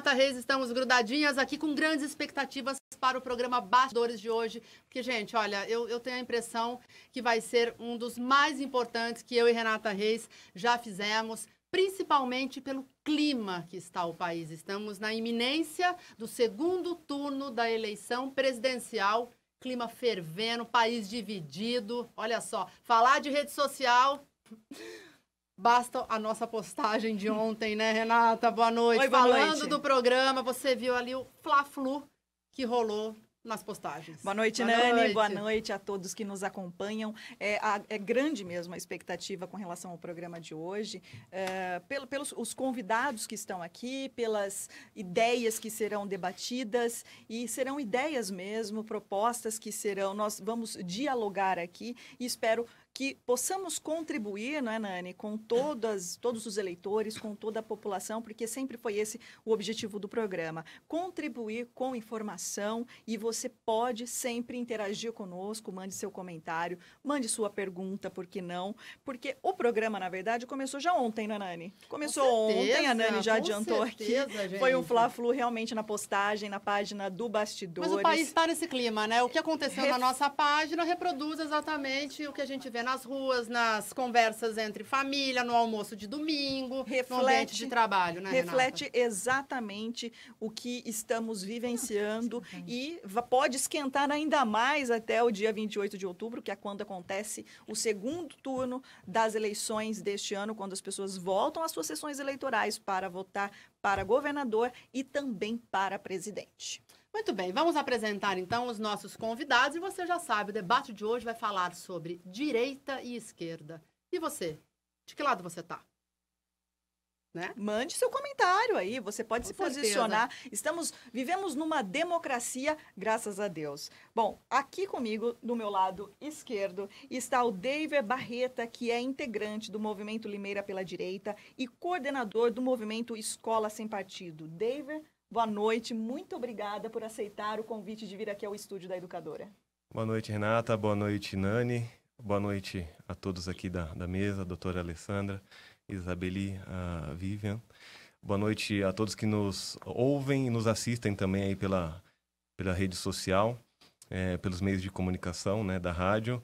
Renata Reis, estamos grudadinhas aqui com grandes expectativas para o programa Bastidores de hoje. Porque, gente, olha, eu, eu tenho a impressão que vai ser um dos mais importantes que eu e Renata Reis já fizemos principalmente pelo clima que está o país. Estamos na iminência do segundo turno da eleição presidencial. Clima fervendo, país dividido. Olha só, falar de rede social Basta a nossa postagem de ontem, né, Renata? Boa noite. Oi, boa Falando noite. do programa, você viu ali o Fla-Flu que rolou nas postagens. Boa noite, boa Nani. Noite. Boa noite a todos que nos acompanham. É, a, é, grande mesmo a expectativa com relação ao programa de hoje, é, pelo, pelos os convidados que estão aqui, pelas ideias que serão debatidas e serão ideias mesmo, propostas que serão. Nós vamos dialogar aqui e espero que possamos contribuir, não é, Nani, com todas, todos os eleitores, com toda a população, porque sempre foi esse o objetivo do programa, contribuir com informação e você pode sempre interagir conosco, mande seu comentário, mande sua pergunta, por que não? Porque o programa, na verdade, começou já ontem, é, Nani? Começou certeza, ontem, a Nani já adiantou certeza, aqui. Gente. Foi um fla-flu realmente na postagem, na página do Bastidores. Mas o país está nesse clima, né? O que aconteceu na nossa página reproduz exatamente o que a gente vê na nas ruas, nas conversas entre família, no almoço de domingo, reflete, no ambiente de trabalho, né, Reflete Renata? exatamente o que estamos vivenciando e pode esquentar ainda mais até o dia 28 de outubro, que é quando acontece o segundo turno das eleições deste ano, quando as pessoas voltam às suas sessões eleitorais para votar para governador e também para presidente. Muito bem, vamos apresentar então os nossos convidados. E você já sabe, o debate de hoje vai falar sobre direita e esquerda. E você? De que lado você está? Né? Mande seu comentário aí, você pode Com se certeza. posicionar. Estamos vivemos numa democracia, graças a Deus. Bom, aqui comigo, do meu lado esquerdo, está o David Barreta, que é integrante do Movimento Limeira pela Direita e coordenador do Movimento Escola Sem Partido. David, Boa noite, muito obrigada por aceitar o convite de vir aqui ao estúdio da Educadora. Boa noite, Renata. Boa noite, Nani. Boa noite a todos aqui da, da mesa, doutora Alessandra, Isabeli, a Vivian. Boa noite a todos que nos ouvem e nos assistem também aí pela, pela rede social, é, pelos meios de comunicação né, da rádio.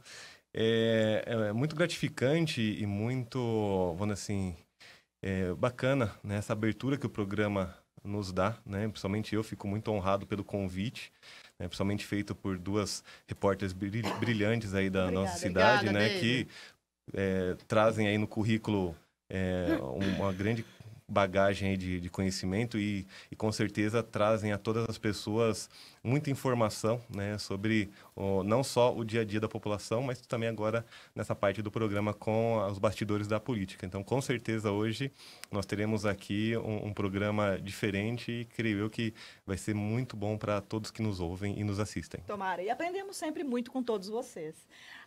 É, é, é muito gratificante e muito, vamos assim, é, bacana né, essa abertura que o programa nos dá, né? Principalmente eu fico muito honrado pelo convite, né? principalmente feito por duas repórteres brilhantes aí da Obrigada. nossa cidade, Obrigada, né? Dele. Que é, trazem aí no currículo é, uma grande bagagem de, de conhecimento e, e, com certeza trazem a todas as pessoas muita informação né, sobre o, não só o dia a dia da população, mas também agora nessa parte do programa com os bastidores da política. Então, com certeza hoje nós teremos aqui um, um programa diferente e creio eu que vai ser muito bom para todos que nos ouvem e nos assistem. Tomara, e aprendemos sempre muito com todos vocês.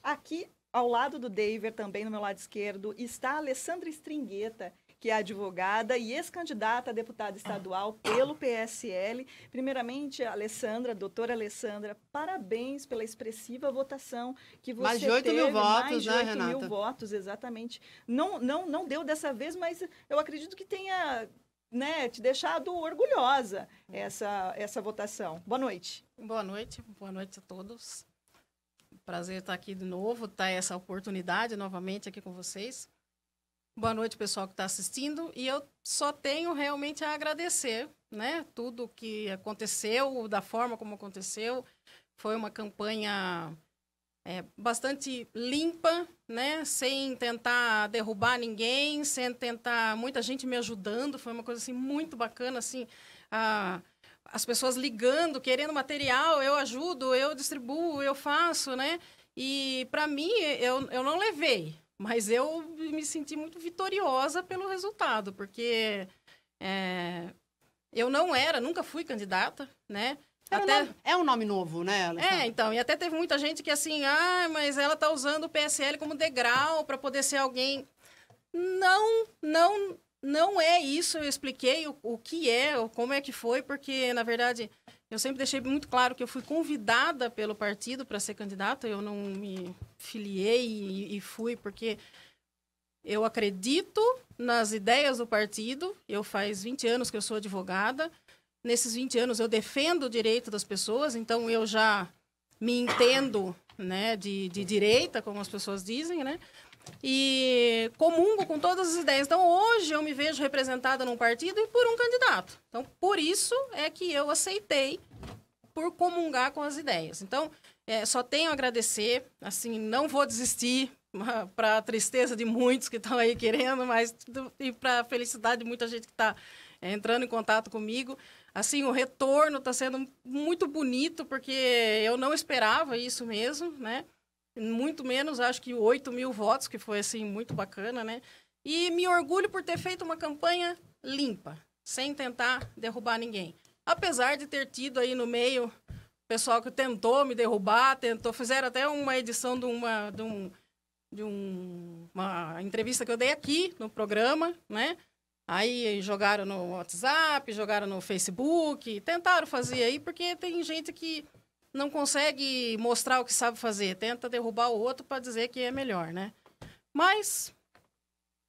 Aqui ao lado do David, também no meu lado esquerdo, está a Alessandra Stringueta, que é advogada e ex-candidata a deputada estadual pelo PSL. Primeiramente, Alessandra, doutora Alessandra, parabéns pela expressiva votação que você mais de 8 teve. Né, mil votos, mais de 8 mil votos, exatamente. Não, não, não deu dessa vez, mas eu acredito que tenha né, te deixado orgulhosa essa, essa votação. Boa noite. Boa noite, boa noite a todos. Prazer estar aqui de novo, estar tá essa oportunidade novamente aqui com vocês. Boa noite, pessoal que está assistindo. E eu só tenho realmente a agradecer, né? Tudo que aconteceu, da forma como aconteceu. Foi uma campanha é, bastante limpa, né? Sem tentar derrubar ninguém, sem tentar... Muita gente me ajudando. Foi uma coisa, assim, muito bacana, assim... A as pessoas ligando, querendo material, eu ajudo, eu distribuo, eu faço, né? E para mim, eu, eu não levei, mas eu me senti muito vitoriosa pelo resultado, porque é, eu não era, nunca fui candidata, né? até... Um nome, é um nome novo, né, Alexandre? É, então. E até teve muita gente que assim, ah, mas ela tá usando o PSL como degrau para poder ser alguém. Não, não, não é isso. Eu expliquei o, o que é, ou como é que foi, porque, na verdade, eu sempre deixei muito claro que eu fui convidada pelo partido para ser candidata, eu não me filiei e, e, fui porque eu acredito nas ideias do partido. Eu faz 20 anos que eu sou advogada. Nesses 20 anos eu defendo o direito das pessoas, então eu já me entendo, né, de, de direita, como as pessoas dizem, né? e comungo com todas as ideias. Então, hoje eu me vejo representada num partido e por um candidato. Então, por isso é que eu aceitei por comungar com as ideias. Então, é, só tenho a agradecer, assim, não vou desistir para a tristeza de muitos que estão aí querendo, mas e para a felicidade de muita gente que está é, entrando em contato comigo. Assim, o retorno está sendo muito bonito, porque eu não esperava isso mesmo, né? muito menos, acho que 8 mil votos, que foi, assim, muito bacana, né? E me orgulho por ter feito uma campanha limpa, sem tentar derrubar ninguém. Apesar de ter tido aí no meio pessoal que tentou me derrubar, tentou, fizeram até uma edição de uma de, um, de um, uma entrevista que eu dei aqui no programa, né? Aí jogaram no WhatsApp, jogaram no Facebook, tentaram fazer aí porque tem gente que não consegue mostrar o que sabe fazer, tenta derrubar o outro para dizer que é melhor, né? Mas,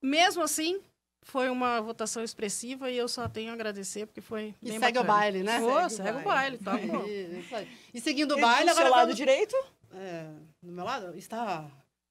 mesmo assim, foi uma votação expressiva e eu só tenho a agradecer porque foi e bem segue bacana. o baile, né? Pô, segue, segue o baile, tá bom. e seguindo o baile, e do agora... seu lado direito? É, do meu lado está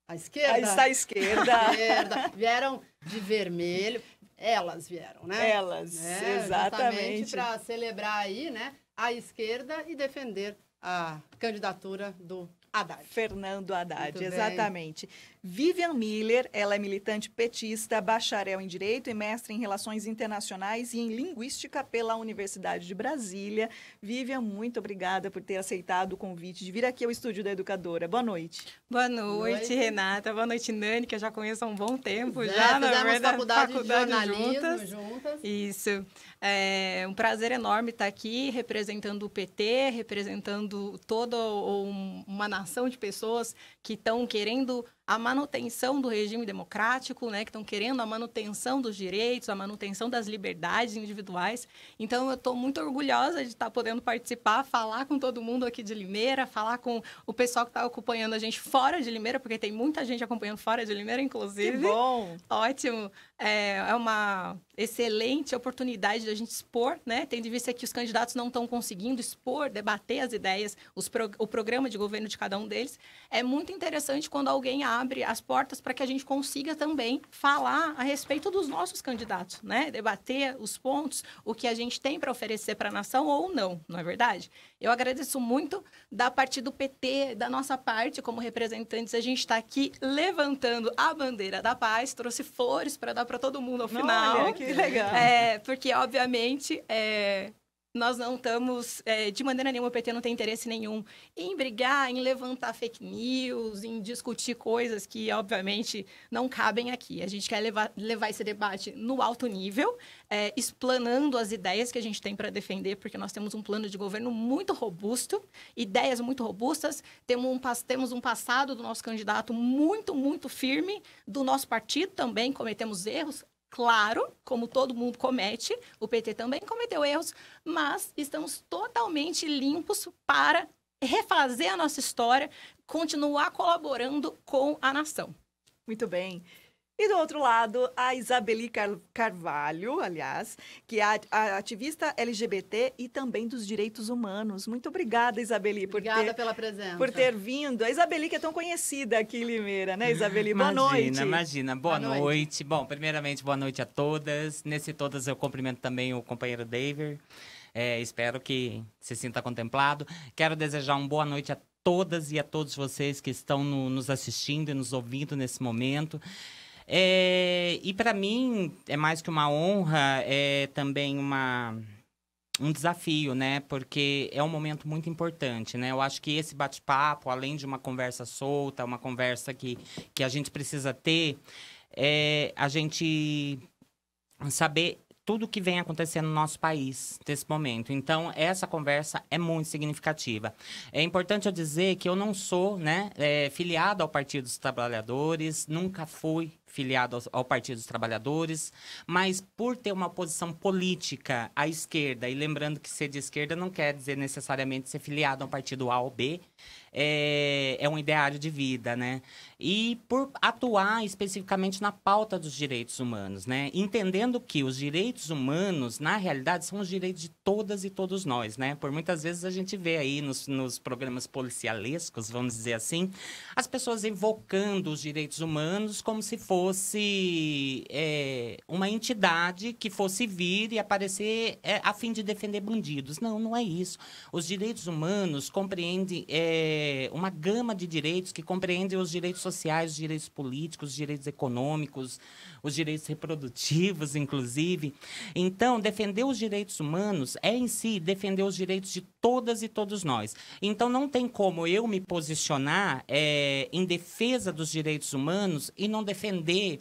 à esquerda. Aí ah, está à esquerda. esquerda. Vieram de vermelho. Elas vieram, né? Elas, né? exatamente. Para celebrar aí, né? A esquerda e defender a candidatura do Haddad. Fernando Haddad, exatamente. Vivian Miller, ela é militante petista, bacharel em Direito e mestre em Relações Internacionais e em Linguística pela Universidade de Brasília. Vivian, muito obrigada por ter aceitado o convite de vir aqui ao estúdio da Educadora. Boa noite. Boa noite, Renata. Boa noite, Nani, que eu já conheço há um bom tempo. Pois já, na verdade, faculdade, faculdade juntas. juntas. Isso. É um prazer enorme estar aqui representando o PT, representando toda uma nação de pessoas que estão querendo a manutenção do regime democrático, né, que estão querendo a manutenção dos direitos, a manutenção das liberdades individuais. Então, eu estou muito orgulhosa de estar tá podendo participar, falar com todo mundo aqui de Limeira, falar com o pessoal que está acompanhando a gente fora de Limeira, porque tem muita gente acompanhando fora de Limeira, inclusive. Que bom! Ótimo! É, é uma excelente oportunidade de a gente expor, né, tendo em vista que os candidatos não estão conseguindo expor, debater as ideias, pro... o programa de governo de cada um deles. É muito muito interessante quando alguém abre as portas para que a gente consiga também falar a respeito dos nossos candidatos, né? Debater os pontos, o que a gente tem para oferecer para a nação ou não, não é verdade? Eu agradeço muito da parte do PT, da nossa parte, como representantes, a gente está aqui levantando a bandeira da paz, trouxe flores para dar para todo mundo ao final. Não, olha, que legal. É, porque, obviamente, é, nós não estamos, é, de maneira nenhuma, o PT não tem interesse nenhum em brigar, em levantar fake news, em discutir coisas que, obviamente, não cabem aqui. A gente quer levar, levar esse debate no alto nível, é, explanando as ideias que a gente tem para defender, porque nós temos um plano de governo muito robusto, ideias muito robustas, temos um, temos um passado do nosso candidato muito, muito firme, do nosso partido também, cometemos erros, Claro, como todo mundo comete, o PT também cometeu erros, mas estamos totalmente limpos para refazer a nossa história, continuar colaborando com a nação. Muito bem. E do outro lado, a Isabeli Carvalho, aliás, que é ativista LGBT e também dos direitos humanos. Muito obrigada, Isabeli, por obrigada ter, pela presença. por ter vindo. A Isabeli, que é tão conhecida aqui em Limeira, né, Isabeli? Boa imagina, noite. Imagina, imagina. Boa, boa noite. noite. Bom, primeiramente, boa noite a todas. Nesse todas, eu cumprimento também o companheiro David. É, espero que se sinta contemplado. Quero desejar uma boa noite a todas e a todos vocês que estão no, nos assistindo e nos ouvindo nesse momento. É, e para mim é mais que uma honra, é também uma um desafio, né? Porque é um momento muito importante, né? Eu acho que esse bate-papo, além de uma conversa solta, uma conversa que, que a gente precisa ter, é a gente saber tudo que vem acontecendo no nosso país nesse momento. Então, essa conversa é muito significativa. É importante eu dizer que eu não sou né, é, filiado ao Partido dos Trabalhadores, nunca fui filiado ao, ao Partido dos Trabalhadores, mas por ter uma posição política à esquerda, e lembrando que ser de esquerda não quer dizer necessariamente ser filiado a um partido A ou B, é, é, um ideário de vida, né? E por atuar especificamente na pauta dos direitos humanos, né? Entendendo que os direitos humanos, na realidade, são os direitos de todas e todos nós, né? Por muitas vezes a gente vê aí nos, nos programas policialescos, vamos dizer assim, as pessoas invocando os direitos humanos como se fossem fosse é, uma entidade que fosse vir e aparecer é, a fim de defender bandidos. Não, não é isso. Os direitos humanos compreendem é, uma gama de direitos que compreendem os direitos sociais, os direitos políticos, os direitos econômicos, os direitos reprodutivos, inclusive. Então, defender os direitos humanos é em si defender os direitos de todas e todos nós. Então, não tem como eu me posicionar é, em defesa dos direitos humanos e não defender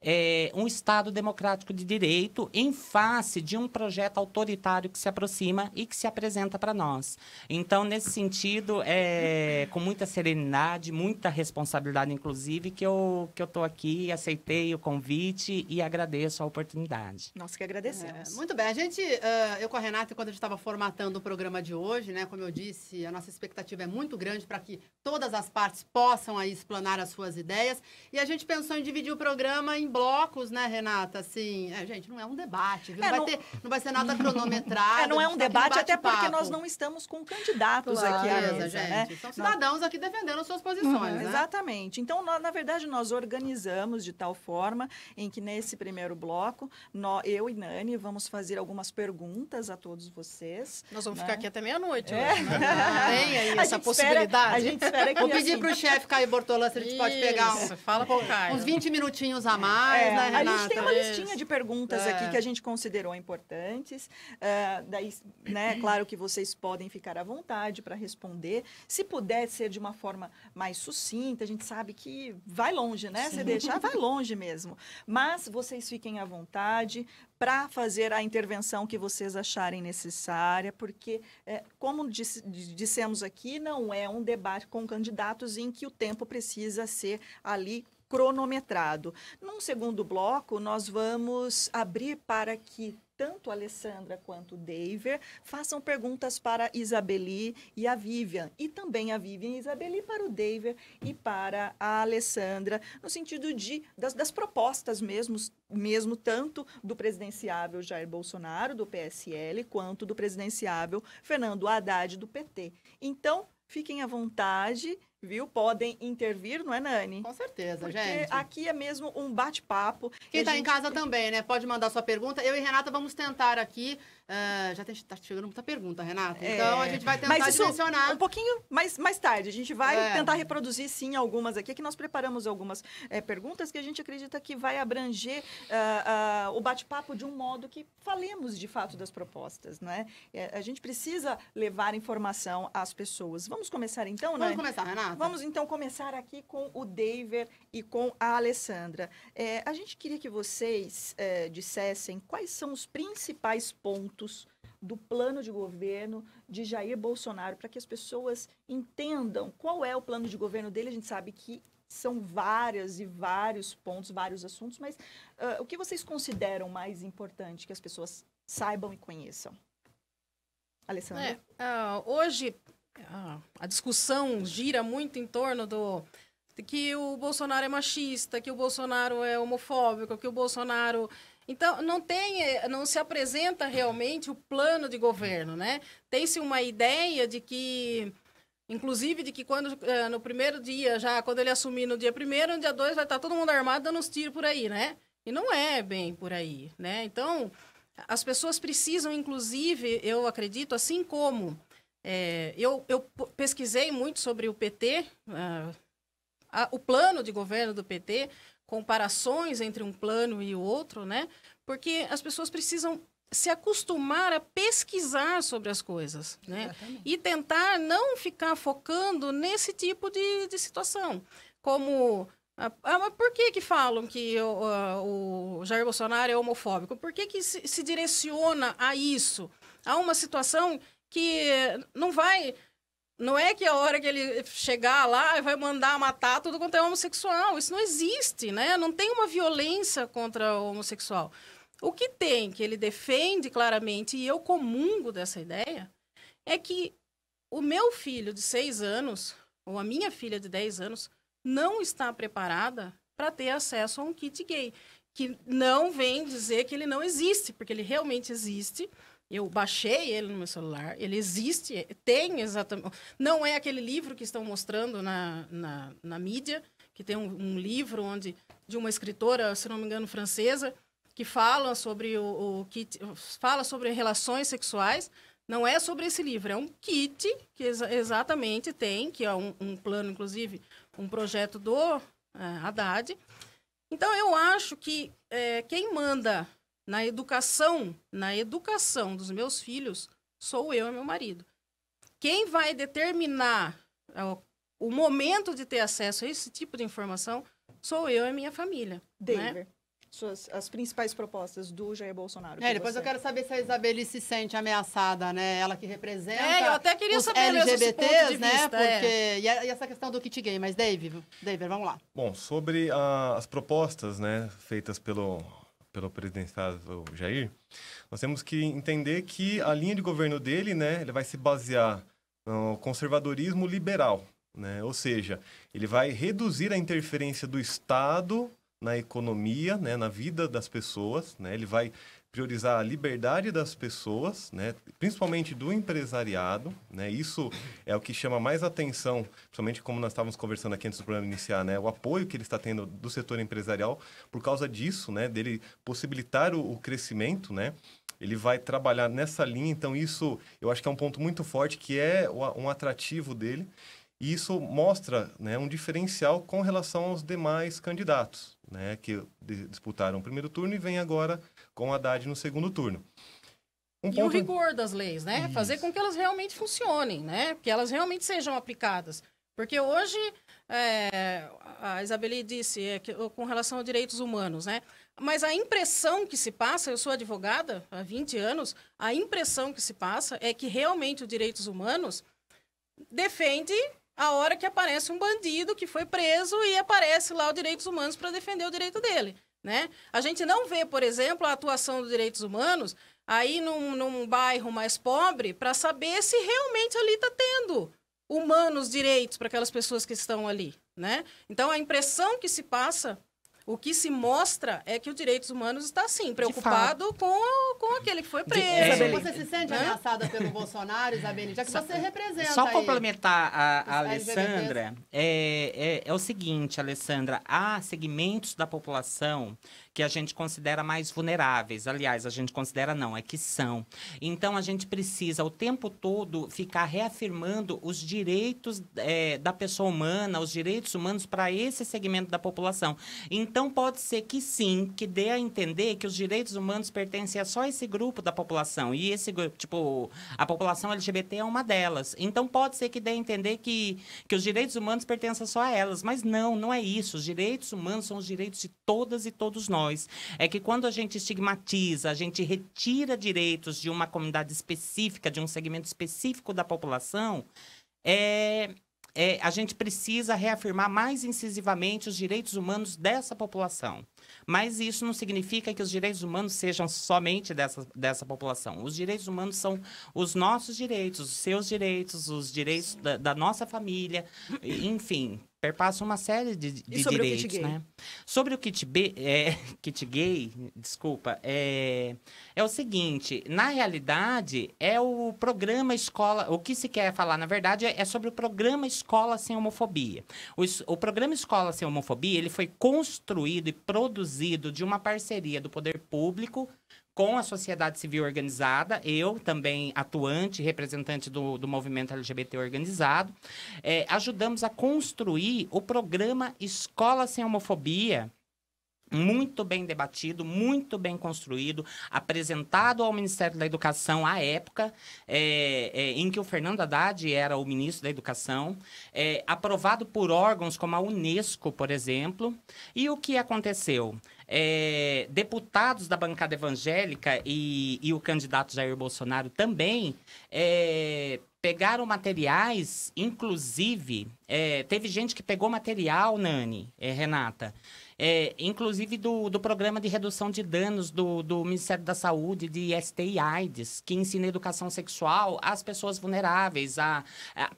é, um Estado democrático de direito em face de um projeto autoritário que se aproxima e que se apresenta para nós. Então, nesse sentido, é, com muita serenidade, muita responsabilidade, inclusive, que eu que eu estou aqui, aceitei o convite e agradeço a oportunidade. Nós que agradecemos. É, muito bem, a gente, uh, eu com a Renata, quando a gente estava formatando o programa de hoje, né, como eu disse, a nossa expectativa é muito grande para que todas as partes possam aí explanar as suas ideias e a gente pensou em dividir o programa em blocos, né, Renata? Assim, é, gente, não é um debate, viu? É, não, Vai ter, não vai ser nada cronometrado. É, não é um debate, até porque nós não estamos com candidatos claro, aqui. Beleza, mesa, gente. Né? São cidadãos aqui defendendo suas posições. Uhum, né? Exatamente. Então, nós, na verdade, nós organizamos de tal forma em que nesse primeiro bloco, nós, eu e Nani vamos fazer algumas perguntas a todos vocês. Nós vamos né? ficar aqui até meia-noite. É. Né? Tem aí a essa possibilidade. Espera, a gente espera que. Vou pedir assim... para o chefe Caio Bortolan se a gente pode pegar um, fala pro Caio. uns 20 minutinhos a mais mais, é. né, Renata? A gente tem uma é listinha de perguntas é. aqui que a gente considerou importantes. Uh, daí, né, claro que vocês podem ficar à vontade para responder. Se puder ser de uma forma mais sucinta, a gente sabe que vai longe, né? você Se deixar, ah, vai longe mesmo. Mas vocês fiquem à vontade para fazer a intervenção que vocês acharem necessária, porque, é, como disse, dissemos aqui, não é um debate com candidatos em que o tempo precisa ser ali cronometrado. Num segundo bloco, nós vamos abrir para que tanto a Alessandra quanto o Daver façam perguntas para Isabeli e a Vivian, e também a Vivian e Isabeli para o Daver e para a Alessandra, no sentido de das, das propostas mesmo, mesmo tanto do presidenciável Jair Bolsonaro, do PSL, quanto do presidenciável Fernando Haddad, do PT. Então, fiquem à vontade viu? Podem intervir, não é, Nani? Com certeza, Porque gente. Aqui é mesmo um bate-papo. Quem está gente... em casa também, né? Pode mandar sua pergunta. Eu e Renata vamos tentar aqui Uh, já está chegando muita pergunta, Renata. É. Então a gente vai tentar mas Um pouquinho mais, mais tarde. A gente vai é. tentar reproduzir sim algumas aqui, que nós preparamos algumas é, perguntas que a gente acredita que vai abranger uh, uh, o bate-papo de um modo que falemos de fato das propostas. Né? É, a gente precisa levar informação às pessoas. Vamos começar então, Vamos né? começar, Renata. Vamos então começar aqui com o David e com a Alessandra. É, a gente queria que vocês é, dissessem quais são os principais pontos do plano de governo de Jair Bolsonaro, para que as pessoas entendam qual é o plano de governo dele. A gente sabe que são várias e vários pontos, vários assuntos, mas uh, o que vocês consideram mais importante que as pessoas saibam e conheçam? Alessandra? É, uh, hoje, uh, a discussão gira muito em torno do que o Bolsonaro é machista, que o Bolsonaro é homofóbico, que o Bolsonaro então, não tem, não se apresenta realmente o plano de governo, né? Tem-se uma ideia de que, inclusive, de que quando eh, no primeiro dia, já quando ele assumir no dia primeiro, no dia dois vai estar tá todo mundo armado dando uns tiros por aí, né? E não é bem por aí, né? Então, as pessoas precisam, inclusive, eu acredito, assim como é, eu, eu pesquisei muito sobre o PT, uh, ah, a, o plano de governo do PT, comparações entre um plano e o outro, né? Porque as pessoas precisam se acostumar a pesquisar sobre as coisas, né? Exatamente. E tentar não ficar focando nesse tipo de, de situação, como ah, mas por que que falam que o, o Jair Bolsonaro é homofóbico? Por que que se, se direciona a isso, a uma situação que não vai não é que a hora que ele chegar lá ah, vai mandar matar tudo quanto é homossexual. Isso não existe, né? Não tem uma violência contra o homossexual. O que tem, que ele defende claramente, e eu comungo dessa ideia, é que o meu filho de seis anos, ou a minha filha de dez anos, não está preparada para ter acesso a um kit gay. Que não vem dizer que ele não existe, porque ele realmente existe eu baixei ele no meu celular, ele existe, tem exatamente. Não é aquele livro que estão mostrando na, na, na mídia, que tem um, um, livro onde de uma escritora, se não me engano, francesa, que fala sobre o, o kit, fala sobre relações sexuais. Não é sobre esse livro, é um kit que exatamente tem, que é um, um, plano, inclusive, um projeto do é, Haddad. Então, eu acho que é, quem manda na educação, na educação dos meus filhos, sou eu e meu marido. Quem vai determinar é, o momento de ter acesso a esse tipo de informação sou eu e minha família. Né? David Né? Suas, as principais propostas do Jair Bolsonaro. É, depois você... eu quero saber se a Isabelle se sente ameaçada, né? Ela que representa. É, eu até queria saber LGBTs, né? Vista, é. Porque. É. E, essa questão do kit gay, mas David David, vamos lá. Bom, sobre a, as propostas, né, feitas pelo pelo presidenciado Jair, nós temos que entender que a linha de governo dele, né, ele vai se basear no conservadorismo liberal, né? Ou seja, ele vai reduzir a interferência do Estado na economia, né, na vida das pessoas, né? Ele vai priorizar a liberdade das pessoas, né, principalmente do empresariado, né, isso é o que chama mais atenção, principalmente como nós estávamos conversando aqui antes do programa iniciar, né, o apoio que ele está tendo do setor empresarial por causa disso, né, dele possibilitar o, o crescimento, né, ele vai trabalhar nessa linha, então isso eu acho que é um ponto muito forte que é um atrativo dele e isso mostra né, um diferencial com relação aos demais candidatos, né, que disputaram o primeiro turno e vem agora com Haddad no segundo turno. Um e o rigor das leis, né? Isso. Fazer com que elas realmente funcionem, né? Que elas realmente sejam aplicadas. Porque hoje, é, a Isabeli disse, é, que, com relação a direitos humanos, né? Mas a impressão que se passa, eu sou advogada há 20 anos, a impressão que se passa é que realmente os direitos humanos defende a hora que aparece um bandido que foi preso e aparece lá os direitos humanos para defender o direito dele. Né? A gente não vê, por exemplo, a atuação dos direitos humanos aí num, num bairro mais pobre para saber se realmente ali está tendo humanos direitos para aquelas pessoas que estão ali. Né? Então, a impressão que se passa o que se mostra é que os direitos humanos está, sim, preocupado com, com aquele que foi preso. De, é. você se sente né? ameaçada pelo Bolsonaro, Isabelle? Já que só, você representa Só aí, complementar a, a Alessandra, é, é, é o seguinte, Alessandra, há segmentos da população que a gente considera mais vulneráveis. Aliás, a gente considera não, é que são. Então, a gente precisa o tempo todo ficar reafirmando os direitos é, da pessoa humana, os direitos humanos para esse segmento da população. Então, pode ser que sim, que dê a entender que os direitos humanos pertencem a só esse grupo da população. E esse grupo, tipo, a população LGBT é uma delas. Então, pode ser que dê a entender que, que os direitos humanos pertencem só a elas. Mas não, não é isso. Os direitos humanos são os direitos de todas e todos nós nós, é que quando a gente estigmatiza, a gente retira direitos de uma comunidade específica, de um segmento específico da população, é, é, a gente precisa reafirmar mais incisivamente os direitos humanos dessa população. Mas isso não significa que os direitos humanos sejam somente dessa, dessa população. Os direitos humanos são os nossos direitos, os seus direitos, os direitos da, da nossa família, enfim, perpassa uma série de, de e sobre direitos, o kit gay? né? Sobre o kit, B, é, kit gay, desculpa, é, é o seguinte, na realidade, é o programa escola, o que se quer falar, na verdade, é, é sobre o programa Escola Sem Homofobia. O, o programa Escola Sem Homofobia, ele foi construído e produzido de uma parceria do poder público com a sociedade civil organizada, eu também atuante, representante do, do movimento LGBT organizado, é, ajudamos a construir o programa Escola Sem Homofobia, muito bem debatido, muito bem construído, apresentado ao Ministério da Educação à época é, é, em que o Fernando Haddad era o ministro da Educação, é, aprovado por órgãos como a Unesco, por exemplo. E o que aconteceu? é, deputados da bancada evangélica e, e, o candidato Jair Bolsonaro também é, pegaram materiais, inclusive, é, teve gente que pegou material, Nani, é, Renata, é, inclusive do, do programa de redução de danos do, do Ministério da Saúde, de STI AIDS, que ensina educação sexual às pessoas vulneráveis, a,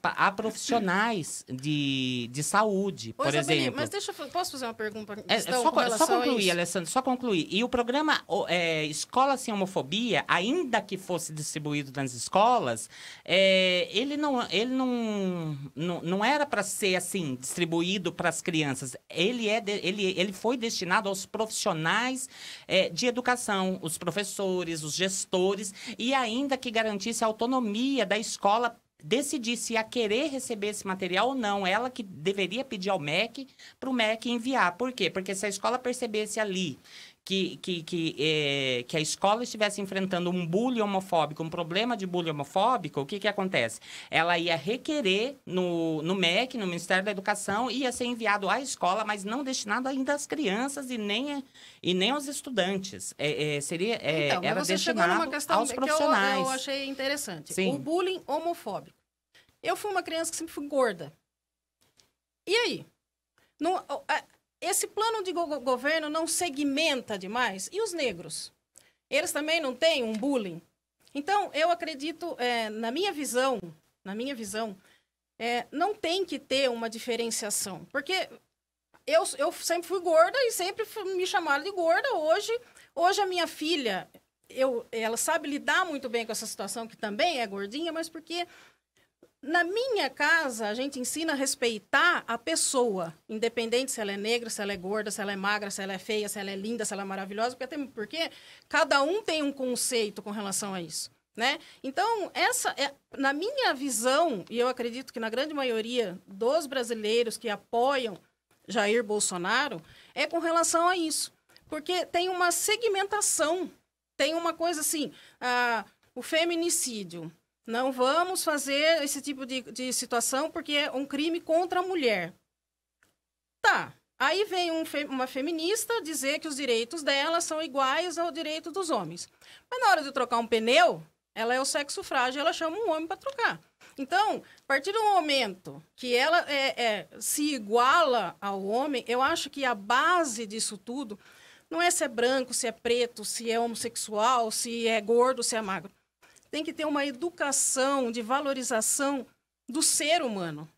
a, a profissionais de, de saúde, por exemplo. Mas deixa eu, posso fazer uma pergunta? É, só, com só concluir, Alessandro, só concluir. E o programa é, Escola Sem Homofobia, ainda que fosse distribuído nas escolas, é, ele, não, ele não, não, não era para ser assim distribuído para as crianças. Ele é de, ele, ele ele foi destinado aos profissionais é, de educação, os professores, os gestores, e ainda que garantisse a autonomia da escola decidir se ia querer receber esse material ou não. Ela que deveria pedir ao MEC para o MEC enviar. Por quê? Porque se a escola percebesse ali que, que, que, é, que a escola estivesse enfrentando um bullying homofóbico, um problema de bullying homofóbico, o que, que acontece? Ela ia requerer no, no MEC, no Ministério da Educação, ia ser enviado à escola, mas não destinado ainda às crianças e nem, e nem aos estudantes. É, é, seria, é, então, era destinado aos profissionais. Que eu, eu achei interessante. Sim. O bullying homofóbico. Eu fui uma criança que sempre fui gorda. E aí? Não, é, esse plano de go governo não segmenta demais? E os negros? Eles também não têm um bullying? Então, eu acredito, é, na minha visão, na minha visão, é, não tem que ter uma diferenciação. Porque eu, eu sempre fui gorda e sempre me chamaram de gorda. Hoje, hoje a minha filha, eu, ela sabe lidar muito bem com essa situação, que também é gordinha, mas porque na minha casa, a gente ensina a respeitar a pessoa, independente se ela é negra, se ela é gorda, se ela é magra, se ela é feia, se ela é linda, se ela é maravilhosa, porque, até porque cada um tem um conceito com relação a isso. Né? Então, essa é, na minha visão, e eu acredito que na grande maioria dos brasileiros que apoiam Jair Bolsonaro, é com relação a isso. Porque tem uma segmentação, tem uma coisa assim, ah, o feminicídio, não vamos fazer esse tipo de, de situação porque é um crime contra a mulher. Tá. Aí vem um, uma feminista dizer que os direitos dela são iguais ao direito dos homens. Mas na hora de trocar um pneu, ela é o sexo frágil, ela chama um homem para trocar. Então, a partir do momento que ela é, é, se iguala ao homem, eu acho que a base disso tudo não é se é branco, se é preto, se é homossexual, se é gordo, se é magro tem que ter uma educação de valorização do ser humano.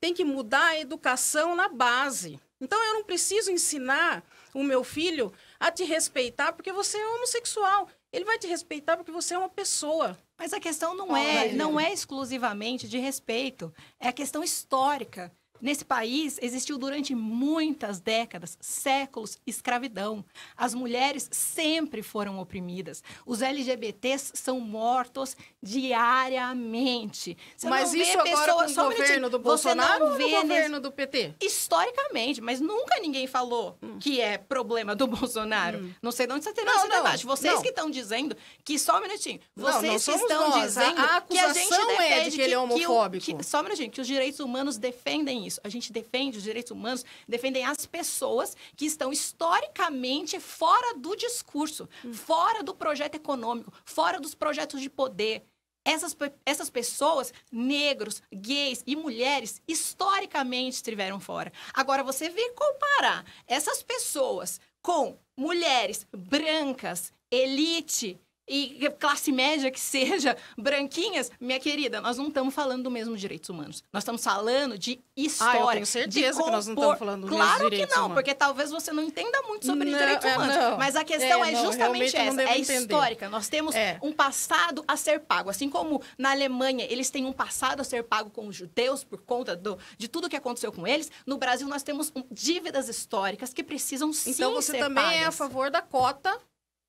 Tem que mudar a educação na base. Então eu não preciso ensinar o meu filho a te respeitar porque você é homossexual. Ele vai te respeitar porque você é uma pessoa. Mas a questão não é não é exclusivamente de respeito, é a questão histórica. Nesse país existiu durante muitas décadas, séculos, escravidão. As mulheres sempre foram oprimidas. Os LGBTs são mortos diariamente. Você mas isso agora pessoas, com o governo do Bolsonaro ou no governo do PT? Historicamente, mas nunca ninguém falou hum. que é problema do Bolsonaro. Hum. Não sei de onde você tem esse debate. Vocês não. que estão dizendo que só um minutinho. Vocês que estão nós. dizendo a, a que a gente defende é de que, que ele é homofóbico. Que, que, só um minutinho, que os direitos humanos defendem isso isso. A gente defende os direitos humanos, defendem as pessoas que estão historicamente fora do discurso, hum. fora do projeto econômico, fora dos projetos de poder. Essas, essas pessoas, negros, gays e mulheres, historicamente estiveram fora. Agora, você vem comparar essas pessoas com mulheres brancas, elite, e classe média que seja, branquinhas, minha querida, nós não estamos falando do mesmo direitos humanos. Nós estamos falando de história. Ah, eu tenho certeza que nós não estamos falando do claro mesmo Claro que não, humanos. porque talvez você não entenda muito sobre não, direitos humanos. É, mas a questão é, é não, justamente essa, é entender. histórica. Nós temos é. um passado a ser pago. Assim como na Alemanha eles têm um passado a ser pago com os judeus por conta do, de tudo que aconteceu com eles, no Brasil nós temos dívidas históricas que precisam então, sim ser Então você também pagas. é a favor da cota?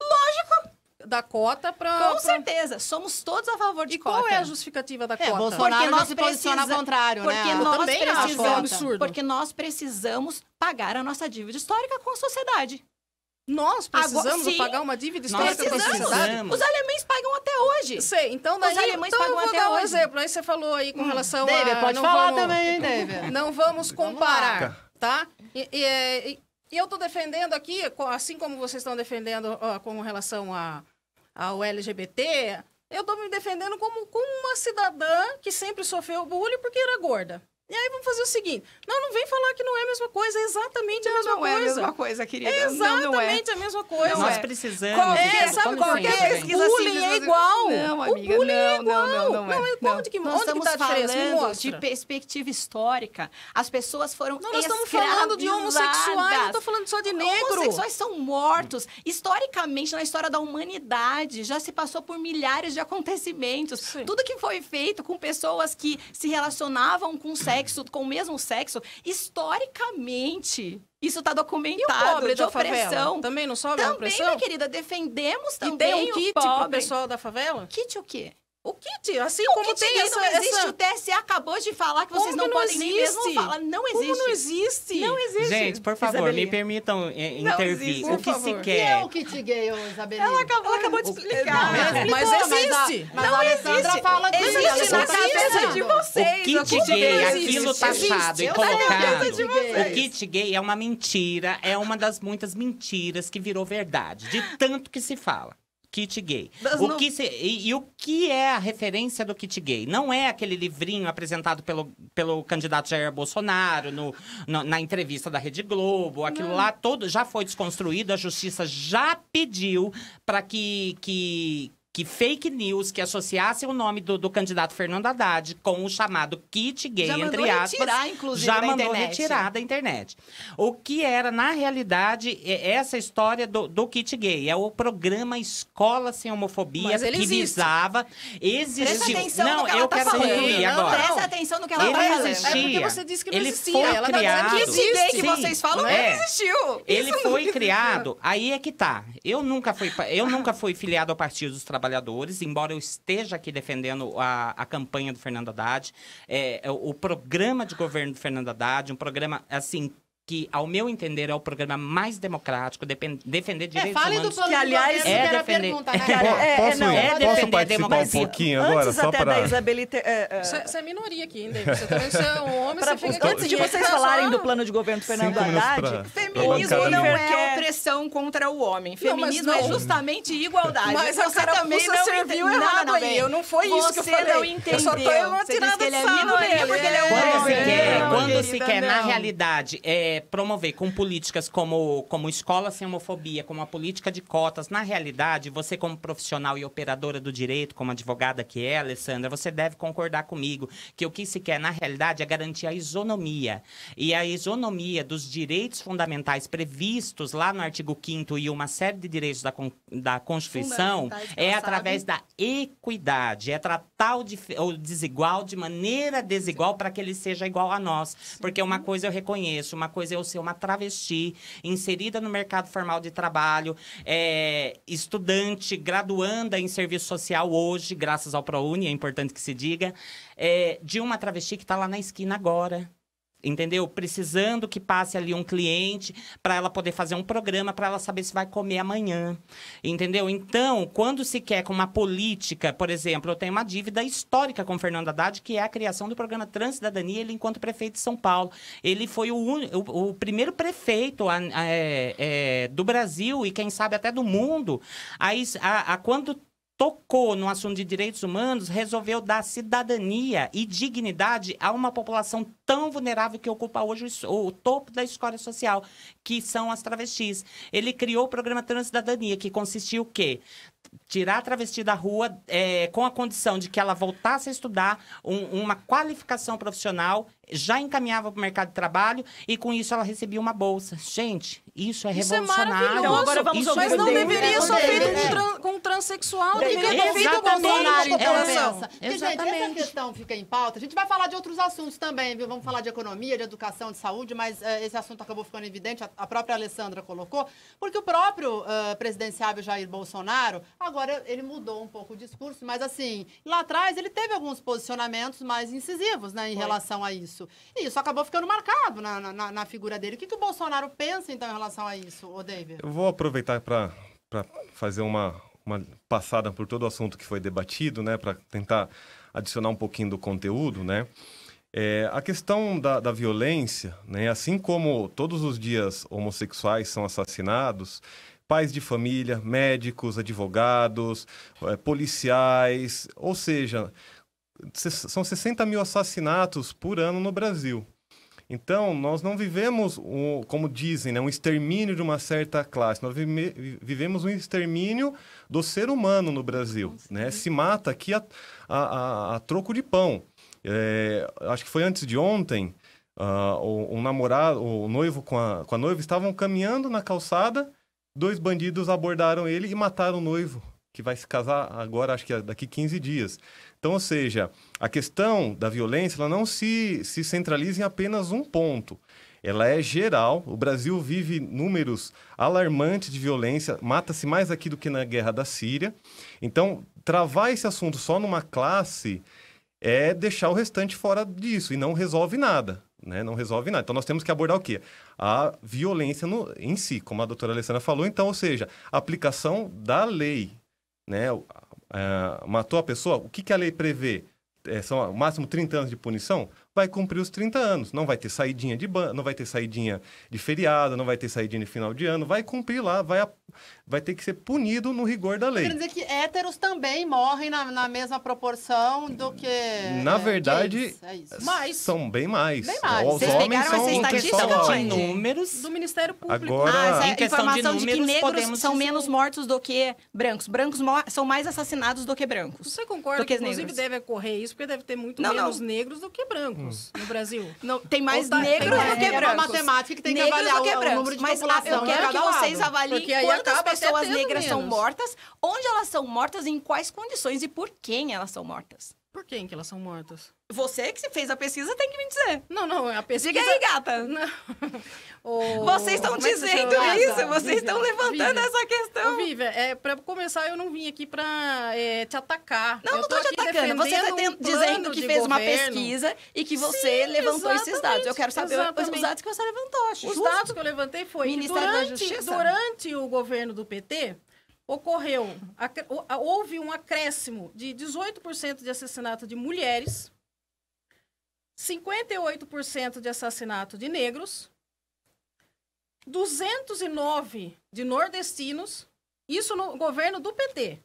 Lógico! da cota para. Com pra... certeza, somos todos a favor de e cota. Qual é a justificativa da é, cota? Bolsonaro porque nós se posiciona ao contrário, né? porque né? Nós precisamos, porque nós precisamos pagar a nossa dívida histórica com a sociedade. Nós precisamos Agora, pagar uma dívida histórica com a sociedade? Os alemães pagam até hoje. Sei, então daí, Os alemães então pagam eu vou até dar um exemplo. Aí você falou aí com hum, relação David, a... pode falar vamos, também, David. Não vamos comparar, tá? E, e, é, e, e eu estou defendendo aqui, assim como vocês estão defendendo com relação a, ao LGBT, eu estou me defendendo como, como uma cidadã que sempre sofreu bullying porque era gorda. E aí vamos fazer o seguinte: não, não vem falar que não é a mesma coisa, é exatamente a mesma não coisa. Não é a mesma coisa, querida. É exatamente não, não é. a mesma coisa. Não, nós precisamos. Qual, é, sabe qualquer assim, é? Assim, é assim. O bullying é igual. Não, amiga, o bullying não, é igual. Não, não, não, é. não, De que, nós onde estamos que tá falando de perspectiva histórica. As pessoas foram Não, nós estamos falando de homossexuais, não estou falando só de negro. Homossexuais são mortos. Historicamente, na história da humanidade, já se passou por milhares de acontecimentos. Sim. Tudo que foi feito com pessoas que se relacionavam com sexo sexo, com o mesmo sexo, historicamente. Isso está documentado. E o pobre de da opressão. Favela? Também não sobe também, a opressão? Também, minha querida, defendemos também e tem um kit o pobre. pessoal da favela? Kit o quê? O kit, assim o como kit tem essa, não existe, essa... o TSE acabou de falar que como vocês não, não podem existe? nem mesmo falar. Não existe. Como não existe? Não existe. Gente, por favor, Isabelinha. me permitam eh, intervir. O que se quer? Que é o kit gay, Isabelinha? Ela acabou, ela acabou de explicar. Não, não, mas, existe. Mas a, mas não a Alessandra existe. fala que Existe na cabeça de vocês. O kit gay, aquilo taxado tá e colocado. O kit gay é uma mentira, é uma das muitas mentiras que virou verdade, de tanto que se fala kit gay. o não... que se, e, e, o que é a referência do kit gay? Não é aquele livrinho apresentado pelo, pelo candidato Jair Bolsonaro no, no na entrevista da Rede Globo. Aquilo não. lá todo já foi desconstruído, a justiça já pediu para que, que, que fake news que associasse o nome do, do, candidato Fernando Haddad com o chamado kit gay, já mandou Retirar, inclusive, já mandou internet. retirar da internet. O que era, na realidade, é, essa história do, do kit gay. É o programa Escola Sem Homofobia que existe. visava. Existia. Presta atenção não, no que ela eu tá quero falando. agora. Não, presta atenção no que ela ele tá falando. Existia. É porque você disse que não ele existia. Foi ela tá criado. Tá que que vocês falam é. existiu. Ele Isso foi criado. Aí é que tá. Eu nunca fui, eu nunca fui filiado ao Partido dos Trabalhadores trabalhadores, embora eu esteja aqui defendendo a, a campanha do Fernando Haddad, é, o programa de governo do Fernando Haddad, um programa, assim, que, ao meu entender, é o programa mais democrático, depend... defender é, direitos é, fale humanos. Do que, aliás, é defender... pergunta, né? é, é, é não, é posso defender participar democracia. um pouquinho agora, antes só para... Isabelita, é, é... Você é, é minoria aqui, hein, David? Você é um homem, pra, você fica... Antes de vocês falarem do plano de governo do Fernando Haddad, feminismo não é opressão contra o homem. Feminismo é justamente igualdade. Mas a cara também não serviu ent... errado aí. Eu não foi isso que eu falei. Você não entendeu. só tô tirando sarro. Ele é é Quando se quer, na realidade, é promover com políticas como, como escola sem homofobia, como a política de cotas, na realidade, você como profissional e operadora do direito, como advogada que é, Alessandra, você deve concordar comigo que o que se quer, na realidade, é garantir a isonomia. E a isonomia dos direitos fundamentais previstos lá no artigo 5 e uma série de direitos da, da Constituição é através da equidade, é tratar o, o desigual de maneira desigual para que ele seja igual a nós. Sim. Porque uma coisa eu reconheço, uma coisa é eu ser uma travesti inserida no mercado formal de trabalho, é, estudante, graduanda em serviço social hoje, graças ao ProUni, é importante que se diga, é, de uma travesti que está lá na esquina agora entendeu? Precisando que passe ali um cliente para ela poder fazer um programa para ela saber se vai comer amanhã, entendeu? Então, quando se quer com uma política, por exemplo, eu tenho uma dívida histórica com Fernando Haddad, que é a criação do programa Transcidadania, ele enquanto prefeito de São Paulo. Ele foi o, un... o, primeiro prefeito a, é, é, do Brasil e quem sabe até do mundo a, a quando tocou no assunto de direitos humanos, resolveu dar cidadania e dignidade a uma população tão vulnerável que ocupa hoje o, o topo da escola social, que são as travestis. Ele criou o programa Transcidadania, que consistiu o quê? tirar a travesti da rua é, com a condição de que ela voltasse a estudar um, uma qualificação profissional, já encaminhava para o mercado de trabalho e com isso ela recebia uma bolsa. Gente, isso é isso é revolucionário. É então, agora vamos isso é mas não poder, deveria né? ser feito é. com, um transexual, deveria ter feito com um população. É, gente, essa questão fica em pauta. A gente vai falar de outros assuntos também, viu? Vamos falar de economia, de educação, de saúde, mas uh, esse assunto acabou ficando evidente, a, a, própria Alessandra colocou, porque o próprio uh, presidenciável Jair Bolsonaro Agora ele mudou um pouco o discurso, mas assim, lá atrás ele teve alguns posicionamentos mais incisivos né, em Foi. relação a isso. E isso acabou ficando marcado na, na, na, figura dele. O que, que o Bolsonaro pensa, então, em relação a isso, o David? Eu vou aproveitar para fazer uma, uma passada por todo o assunto que foi debatido, né, para tentar adicionar um pouquinho do conteúdo, né? É, a questão da, da, violência, né, assim como todos os dias homossexuais são assassinados, pais de família, médicos, advogados, eh, policiais, ou seja, são 60 mil assassinatos por ano no Brasil. Então, nós não vivemos, um, como dizem, né, um extermínio de uma certa classe. Nós vivemos um extermínio do ser humano no Brasil. Né? Se mata aqui a, a, a troco de pão. É, acho que foi antes de ontem, uh, o, o, namorado, o noivo com a, com a noiva estavam caminhando na calçada dois bandidos abordaram ele e mataram o noivo, que vai se casar agora, acho que é daqui 15 dias. Então, ou seja, a questão da violência ela não se, se centraliza em apenas um ponto. Ela é geral. O Brasil vive números alarmantes de violência. Mata-se mais aqui do que na guerra da Síria. Então, travar esse assunto só numa classe é deixar o restante fora disso e não resolve nada né, não resolve nada. Então nós temos que abordar o quê? A violência no, em si, como a doutora Alessandra falou. Então, ou seja, a aplicação da lei. Né? Uh, matou a pessoa, o que, que a lei prevê? É, são máximo 30 anos de punição, vai cumprir os 30 anos. Não vai ter saidinha de ban não vai ter saidinha de feriado, não vai ter saidinha de final de ano, vai cumprir lá, vai vai ter que ser punido no rigor da lei. Quer dizer que héteros também morrem na, na mesma proporção do que. Na é, verdade, gays, é mais. são bem mais. Bem mais. Os Vocês homens pegaram são essa de números do Ministério Público. Agora, ah, a é, em questão informação de, números, de que negros são dizer... menos mortos do que brancos. Brancos são mais assassinados do que brancos. Você concorda que, inclusive deve ocorrer isso, porque deve ter muito não, menos não. negros do que brancos hum. no Brasil. Não, tem mais tá, negros tem do que brancos. É uma matemática que tem negros que avaliar o, o, número de mas ah, população. Eu né? quero que vocês avaliem quantas pessoas pessoas negras são mortas, onde elas são mortas, em quais condições e por quem elas são mortas por quem que elas são mortas? Você que fez a pesquisa tem que me dizer. Não, não, a pesquisa... Diga aí, gata. Não. Oh, vocês estão é dizendo isso, vocês estão levantando essa questão. Vívia, é, pra começar, eu não vim aqui pra é, te atacar. Não, eu não tô, tô te atacando. Você está um dizendo que fez governo. uma pesquisa e que você Sim, levantou esses dados. Eu quero saber exatamente. os dados que você levantou. Os Justo. dados que eu levantei foi Ministério durante, da Justiça. durante o governo do PT, ocorreu, houve um acréscimo de 18% de assassinato de mulheres, 58% de assassinato de negros, 209 de nordestinos, isso no governo do PT.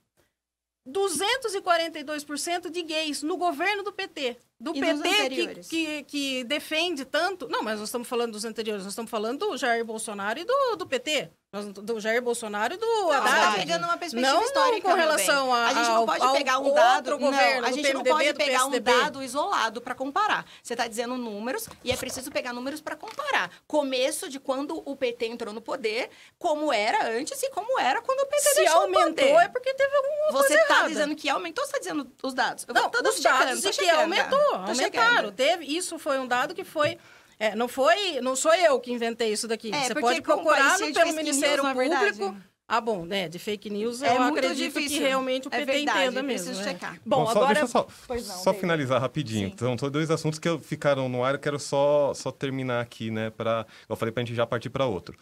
242% de gays no governo do PT. Do e PT que, que, que, defende tanto. Não, mas nós estamos falando dos anteriores, nós estamos falando do Jair Bolsonaro e do, do PT do Jair Bolsonaro e do não, Haddad. Tá pegando uma perspectiva não, histórica não com relação a, a gente não ao, pode pegar um dado, governo, não, a gente não pode pegar um dado isolado para comparar. Você está dizendo números e é preciso pegar números para comparar. Começo de quando o PT entrou no poder, como era antes e como era quando o PT Se deixou aumentou, o poder. é porque teve alguma você coisa Você está dizendo que aumentou ou está dizendo os dados? Eu não, os chegando, dados e que tá? aumentou, aumentaram. Teve, isso foi um dado que foi é, não foi, não sou eu que inventei isso daqui. É, Você pode procurar no, pelo Ministério news, Público. Ah, bom, né? De fake news, é eu acredito difícil. que realmente o PT é verdade, entenda mesmo. É. Checar. Bom, bom, agora. Deixa eu só, não, só finalizar rapidinho. Sim. Então, são dois assuntos que ficaram no ar, eu quero só, só terminar aqui, né? Pra, eu falei para a gente já partir para outro.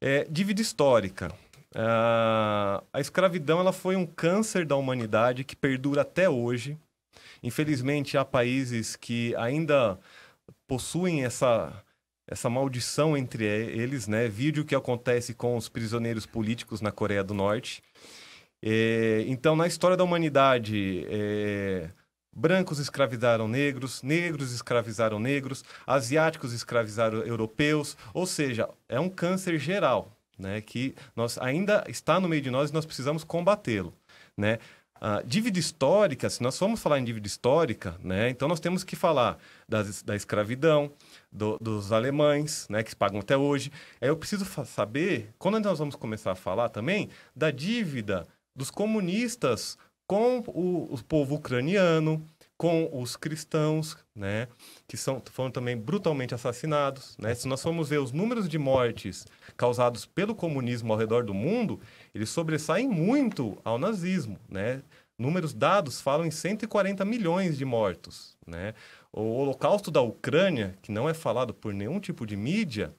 É, dívida histórica. Ah, a escravidão ela foi um câncer da humanidade que perdura até hoje. Infelizmente, há países que ainda possuem essa, essa maldição entre eles, né? Vídeo que acontece com os prisioneiros políticos na Coreia do Norte. É, então, na história da humanidade, é, brancos escravizaram negros, negros escravizaram negros, asiáticos escravizaram europeus, ou seja, é um câncer geral, né? Que nós ainda está no meio de nós e nós precisamos combatê-lo, né? Uh, dívida histórica, se nós formos falar em dívida histórica, né, então nós temos que falar das, da escravidão, do, dos alemães, né, que pagam até hoje. Aí é, eu preciso saber, quando nós vamos começar a falar também, da dívida dos comunistas com o, o povo ucraniano, com os cristãos, né, que são, foram também brutalmente assassinados. Né? Se nós formos ver os números de mortes causados pelo comunismo ao redor do mundo, eles sobressaem muito ao nazismo. Né? Números dados falam em 140 milhões de mortos. Né? O holocausto da Ucrânia, que não é falado por nenhum tipo de mídia,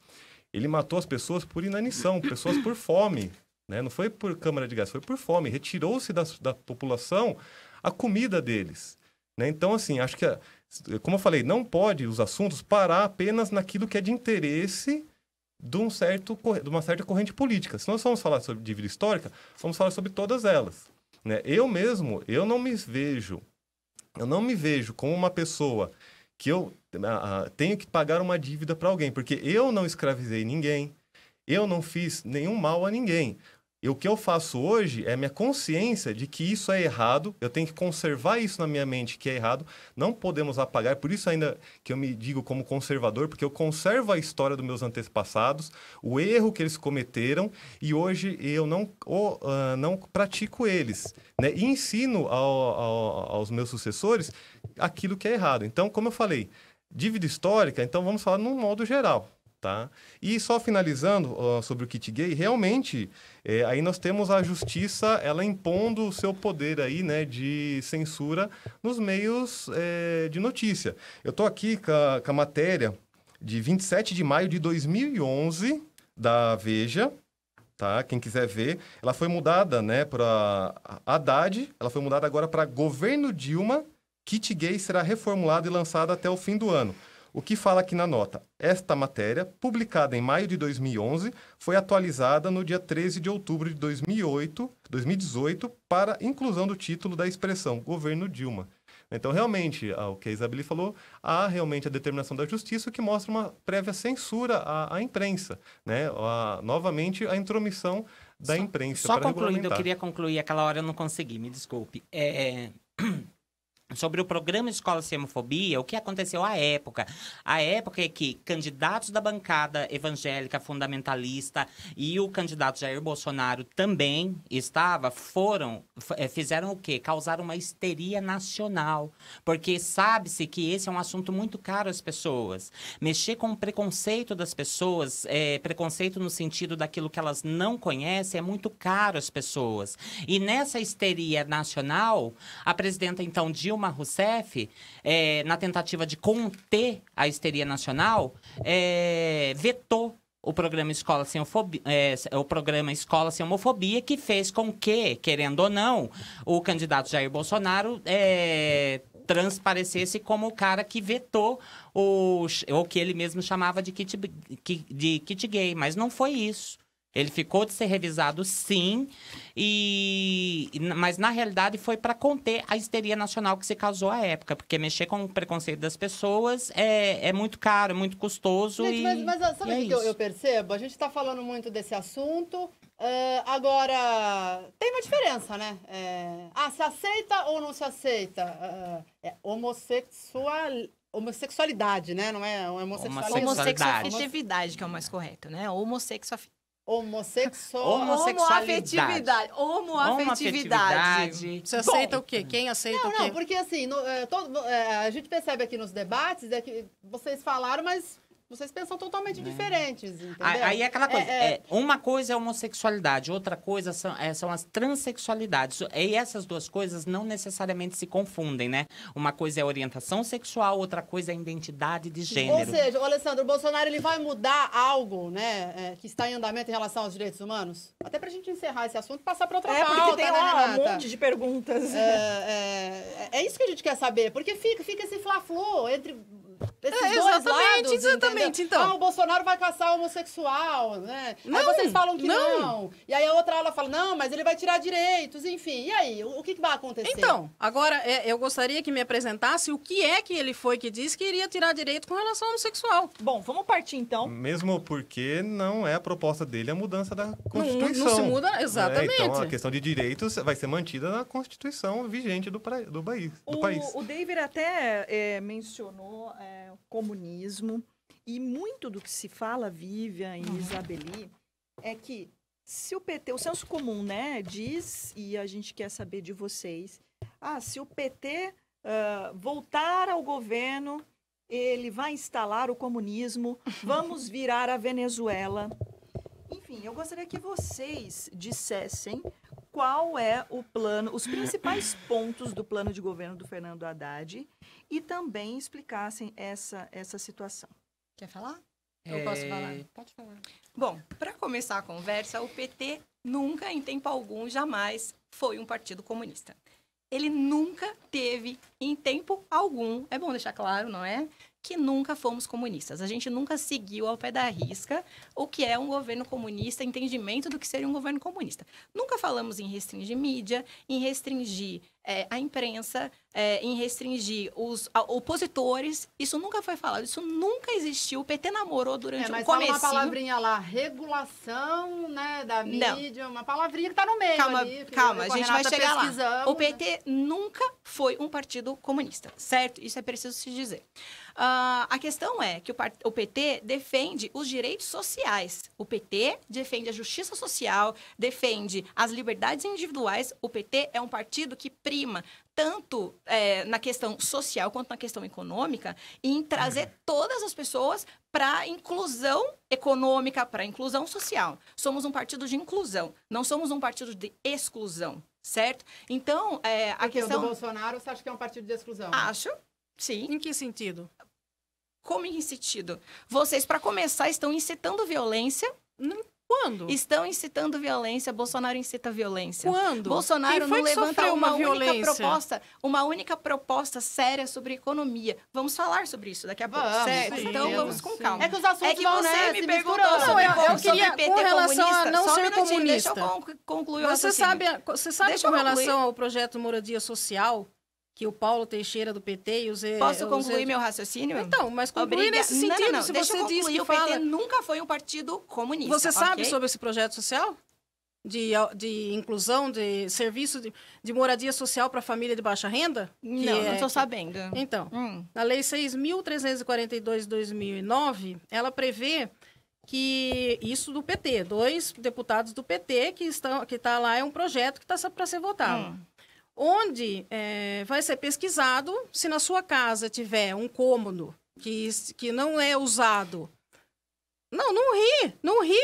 ele matou as pessoas por inanição, pessoas por fome. Né? Não foi por câmara de gás, foi por fome. Retirou-se da, da população a comida deles. Né? Então, assim, acho que, eh, como eu falei, não pode os assuntos parar apenas naquilo que é de interesse de, um certo, de uma certa corrente política. Se nós vamos falar sobre dívida histórica, vamos falar sobre todas elas. Né? Eu mesmo, eu não me vejo, eu não me vejo como uma pessoa que eu a, a, tenho que pagar uma dívida para alguém, porque eu não escravizei ninguém, eu não fiz nenhum mal a ninguém. E o que eu faço hoje é minha consciência de que isso é errado, eu tenho que conservar isso na minha mente que é errado, não podemos apagar, por isso ainda que eu me digo como conservador, porque eu conservo a história dos meus antepassados, o erro que eles cometeram e hoje eu não, ou, uh, ah, não pratico eles. Né? E ensino ao, ao, aos meus sucessores aquilo que é errado. Então, como eu falei, dívida histórica, então vamos falar num modo geral. Tá? E só finalizando uh, sobre o kit gay, realmente, é, aí nós temos a justiça ela impondo o seu poder aí, né, de censura nos meios é, de notícia. Eu estou aqui com a, com a matéria de 27 de maio de 2011 da Veja, tá? Quem quiser ver, ela foi mudada, né, para Haddad, ela foi mudada agora para governo Dilma, kit gay será reformulado e lançado até o fim do ano. O que fala aqui na nota? Esta matéria, publicada em maio de 2011, foi atualizada no dia 13 de outubro de 2008, 2018 para inclusão do título da expressão governo Dilma. Então, realmente, o que a Isabelle falou, há realmente a determinação da justiça que mostra uma prévia censura à, à imprensa, né? A, novamente, a intromissão da só, imprensa. Só concluindo, eu queria concluir, aquela hora eu não consegui, me desculpe. é... é sobre o programa Escola Sem Homofobia, o que aconteceu à época. A época é que candidatos da bancada evangélica fundamentalista e o candidato Jair Bolsonaro também estava, foram, eh, fizeram o quê? Causaram uma histeria nacional, porque sabe-se que esse é um assunto muito caro às pessoas. Mexer com o preconceito das pessoas, é, preconceito no sentido daquilo que elas não conhecem, é muito caro às pessoas. E nessa histeria nacional, a presidenta, então, Dilma Dilma Rousseff, é, na tentativa de conter a histeria nacional, é, vetou o programa Escola Sem Homofobia, é, o programa Escola Sem Homofobia, que fez com que, querendo ou não, o candidato Jair Bolsonaro é, transparecesse como o cara que vetou o, o que ele mesmo chamava de kit, de kit gay. Mas não foi isso. Ele ficou de ser revisado, sim, e mas na realidade foi para conter a histeria nacional que se causou à época, porque mexer com o preconceito das pessoas é, é muito caro, é muito custoso. Gente, e... mas, mas sabe é o é que eu, eu, percebo? A gente está falando muito desse assunto. Uh, agora, tem uma diferença, né? É, ah, se aceita ou não se aceita? Uh, é homossexual homossexualidade, né? Não é, é homossexualidade. Homossexualidade, que é o mais correto, né? Homossexualidade. Homossexual... Homoafetividade. Homoafetividade. Você aceita Bom, o quê? Quem aceita não, o quê? Não, não, porque assim, no, é, todo, é, a gente percebe aqui nos debates é que vocês falaram, mas vocês pensam totalmente é. diferentes, entendeu? Aí é aquela coisa, é, é, é... uma coisa é homossexualidade, outra coisa são, é, são as transexualidades. E essas duas coisas não necessariamente se confundem, né? Uma coisa é orientação sexual, outra coisa é identidade de gênero. Ou seja, o Alessandro, o Bolsonaro ele vai mudar algo, né, é, que está em andamento em relação aos direitos humanos? Até para a gente encerrar esse assunto e passar para outra é, pauta, porque tem né, lá um monte de perguntas. É, isso que a gente quer saber, porque fica, fica esse fla-flu entre é, exatamente, lados, exatamente. Então. Ah, o Bolsonaro vai caçar homossexual, né? Não, aí vocês falam que não. não. E aí a outra aula fala, não, mas ele vai tirar direitos, enfim. E aí, o, o que, que, vai acontecer? Então, agora é, eu gostaria que me apresentasse o que é que ele foi que disse que iria tirar direito com relação ao homossexual. Bom, vamos partir então. Mesmo porque não é a proposta dele a mudança da Constituição. Não, não se muda, é, exatamente. é Então a questão de direitos vai ser mantida na Constituição vigente do, pra... do, país, do o, país. O David até é, mencionou. É é, comunismo. E muito do que se fala, Vivian e uhum. Isabeli, é que se o PT, o senso comum, né, diz, e a gente quer saber de vocês, ah, se o PT uh, ah, voltar ao governo, ele vai instalar o comunismo, vamos virar a Venezuela. Enfim, eu gostaria que vocês dissessem qual é o plano, os principais pontos do plano de governo do Fernando Haddad e também explicassem essa, essa situação. Quer falar? Eu é... posso falar? Pode falar. Bom, para começar a conversa, o PT nunca, em tempo algum, jamais foi um partido comunista. Ele nunca teve, em tempo algum, é bom deixar claro, não é? que nunca fomos comunistas. A gente nunca seguiu ao pé da risca o que é um governo comunista, entendimento do que seria um governo comunista. Nunca falamos em restringir mídia, em restringir é, a imprensa, é, em restringir os a, opositores. Isso nunca foi falado, isso nunca existiu. O PT namorou durante é, mas um comecinho. uma palavrinha lá, regulação né, da mídia, Não. uma palavrinha que está no meio Calma, ali, calma a, a gente vai chegar lá. O PT né? nunca foi um partido comunista, certo? Isso é preciso se dizer. Uh, a questão é que o, o, PT defende os direitos sociais. O PT defende a justiça social, defende as liberdades individuais. O PT é um partido que prima tanto é, na questão social quanto na questão econômica em trazer uhum. todas as pessoas para inclusão econômica, para inclusão social. Somos um partido de inclusão, não somos um partido de exclusão certo? Então, é, a Porque questão... O do Bolsonaro, você acha que é um partido de exclusão? Acho, Sim. Em que sentido? Como em que sentido? Vocês, para começar, estão incitando violência. Hum, quando? Estão incitando violência, Bolsonaro incita violência. Quando? Bolsonaro não levanta uma, única proposta, uma única proposta séria sobre economia. Vamos falar sobre isso daqui a pouco, vamos, certo? Sim, então vamos com calma. É que os assuntos é que vão, você né, me perguntou não, sobre, eu, eu queria, sobre PT com relação comunista. A não Só ser um comunista. Deixa eu concluir Você sabe, você sabe deixa com relação ao projeto Moradia Social, que o Paulo Teixeira do PT e os Posso concluir meu raciocínio? Então, mas concluir nesse sentido, não, não, não. se você diz que o fala... PT nunca foi um partido comunista. Você okay? sabe sobre esse projeto social? De, de inclusão, de serviço de, de moradia social para família de baixa renda? Não, é... não estou sabendo. Então, hum. na Lei 6.342 de 2009, ela prevê que isso do PT, dois deputados do PT que estão que está lá é um projeto que está para ser votado. Hum onde é, vai ser pesquisado se na sua casa tiver um cômodo que, que não é usado. Não, não ri. Não ri.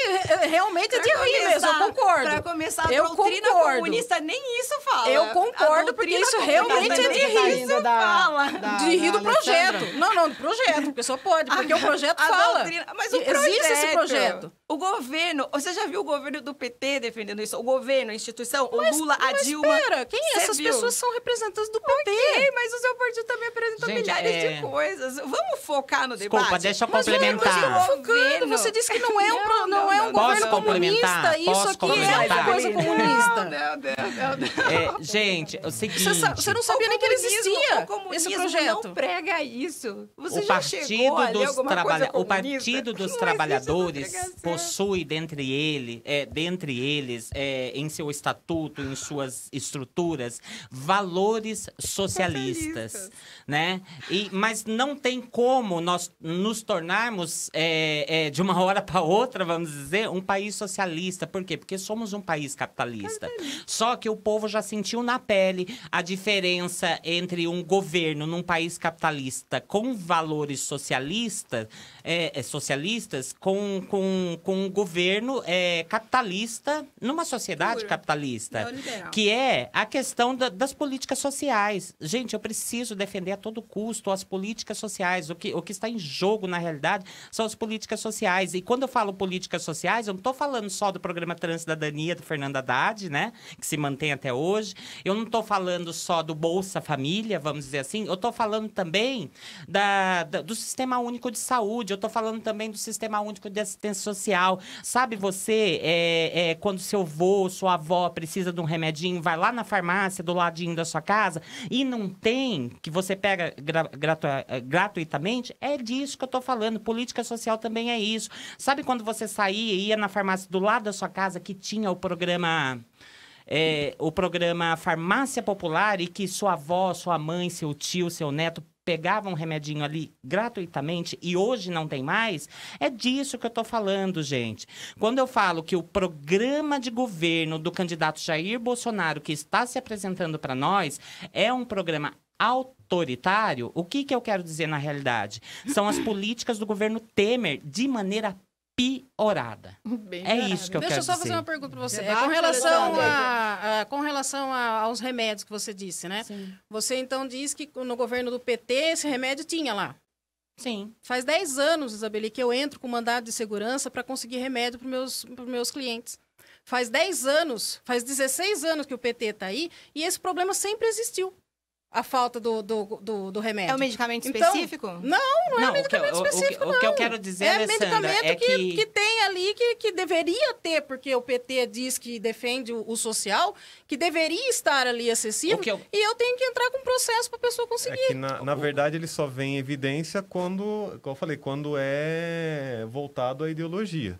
Realmente é de começar, rir mesmo. Eu concordo. Para começar, a eu doutrina concordo. comunista nem isso fala. Eu concordo, porque isso realmente é de rir. Isso da, fala. Da, de rir do projeto. Não, não, do projeto. A pessoa pode, porque a, o projeto fala. Doutrina, mas o projeto... Existe esse projeto. O governo, você já viu o governo do PT defendendo isso? O governo, a instituição, mas, o Lula, mas a Dilma. Espera, quem é? Essas viu? pessoas são representantes do PT. Okay, mas o seu partido também apresentou Gente, milhares é... de coisas. Vamos focar no Desculpa, debate. deixa eu complementar. Mas, eu Você disse que não é um, não, não, não é um não, governo comunista. Isso Posso aqui é complementar? é uma coisa comunista. Não, não, não, é, gente, eu é sei que. Você, você não sabia nem que ele existia. O comunismo esse projeto. não prega isso. Você o já partido chegou dos a alguma coisa O Partido dos é Trabalhadores possui dentre, ele, é, dentre eles, é, em seu estatuto, em suas estruturas, valores socialistas, socialistas. né? E, mas não tem como nós nos tornarmos, é, é de uma hora para outra, vamos dizer, um país socialista. Por quê? Porque somos um país capitalista. capitalista. Só que o povo já sentiu na pele a diferença entre um governo num país capitalista com valores socialistas, é, é, socialistas com, com com um governo é, capitalista, numa sociedade Pura. capitalista, que é a questão da, das políticas sociais. Gente, eu preciso defender a todo custo as políticas sociais. O que, o que está em jogo, na realidade, são as políticas sociais. E quando eu falo políticas sociais, eu não estou falando só do programa Transcidadania do Fernando Haddad, né? Que se mantém até hoje. Eu não estou falando só do Bolsa Família, vamos dizer assim. Eu estou falando também da, da, do Sistema Único de Saúde. Eu estou falando também do Sistema Único de Assistência Social Sabe você, é, é, quando seu avô, sua avó precisa de um remedinho, vai lá na farmácia do ladinho da sua casa e não tem, que você pega gra gratu é, gratuitamente, é disso que eu tô falando. Política social também é isso. Sabe quando você saía e ia na farmácia do lado da sua casa que tinha o programa... É, o programa Farmácia Popular e que sua avó, sua mãe, seu tio, seu neto pegava um remedinho ali gratuitamente e hoje não tem mais, é disso que eu estou falando, gente. Quando eu falo que o programa de governo do candidato Jair Bolsonaro que está se apresentando para nós é um programa autoritário, o que, que eu quero dizer na realidade? São as políticas do governo Temer de maneira piorada. Bem é isso que eu Deixa quero dizer. Deixa eu só fazer uma pergunta para você. É, com, relação a, a, com relação a, aos remédios que você disse, né? Sim. Você então diz que no governo do PT esse remédio tinha lá. Sim. Faz 10 anos, Isabeli, que eu entro com mandado de segurança para conseguir remédio para meus, pros meus clientes. Faz 10 anos, faz 16 anos que o PT está aí e esse problema sempre existiu a falta do, do, do, do, remédio. É um medicamento então, específico? Então, não, não, não, é um medicamento o que, específico, o, o, o que eu quero dizer, é Alessandra, medicamento é que... que... que tem ali, que, que deveria ter, porque o PT diz que defende o, o social, que deveria estar ali acessível, eu... e eu tenho que entrar com um processo para a pessoa conseguir. É que, na, na verdade, ele só vem em evidência quando, como eu falei, quando é voltado à ideologia.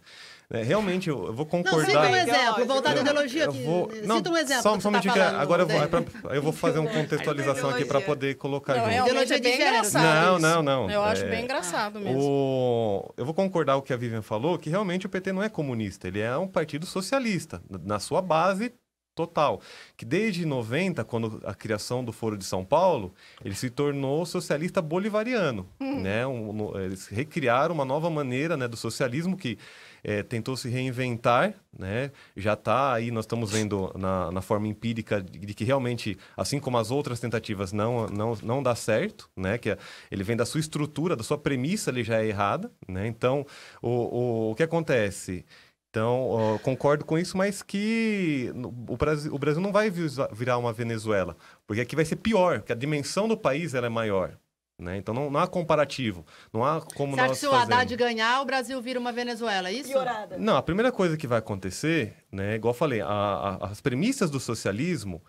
É, realmente, eu, eu vou concordar. Não, cita um exemplo, voltar à ideologia eu, aqui. Vou... Não, cita um exemplo. Só, só um minutinho, agora eu vou, é pra, eu vou fazer uma contextualização aqui para poder colocar não, junto. Ideologia é bem engraçado. Não, não, não. Eu acho é, bem engraçado mesmo. O... Eu vou concordar o que a Vivian falou, que realmente o PT não é comunista, ele é um partido socialista, na sua base total. Que desde 90, quando a criação do Foro de São Paulo, ele se tornou socialista bolivariano. Hum. Né? Um, um, eles recriaram uma nova maneira né, do socialismo que é, tentou se reinventar, né? Já está aí, nós estamos vendo na, na forma empírica de, de, que realmente, assim como as outras tentativas, não, não, não dá certo, né? Que é, ele vem da sua estrutura, da sua premissa, ele já é errada, né? Então, o, o, o que acontece? Então, concordo com isso, mas que o Brasil, o Brasil não vai virar uma Venezuela, porque aqui vai ser pior, porque a dimensão do país é maior. Né? Então não, não, há comparativo. Não há como Você nós. que se o Haddad ganhar, o Brasil vira uma Venezuela, é isso? Piorada. Não, a primeira coisa que vai acontecer, né, igual eu falei, a, a, as premissas do socialismo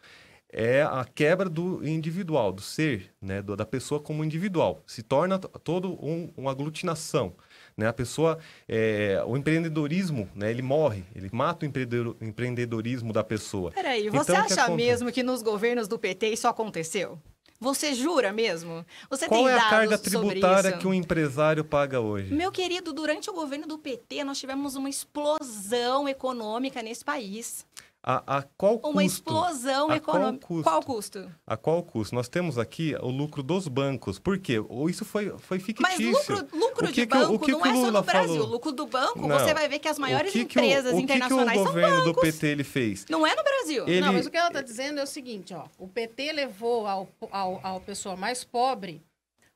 é a quebra do individual, do ser, né, do, da pessoa como individual. Se torna todo um, uma aglutinação. Né? A pessoa, é, o empreendedorismo, né, ele morre, ele mata o empreendedorismo da pessoa. Peraí, você então, acha que mesmo que nos governos do PT isso aconteceu? Você jura mesmo? Você Qual tem é a carga tributária que um empresário paga hoje? Meu querido, durante o governo do PT, nós tivemos uma explosão econômica nesse país. A, a qual Uma custo? Uma explosão econômica. Qual, qual custo? A qual custo? Nós temos aqui o lucro dos bancos. Por quê? Isso foi, foi fictício. Mas lucro, lucro que de que, banco o que não que é só no Brasil. Lucro do banco, não. você vai ver que as maiores que empresas o, internacionais são bancos. O que o governo do PT ele fez? Não é no Brasil. Ele... Não, mas o que ela está dizendo é o seguinte, ó. O PT levou ao, ao, ao pessoa mais pobre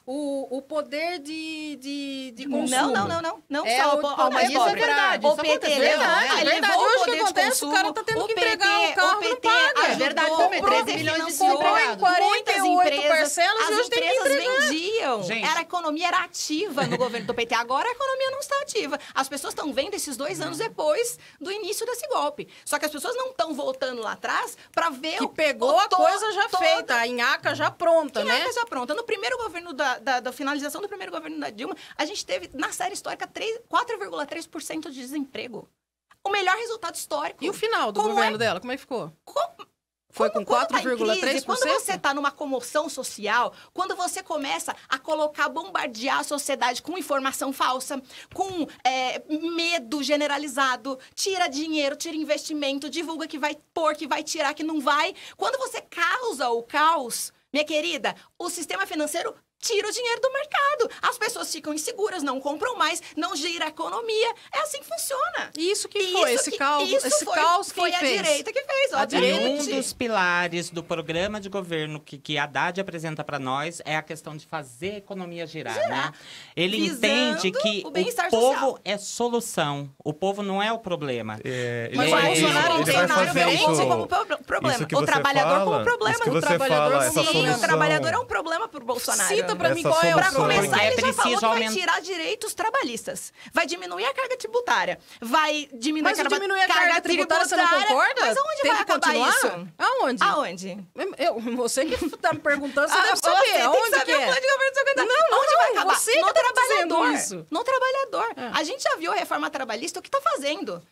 o, o poder de, de, de consumo. Não, não, não, não. Não é, só o, ao mais É verdade. O PT é verdade. Né? É verdade. Hoje o que acontece, o cara tá tendo que entregar o carro, o PT não paga. É verdade, comprou 13 milhões de comprou em 48 empresas, parcelas e hoje tem que entregar. vendiam. Gente. Era, a economia era ativa no governo do PT. Agora a economia não está ativa. As pessoas estão vendo esses dois anos depois do início desse golpe. Só que as pessoas não estão voltando lá atrás para ver... Que o, pegou o, a coisa já feita, a inhaca já pronta, né? A já pronta. No primeiro governo da da, da, finalização do primeiro governo da Dilma, a gente teve, na série histórica, 4,3% de desemprego. O melhor resultado histórico. E o final do como governo é? dela, como é que ficou? Como... Foi com 4,3%? Tá quando você está numa comoção social, quando você começa a colocar, bombardear a sociedade com informação falsa, com é, medo generalizado, tira dinheiro, tira investimento, divulga que vai pôr, que vai tirar, que não vai. Quando você causa o caos, minha querida, o sistema financeiro tira o dinheiro do mercado. As pessoas ficam inseguras, não compram mais, não gira a economia. É assim que funciona. Isso que isso foi, esse que, caos, esse foi, caos que foi a fez. direita que fez. Obviamente. Um dos pilares do programa de governo que, que Haddad apresenta para nós é a questão de fazer a economia girar. Né? girar né? Ele entende que o, o povo social. é solução, o povo não é o problema. É, Mas o Bolsonaro tem ele vai isso, como problema. O trabalhador fala, como problema. O trabalhador, fala, sim, o trabalhador é um problema para o Bolsonaro. Cita Conta pra mim qual é o Pra começar, é ele já falou que vai tirar direitos trabalhistas. Vai diminuir a carga tributária. Vai diminuir mas a carga, diminuir a carga, carga tributária, tributária, você não concorda? Mas aonde Tem vai acabar continuar? isso? Aonde? Aonde? Eu, você que tá me perguntando, você ah, deve saber. Você aonde que, que é? plano de Não, não, aonde não, vai acabar? Você no tá trabalhador. Isso. No trabalhador. É. A gente já viu a reforma trabalhista, o que tá fazendo?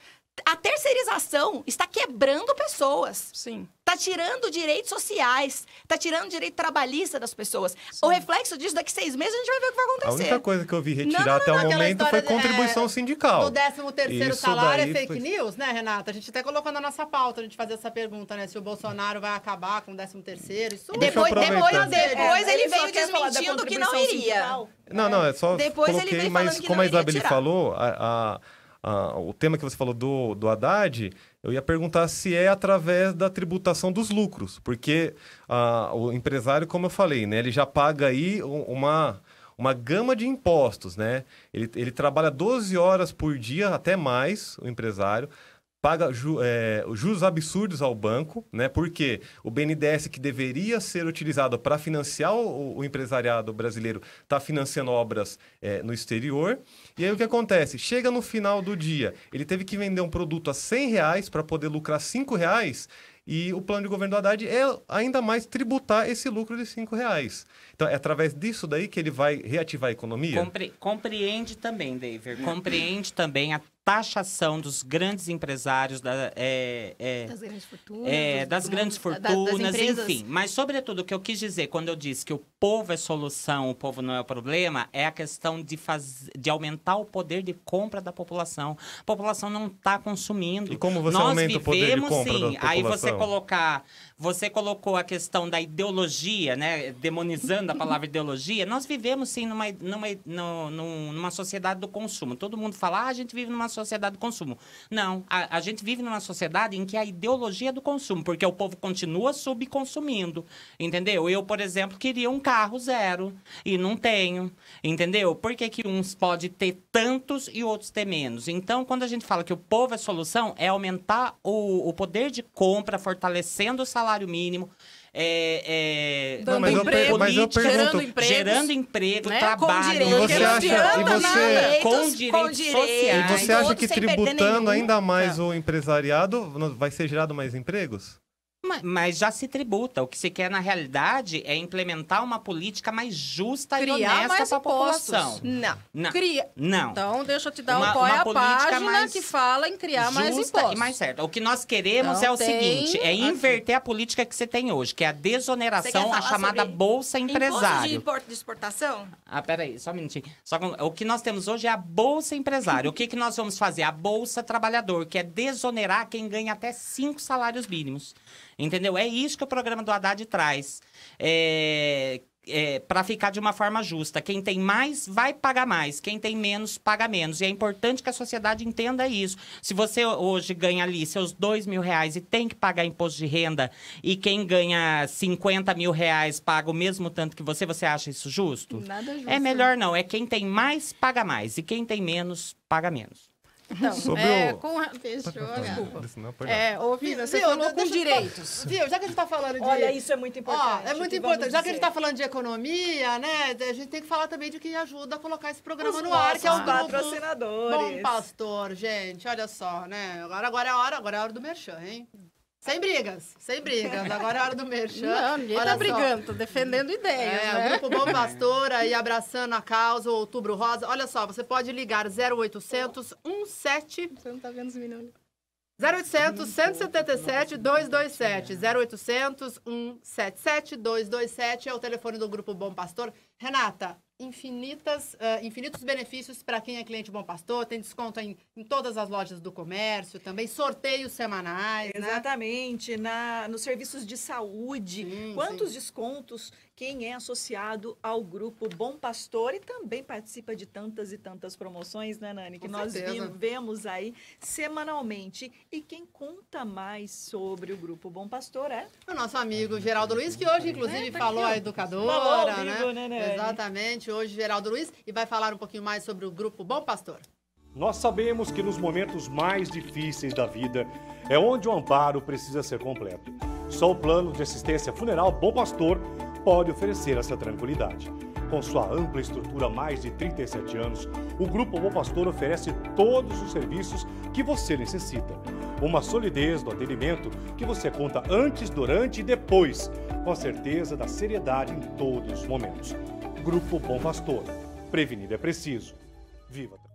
a terceirização está quebrando pessoas. Sim. Está tirando direitos sociais, está tirando direito trabalhista das pessoas. Sim. O reflexo disso, daqui seis meses, a gente vai ver o que vai acontecer. A única coisa que eu vi retirar não, não, até não, o momento foi de, é, contribuição é, sindical. O 13 terceiro Isso salário é fake foi... news, né, Renata? A gente até colocou na nossa pauta, a gente fazer essa pergunta, né? Se o Bolsonaro vai acabar com o 13 terceiro. Isso depois, depois, depois é, ele, ele veio desmentindo que não iria. Sindical. Não, não, é só Depois coloquei, mas como a Isabelle falou, a, a ah, o tema que você falou do, do Haddad, eu ia perguntar se é através da tributação dos lucros, porque ah, o empresário, como eu falei, né, ele já paga aí uma, uma gama de impostos, né? Ele, ele trabalha 12 horas por dia, até mais, o empresário, paga ju, é, juros absurdos ao banco, né? Porque o BNDES que deveria ser utilizado para financiar o, o, empresariado brasileiro está financiando obras é, no exterior e aí o que acontece? Chega no final do dia, ele teve que vender um produto a 100 reais para poder lucrar 5 reais. E o plano de governo do Haddad é ainda mais tributar esse lucro de 5 reais. Então, é através disso daí que ele vai reativar a economia? Compre compreende também, David. Compreende também a taxação dos grandes empresários, da, é, é, das grandes fortunas, é, das grandes fortunas da, das enfim. Mas, sobretudo, o que eu quis dizer quando eu disse que o povo é solução, o povo não é o problema, é a questão de, faz... de aumentar o poder de compra da população. A população não está consumindo. E como você Nós aumenta vivemos, o poder de compra sim, da população? Aí você colocar... Você colocou a questão da ideologia, né? demonizando a palavra ideologia. Nós vivemos, sim, numa, numa, numa, numa sociedade do consumo. Todo mundo fala, ah, a gente vive numa sociedade sociedade do consumo. Não, a, a, gente vive numa sociedade em que a ideologia do consumo, porque o povo continua subconsumindo, entendeu? Eu, por exemplo, queria um carro zero e não tenho, entendeu? Por que, que uns pode ter tantos e outros ter menos? Então, quando a gente fala que o povo é solução, é aumentar o, o poder de compra, fortalecendo o salário mínimo, é, é... Não, mas, emprego, eu mas eu pergunto, gerando emprego, gerando emprego né? trabalho, com direito, e você acha, e você, com direitos, com sociais. E você acha que tributando ainda mais tá. o empresariado vai ser gerado mais empregos? Mas já se tributa. O que se quer, na realidade, é implementar uma política mais justa Criar e honesta para a população. Não. Não. Cria... Não. Então, deixa eu te dar uma, um uma a página mais que fala em criar mais impostos. E mais certo. O que nós queremos então, é o seguinte, é inverter a política que você tem hoje, que é a desoneração, a chamada Bolsa Empresário. Imposto de exportação? Ah, peraí, só um minutinho. Só com... O que nós temos hoje é a Bolsa Empresário. o que, que nós vamos fazer? A Bolsa Trabalhador, que é desonerar quem ganha até cinco salários mínimos. Entendeu? É isso que o programa do Haddad traz. É, é, para ficar de uma forma justa. Quem tem mais vai pagar mais, quem tem menos paga menos. E é importante que a sociedade entenda isso. Se você hoje ganha ali seus dois mil reais e tem que pagar imposto de renda, e quem ganha 50 mil reais paga o mesmo tanto que você, você acha isso justo? Nada justo. É melhor não. É quem tem mais paga mais e quem tem menos paga menos. Então, Sobre é, o... com... Deixa eu É, ô, Vina, você falou com direitos. Viu, já que a gente está falando de... Olha, isso é muito importante. Ó, é muito importante. Já que a gente está falando de economia, né, a gente tem que falar também de quem ajuda a colocar esse programa Os no ar, que é o patrocinadores. Bom Pastor, gente, olha só, né? Agora, agora é a hora, agora é a hora do merchan, hein? Sem brigas, sem brigas. Agora é a hora do merchan. Não, ninguém Olha tá brigando, tô defendendo ideias, é, né? O Grupo Bom Pastor aí abraçando a causa, o Outubro Rosa. Olha só, você pode ligar 0800 17... Você não tá vendo os meninos 0800 177 227. 0800 177 227 é o telefone do Grupo Bom Pastor. Renata, infinitas, uh, infinitos benefícios para quem é cliente Bom Pastor. Tem desconto em, em, todas as lojas do comércio, também sorteios semanais. Né? Exatamente, né? na, nos serviços de saúde. Sim, quantos sim. descontos quem é associado ao grupo Bom Pastor e também participa de tantas e tantas promoções, né, Nani? Que nós vemos aí semanalmente. E quem conta mais sobre o grupo Bom Pastor é? O nosso amigo Geraldo Luiz, que hoje, inclusive, é, tá falou aqui, a educadora. Falou né? vivo, né? né Exatamente, hoje Geraldo Luiz, e vai falar um pouquinho mais sobre o grupo Bom Pastor. Nós sabemos que nos momentos mais difíceis da vida é onde o amparo precisa ser completo. Só o plano de assistência funeral Bom Pastor pode oferecer essa tranquilidade. Com sua ampla estrutura há mais de 37 anos, o Grupo Bom Pastor oferece todos os serviços que você necessita. Uma solidez do atendimento que você conta antes, durante e depois, com a certeza da seriedade em todos os momentos. Grupo Bom Pastor. Prevenir é preciso. Viva!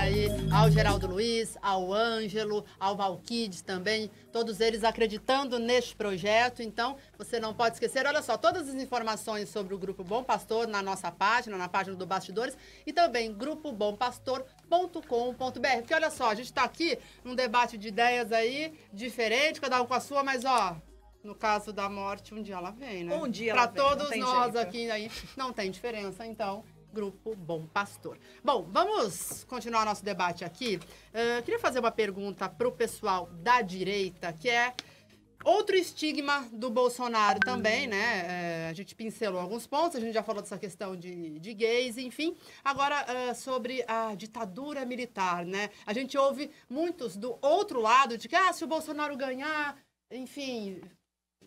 Aí, ao Geraldo Luiz, ao Ângelo, ao Valquides também, todos eles acreditando neste projeto. Então, você não pode esquecer. Olha só, todas as informações sobre o Grupo Bom Pastor na nossa página, na página do Bastidores e também grupobompastor.com.br. Porque olha só, a gente está aqui num debate de ideias aí, diferente, cada um com a sua, mas ó, no caso da morte, um dia ela vem, né? Um dia Para todos nós jeito. aqui, aí, não tem diferença, então Grupo Bom Pastor. Bom, vamos continuar nosso debate aqui. Uh, queria fazer uma pergunta para o pessoal da direita, que é outro estigma do Bolsonaro também, né? Uh, a gente pincelou alguns pontos, a gente já falou dessa questão de, de gays, enfim. Agora, uh, sobre a ditadura militar, né? A gente ouve muitos do outro lado de que, ah, se o Bolsonaro ganhar, enfim,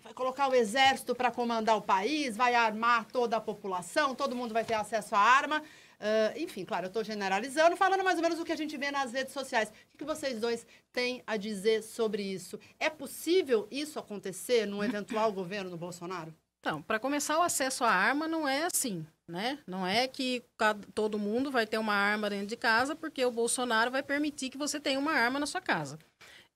vai colocar o exército para comandar o país, vai armar toda a população, todo mundo vai ter acesso à arma. Uh, enfim, claro, eu estou generalizando, falando mais ou menos o que a gente vê nas redes sociais. O que, que vocês dois têm a dizer sobre isso? É possível isso acontecer num eventual governo do Bolsonaro? Então, para começar, o acesso à arma não é assim, né? Não é que todo mundo vai ter uma arma dentro de casa porque o Bolsonaro vai permitir que você tenha uma arma na sua casa.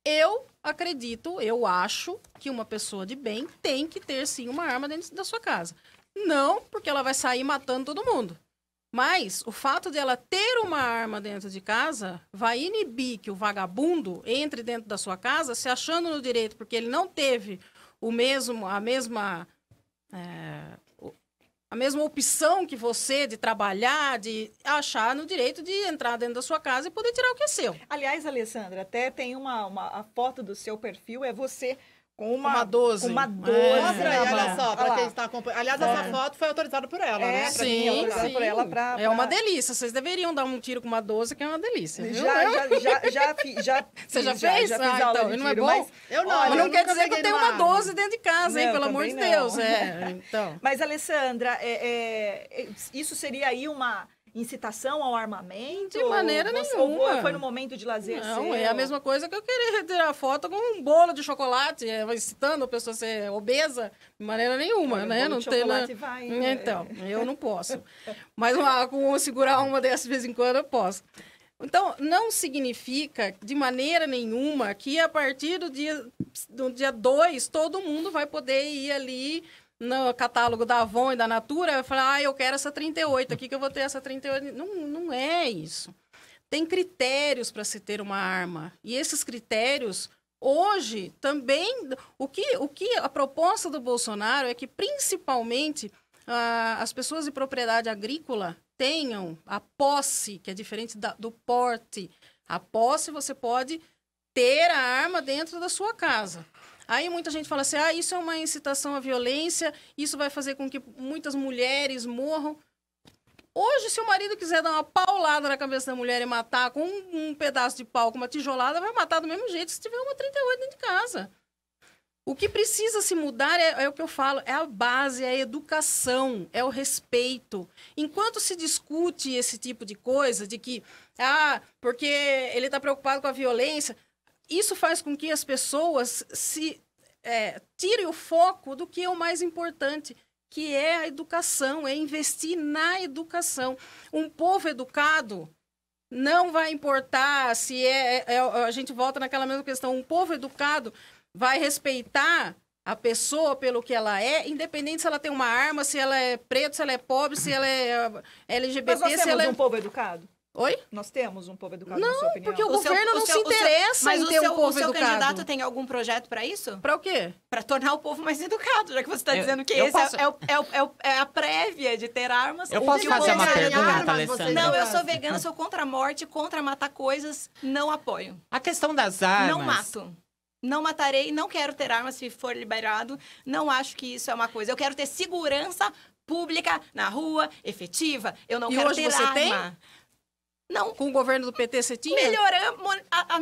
Eu acredito, eu acho que uma pessoa de bem tem que ter sim uma arma dentro da sua casa. Não porque ela vai sair matando todo mundo. Mas o fato de ela ter uma arma dentro de casa vai inibir que o vagabundo entre dentro da sua casa se achando no direito, porque ele não teve o mesmo, a mesma. É a mesma opção que você de trabalhar, de achar no direito de entrar dentro da sua casa e poder tirar o que é seu. Aliás, Alessandra, até tem uma, uma a foto do seu perfil é você com uma, uma 12. Uma 12. É. olha só, pra quem está acompanhando. Aliás, é. essa foto foi autorizada por ela, né? é, né? Sim, sim. Por ela pra, pra... É uma delícia. Vocês deveriam dar um tiro com uma 12, que é uma delícia. Já, já, já, já, fi, já Você já fez? Já, já ah, então, tiro, não é bom? Mas... Eu não. Olha, mas não quer dizer que eu tenho uma 12 dentro de casa, hein? pelo amor de Deus. É, então. Mas, Alessandra, é, é, isso seria aí uma incitação ao armamento? De maneira ou nenhuma. Ou foi no momento de lazer Não, seu? é a mesma coisa que eu querer tirar foto com um bolo de chocolate, é, incitando a pessoa a ser obesa, de maneira nenhuma, né? Não tem na... vai, é, né? Então, eu não posso. Mas uma, ah, com, segurar uma dessas de vez em quando eu posso. Então, não significa de maneira nenhuma que a partir do dia do dia 2 todo mundo vai poder ir ali no catálogo da Avon e da Natura, eu falo ah, eu quero essa 38 aqui, que eu vou ter essa 38. Não, não é isso. Tem critérios para se ter uma arma. E esses critérios, hoje, também. O que, o que a proposta do Bolsonaro é que, principalmente, ah, as pessoas de propriedade agrícola tenham a posse, que é diferente da, do porte. A posse você pode ter a arma dentro da sua casa. Aí muita gente fala assim: ah, isso é uma incitação à violência, isso vai fazer com que muitas mulheres morram. Hoje, se o marido quiser dar uma paulada na cabeça da mulher e matar com um, um pedaço de pau, com uma tijolada, vai matar do mesmo jeito se tiver uma 38 dentro de casa. O que precisa se mudar é, é, o que eu falo, é a base, é a educação, é o respeito. Enquanto se discute esse tipo de coisa, de que, ah, porque ele está preocupado com a violência, isso faz com que as pessoas se é, tirem o foco do que é o mais importante, que é a educação, é investir na educação. Um povo educado não vai importar se é, é, é, a gente volta naquela mesma questão, um povo educado vai respeitar a pessoa pelo que ela é, independente se ela tem uma arma, se ela é preto, se ela é pobre, se ela é LGBT, Mas nós temos se ela é um povo educado. Oi? Nós temos um povo educado, não, na sua opinião. porque o, o governo seu, não o se seu, interessa em ter seu, um povo educado. Mas o seu educado. candidato tem algum projeto para isso? Para o quê? Para tornar o povo mais educado, já que você está dizendo que esse é- posso... é, é, é, é, a prévia de ter armas. Eu posso fazer uma pergunta, Alessandra? Não, eu sou vegana, sou contra a morte, contra matar coisas, não apoio. A questão das armas... Não mato. Não matarei, não quero ter armas se for liberado. Não acho que isso é uma coisa. Eu quero ter segurança pública, na rua, efetiva. Eu não e quero hoje ter você arma. Tem? Não. Com o governo do PT você tinha? Melhoramos.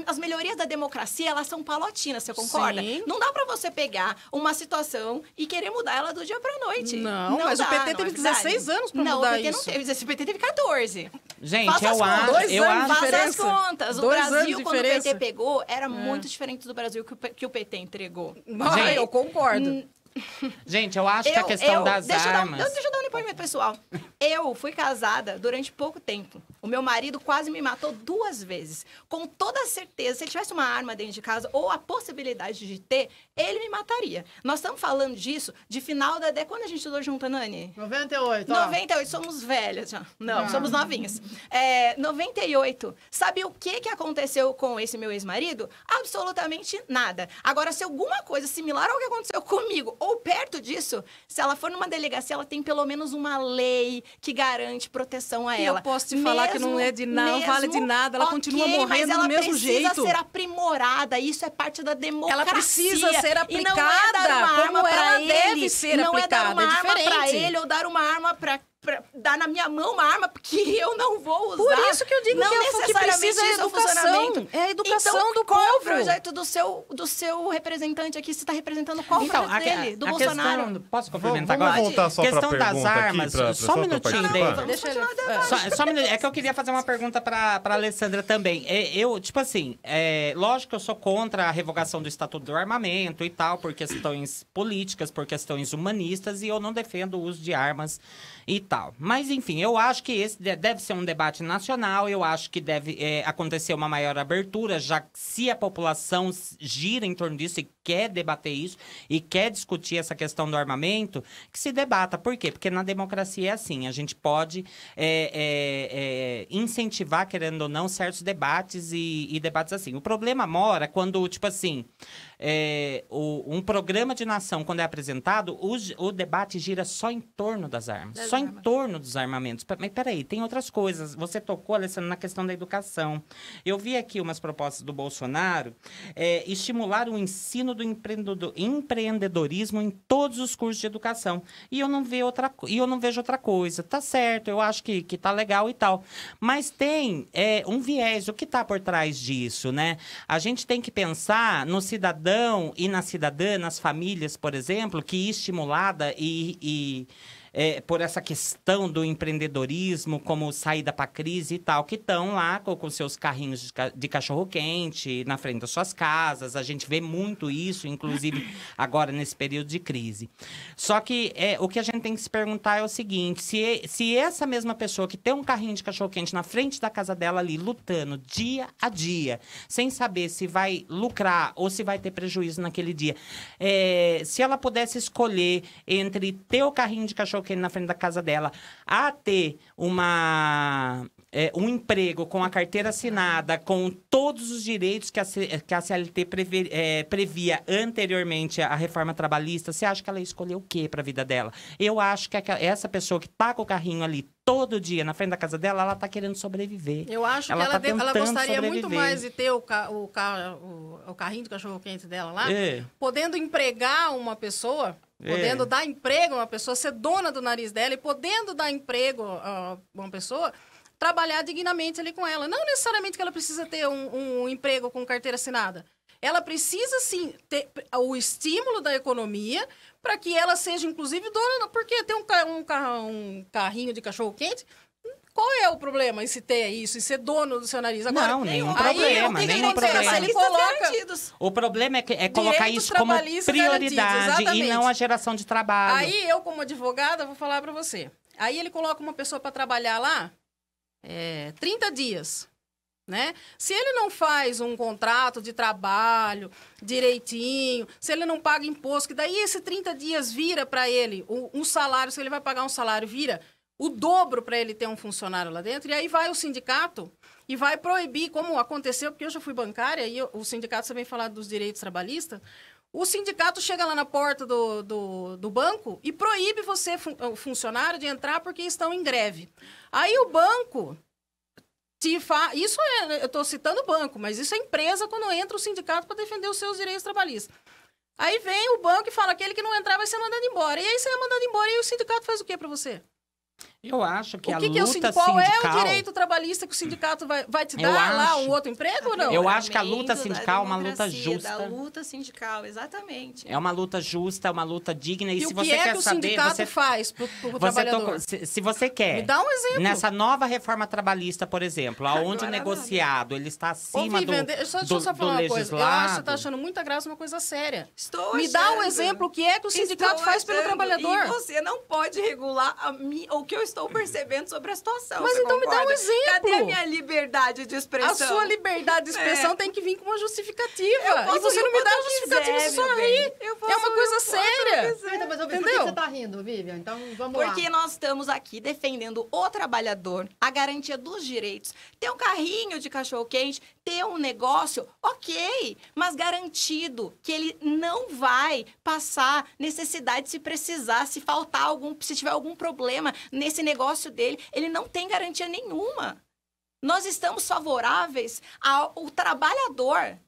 as melhorias da democracia, elas são palotinas, você concorda? Sim. Não dá para você pegar uma situação e querer mudar ela do dia pra noite. Não, não mas dá, o PT teve é 16 anos pra não, mudar o PT isso. Não, teve, O PT teve 14. Gente, Faça eu acho. eu acho. Faça as contas. O dois Brasil, quando o PT pegou, era é. muito diferente do Brasil que o, que o PT entregou. Mas, Gente, eu concordo. Hum. Gente, eu acho eu, que a questão eu, das deixa armas... Eu dar, deixa eu dar um depoimento pessoal. Eu fui casada durante pouco tempo. O meu marido quase me matou duas vezes. Com toda certeza, se ele tivesse uma arma dentro de casa ou a possibilidade de ter, ele me mataria. Nós estamos falando disso de final da década. Quando a gente estudou junto, Nani? 98. Ó. 98, somos velhas já. Não, ah. somos novinhas. É, 98. Sabe o que, que aconteceu com esse meu ex-marido? Absolutamente nada. Agora, se alguma coisa similar ao que aconteceu comigo ou perto disso, se ela for numa delegacia, ela tem pelo menos uma lei que garante proteção a ela. Eu posso te falar Mesmo que não é de nada, não vale de nada, ela okay, continua morrendo do mesmo jeito. Ela precisa ser aprimorada, isso é parte da democracia. Ela precisa ser é aplicada, não é dar uma como arma para deve ele, ser não aplicada, é dar uma é arma para ele ou dar uma arma para pra dar na minha mão uma arma que eu não vou usar. Por isso que eu digo não que é necessariamente que é educação. É a educação então, do qual povo. é o projeto do seu, do seu representante aqui? Você está representando qual então, projeto a, dele? Do a Bolsonaro? Questão, posso complementar vamos, agora? Voltar só questão das armas. Pra, só, um minutinho, daí. deixa Só, só, um minutinho. É que eu queria fazer uma pergunta para a Alessandra também. É, eu, tipo assim, é, lógico que eu sou contra a revogação do Estatuto do Armamento e tal, por questões políticas, por questões humanistas, e eu não defendo o uso de armas e tal. Mas, enfim, eu acho que esse deve ser um debate nacional, eu acho que deve é, acontecer uma maior abertura, já se a população gira em torno disso e quer debater isso e quer discutir essa questão do armamento, que se debata. Por quê? Porque na democracia é assim, a gente pode é, é, é, incentivar, querendo ou não, certos debates e, e, debates assim. O problema mora quando, tipo assim, é, o, um programa de nação, quando é apresentado, o, o debate gira só em torno das armas, das só armas. em torno dos armamentos. Mas peraí, tem outras coisas. Você tocou, Alessandro, na questão da educação. Eu vi aqui umas propostas do Bolsonaro é, estimular o ensino ensino do empreendedorismo em todos os cursos de educação. E eu não, vejo outra, e eu não vejo outra coisa. Tá certo, eu acho que, que tá legal e tal. Mas tem é, um viés, o que está por trás disso, né? A gente tem que pensar no cidadão e na cidadã, nas famílias, por exemplo, que estimulada e, e é, por essa questão do empreendedorismo como saída para a crise e tal, que estão lá com, com seus carrinhos de, ca de cachorro-quente na frente das suas casas. A gente vê muito isso, inclusive agora nesse período de crise. Só que é, o que a gente tem que se perguntar é o seguinte: se, se essa mesma pessoa que tem um carrinho de cachorro-quente na frente da casa dela ali, lutando dia a dia, sem saber se vai lucrar ou se vai ter prejuízo naquele dia, é, se ela pudesse escolher entre ter o carrinho de cachorro coloquei na frente da casa dela, a ter uma, é, um emprego com a carteira assinada, com todos os direitos que a, que a CLT é, previa anteriormente à reforma trabalhista, você acha que ela escolheu o quê para a vida dela? Eu acho que essa pessoa que tá com o carrinho ali todo dia na frente da casa dela, ela está querendo sobreviver. Eu acho ela que ela, tá ela gostaria sobreviver. muito mais de ter o, ca, o, ca, o, o carrinho do cachorro-quente dela lá, é. podendo empregar uma pessoa é. podendo é. dar emprego a uma pessoa, ser dona do nariz dela e podendo dar emprego a uma pessoa, trabalhar dignamente ali com ela. Não necessariamente que ela precisa ter um, um emprego com carteira assinada. Ela precisa, sim, ter o estímulo da economia para que ela seja, inclusive, dona. Porque ter um, um, um carrinho de cachorro-quente qual é o problema em se ter isso, e ser dono do seu nariz? Agora, não, nenhum aí, problema. Aí, é nenhum problema. Ele coloca... O problema é, que, é colocar isso como prioridade e não a geração de trabalho. Aí eu, como advogada, vou falar para você. Aí ele coloca uma pessoa para trabalhar lá é, 30 dias. Né? Se ele não faz um contrato de trabalho direitinho, se ele não paga imposto, que daí esse 30 dias vira para ele um, um salário, se ele vai pagar um salário, vira o dobro para ele ter um funcionário lá dentro, e aí vai o sindicato e vai proibir, como aconteceu, porque eu já fui bancária, e o sindicato também falar dos direitos trabalhistas, o sindicato chega lá na porta do, do, do banco e proíbe você, fun, o funcionário, de entrar porque estão em greve. Aí o banco fa... Isso é, né, eu estou citando o banco, mas isso é empresa quando entra o sindicato para defender os seus direitos trabalhistas. Aí vem o banco e fala aquele que não entrar vai ser mandado embora. E aí você é mandado embora e o sindicato faz o que para você? Eu acho que o que a que é luta o sindical... Qual é o direito trabalhista que o sindicato vai, vai te dar acho... lá um outro emprego ou não? Eu acho que a luta sindical é uma luta justa. A luta sindical, exatamente. É uma luta justa, é uma luta digna. E, e se o que você é que o sindicato você... faz para o trabalhador? Se, se, você quer... Me dá um exemplo. Nessa nova reforma trabalhista, por exemplo, aonde o negociado ele está acima Ô, Vivian, do, deixa, deixa do, eu só falar uma legislado. coisa. Eu acho que você está achando muita graça uma coisa séria. Estou Me dá um exemplo. O que é que o sindicato faz pelo trabalhador? E você não pode regular a mi... o que eu estou estou percebendo sobre a situação. Mas então concorda? me dá um exemplo. Cadê a minha liberdade de expressão? A sua liberdade de expressão é. tem que vir com uma justificativa. E você não me dá uma justificativa, quiser, você só ri. É uma coisa séria. Então, mas, eu Entendeu? por que você tá rindo, Vivian? Então vamos Porque lá. Porque nós estamos aqui defendendo o trabalhador, a garantia dos direitos. Ter um carrinho de cachorro-quente, ter um negócio, ok, mas garantido que ele não vai passar necessidade se precisar, se faltar algum, se tiver algum problema nesse negócio dele, ele não tem garantia nenhuma. Nós estamos favoráveis ao trabalhador.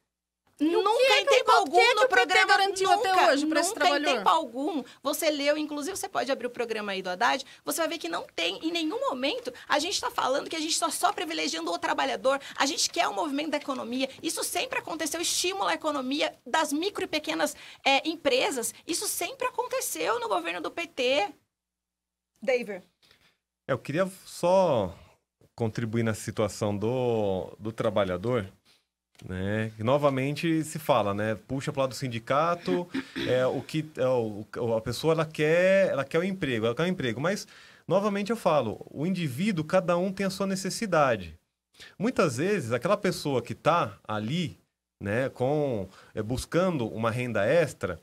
Nunca em tempo algum que no que programa. Garantiu nunca, até hoje esse trabalhador. em tempo algum. Você leu, inclusive, você pode abrir o programa aí do Haddad, você vai ver que não tem, em nenhum momento, a gente está falando que a gente está só privilegiando o trabalhador. A gente quer o um movimento da economia. Isso sempre aconteceu, estimula a economia das micro e pequenas é, empresas. Isso sempre aconteceu no governo do PT. David. É, eu queria só contribuir na situação do, do trabalhador, né? novamente se fala, né? Puxa para o lado do sindicato, é o que é, o, a pessoa ela quer, ela quer o emprego, ela quer emprego, mas novamente eu falo, o indivíduo, cada um tem a sua necessidade. Muitas vezes aquela pessoa que está ali, né, com é, buscando uma renda extra,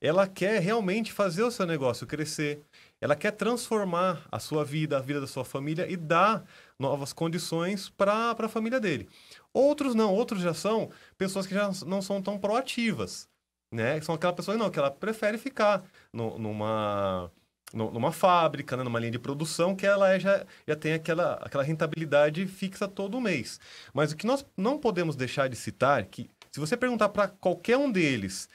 ela quer realmente fazer o seu negócio crescer, ela quer transformar a sua vida, a vida da sua família e dar novas condições para a família dele. Outros não, outros já são pessoas que já não são tão proativas, né? São aquela pessoa não, que ela prefere ficar no, numa numa fábrica, né? numa linha de produção que ela é, já, já tem aquela, aquela rentabilidade fixa todo mês. Mas o que nós não podemos deixar de citar é que se você perguntar para qualquer um deles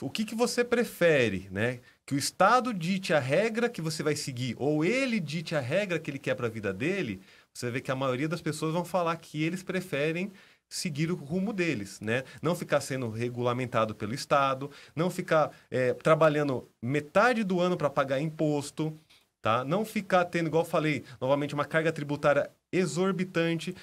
o que, que você prefere, né? que o Estado dite a regra que você vai seguir, ou ele dite a regra que ele quer para a vida dele, você vê que a maioria das pessoas vão falar que eles preferem seguir o rumo deles, né? Não ficar sendo regulamentado pelo Estado, não ficar é, trabalhando metade do ano para pagar imposto, tá? Não ficar tendo, igual falei, novamente uma carga tributária exorbitante.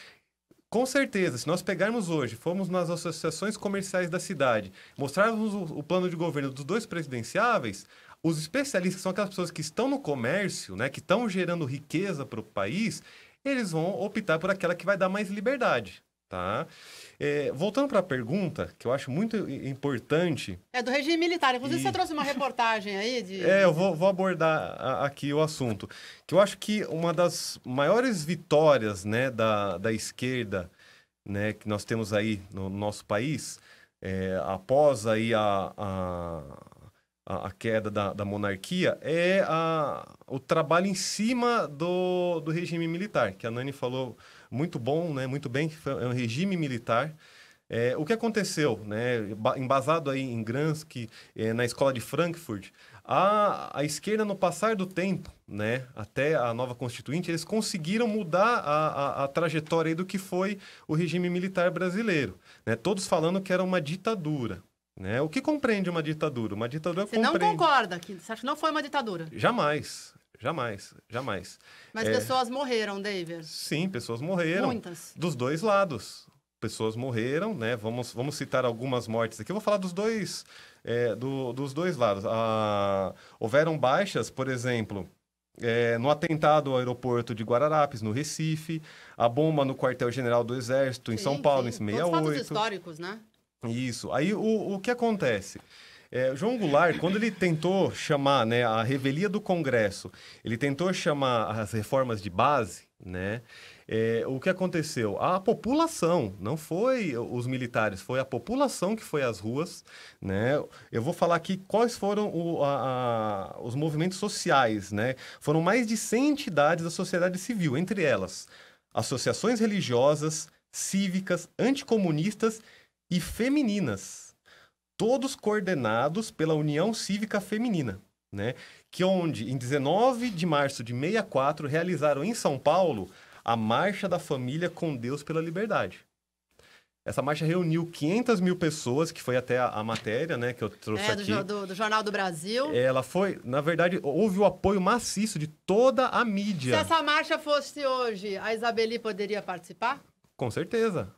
Com certeza, se nós pegarmos hoje, formos nas associações comerciais da cidade, mostrarmos o, o plano de governo dos dois presidenciáveis, os especialistas são aquelas pessoas que estão no comércio, né, que estão gerando riqueza para o país, eles vão optar por aquela que vai dar mais liberdade. Tá? É, voltando para a pergunta, que eu acho muito importante. É do regime militar. Inclusive, e... você trouxe uma reportagem aí de. É, eu vou, vou abordar a, aqui o assunto. Que eu acho que uma das maiores vitórias né, da, da esquerda né, que nós temos aí no nosso país, é, após aí a, a a, a queda da, da, monarquia é a, o trabalho em cima do, do regime militar, que a Nani falou muito bom, né, muito bem, que foi é um regime militar. É, o que aconteceu, né, embasado aí em Gramsci, é, na escola de Frankfurt, a, a esquerda, no passar do tempo, né, até a nova constituinte, eles conseguiram mudar a, a, a trajetória do que foi o regime militar brasileiro. Né, todos falando que era uma ditadura, né? O que compreende uma ditadura? Uma ditadura você compreende... não concorda que você acha que não foi uma ditadura? Jamais, jamais, jamais. Mas é... pessoas morreram, David. Sim, pessoas morreram. Muitas. Dos dois lados. Pessoas morreram, né? Vamos, vamos citar algumas mortes aqui. Eu vou falar dos dois, é, do, dos dois lados. Ah, houveram baixas, por exemplo, é, no atentado ao aeroporto de Guararapes, no Recife, a bomba no quartel-general do Exército, em sim, São Paulo, sim. em 68. Todos fatos históricos, né? Então, Isso. Aí o, o que acontece? É, João Goulart, quando ele tentou chamar né, a revelia do Congresso, ele tentou chamar as reformas de base, né? É, o que aconteceu? A população, não foi os militares, foi a população que foi às ruas. Né? Eu vou falar aqui quais foram o, a, a, os movimentos sociais. Né? Foram mais de 100 entidades da sociedade civil, entre elas associações religiosas, cívicas, anticomunistas e femininas, todos coordenados pela União Cívica Feminina, né? Que é onde, em 19 de março de 64, realizaram em São Paulo a Marcha da Família com Deus pela Liberdade. Essa marcha reuniu 500 mil pessoas, que foi até a, a matéria, né, que eu trouxe é, do, aqui. Do, do, Jornal do Brasil. Ela foi, na verdade, houve o apoio maciço de toda a mídia. Se essa marcha fosse hoje, a Isabeli poderia participar? Com certeza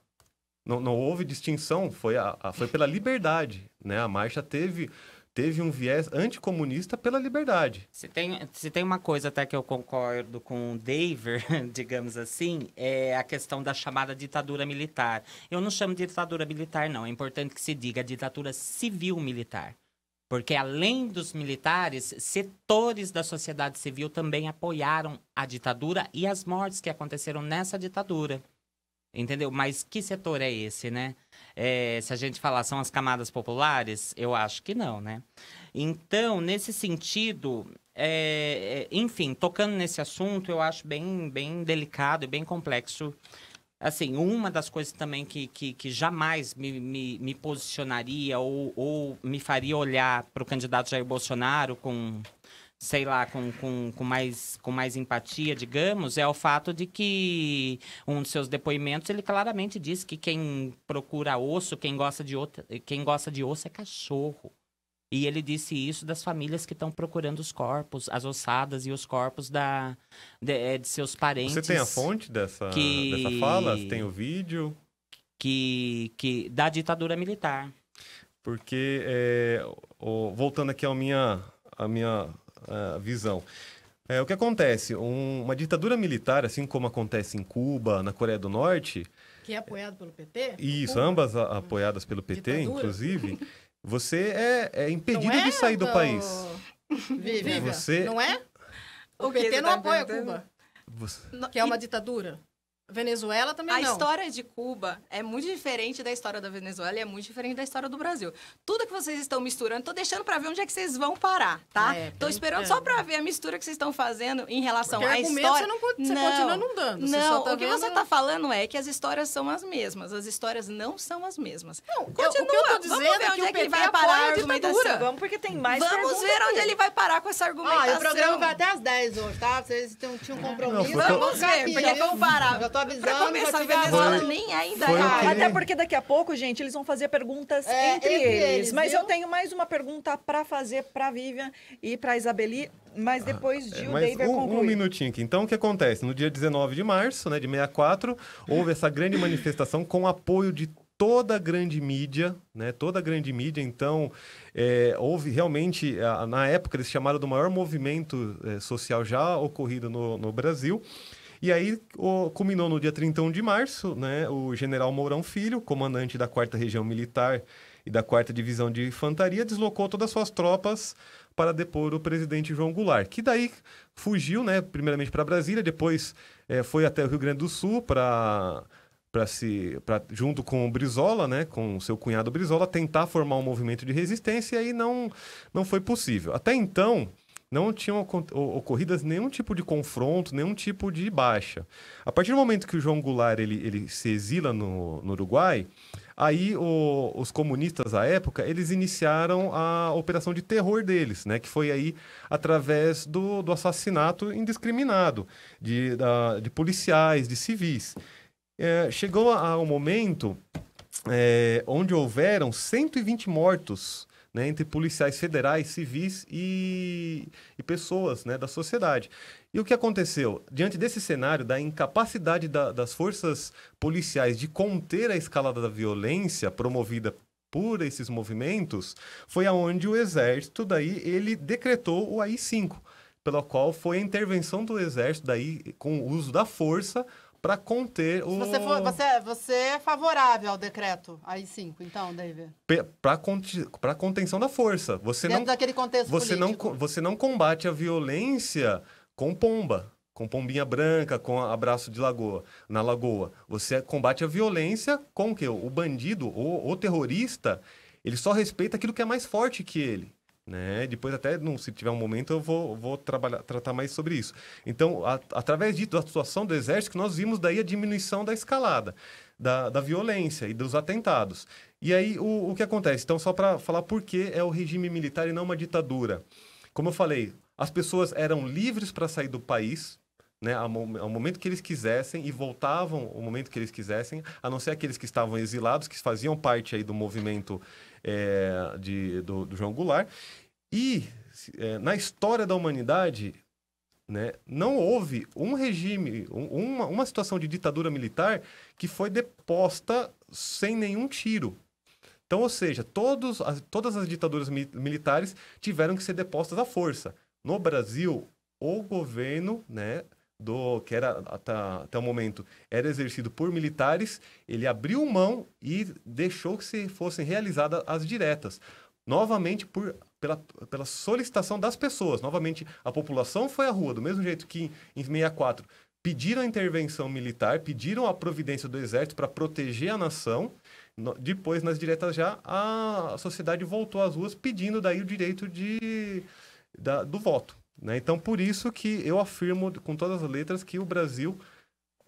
não, não houve distinção, foi, a, a, foi pela liberdade. Né? A marcha teve, teve um viés anticomunista pela liberdade. Se tem, se tem uma coisa até que eu concordo com o David, digamos assim, é a questão da chamada ditadura militar. Eu não chamo de ditadura militar, não. É importante que se diga ditadura civil-militar. Porque além dos militares, setores da sociedade civil também apoiaram a ditadura e as mortes que aconteceram nessa ditadura. Entendeu? Mas que setor é esse, né? É, se a gente falar, são as camadas populares? Eu acho que não, né? Então, nesse sentido, é, é, enfim, tocando nesse assunto, eu acho bem, bem delicado e bem complexo. Assim, uma das coisas também que, que, que jamais me, me, me, posicionaria ou, ou me faria olhar para o candidato Jair Bolsonaro com sei lá, com, com, com, mais, com mais empatia, digamos, é o fato de que um dos seus depoimentos ele claramente diz que quem procura osso, quem gosta de, outra, quem gosta de osso é cachorro. E ele disse isso das famílias que estão procurando os corpos, as ossadas e os corpos da, de, eh, de seus parentes. Você tem a fonte dessa, que, dessa fala? Você tem o vídeo? Que, que da ditadura militar. Porque, é, voltando aqui à minha, à minha a visão. É, o que acontece? Um, uma ditadura militar, assim como acontece em Cuba, na Coreia do Norte. Que é apoiado pelo PT? Isso, Cuba. ambas a, apoiadas pelo PT, ditadura. inclusive. Você é, é impedido é, de sair do, do país. Viva. Você... Não é? O, o PT não tá apoia Cuba. Você... Que é uma ditadura. Venezuela também a não. A história de Cuba é muito diferente da história da Venezuela e é muito diferente da história do Brasil. Tudo que vocês estão misturando, tô deixando para ver onde é que vocês vão parar, tá? É, tô esperando é. só para ver a mistura que vocês estão fazendo em relação Porque à história. Você não você não, continua não dando. Não, tá o que você tá falando é que as histórias são as mesmas, as histórias não são as mesmas. Não, continua. Eu, o que eu tô dizendo Vamos ver é onde é que é ele vai parar a argumentação. Vamos porque tem mais Vamos ver onde ele vai parar com essa argumentação. Ah, o programa vai até às 10 hoje, tá? Vocês tinham um compromisso. Não, Vamos ver, porque é parar. Eu tô avisando, começar, a tive foi, nem ainda. Ah, que... Até porque daqui a pouco, gente, eles vão fazer perguntas é, entre, entre, eles. eles mas viu? eu tenho mais uma pergunta para fazer para Vivian e para Isabeli, mas ah, depois ah, de é, o David um, concluir. Um minutinho aqui. Então, o que acontece? No dia 19 de março, né, de 64, houve essa grande manifestação com apoio de toda a grande mídia, né? Toda a grande mídia. Então, é, houve realmente, na época, eles chamaram do maior movimento é, social já ocorrido no, no Brasil. E aí o, culminou no dia 31 de março, né, o general Mourão Filho, comandante da 4 Região Militar e da 4 Divisão de Infantaria, deslocou todas as suas tropas para depor o presidente João Goulart, que daí fugiu, né, primeiramente para Brasília, depois é, foi até o Rio Grande do Sul para para se pra, junto com o Brizola, né, com seu cunhado Brizola, tentar formar um movimento de resistência e aí não não foi possível. Até então, não tinham ocorridas nenhum tipo de confronto, nenhum tipo de baixa. A partir do momento que o João Goulart ele, ele se exila no, no Uruguai, aí o, os comunistas à época eles iniciaram a operação de terror deles, né? Que foi aí através do, do assassinato indiscriminado de, da, de policiais, de civis. É, chegou ao momento é, onde houveram 120 mortos né, entre policiais federais, civis e, e pessoas né, da sociedade. E o que aconteceu? Diante desse cenário da incapacidade da, das forças policiais de conter a escalada da violência promovida por esses movimentos, foi aonde o exército daí ele decretou o AI-5, pela qual foi a intervenção do exército daí com o uso da força para conter o. Você, for, você, é, você, é favorável ao decreto AI-5, então, David? Para conti... contenção da força. Você Dentro não, daquele contexto você político. Não, você não combate a violência com pomba, com pombinha branca, com abraço de lagoa, na lagoa. Você combate a violência com o quê? O bandido ou o terrorista, ele só respeita aquilo que é mais forte que ele. Né? Depois até, se tiver um momento, eu vou, vou trabalhar, tratar mais sobre isso. Então, a, através da situação do exército, nós vimos daí a diminuição da escalada, da, da violência e dos atentados. E aí, o, o que acontece? Então, só para falar por que é o regime militar e não uma ditadura. Como eu falei, as pessoas eram livres para sair do país, né, ao, ao, momento que eles quisessem e voltavam ao momento que eles quisessem, a não ser aqueles que estavam exilados, que faziam parte aí do movimento é, de, do, do, João Goulart. E é, na história da humanidade, né, não houve um regime, um, uma, uma situação de ditadura militar que foi deposta sem nenhum tiro. Então, ou seja, todos, as, todas as ditaduras mi militares tiveram que ser depostas à força. No Brasil, o governo né, do que era até, até o momento era exercido por militares, ele abriu mão e deixou que se fossem realizadas as diretas, novamente por pela, pela solicitação das pessoas. Novamente, a população foi à rua, do mesmo jeito que em, em 64 pediram a intervenção militar, pediram a providência do exército para proteger a nação. No, depois, nas diretas já, a, a sociedade voltou às ruas pedindo daí o direito de, da, do voto. Né? Então, por isso que eu afirmo com todas as letras que o Brasil,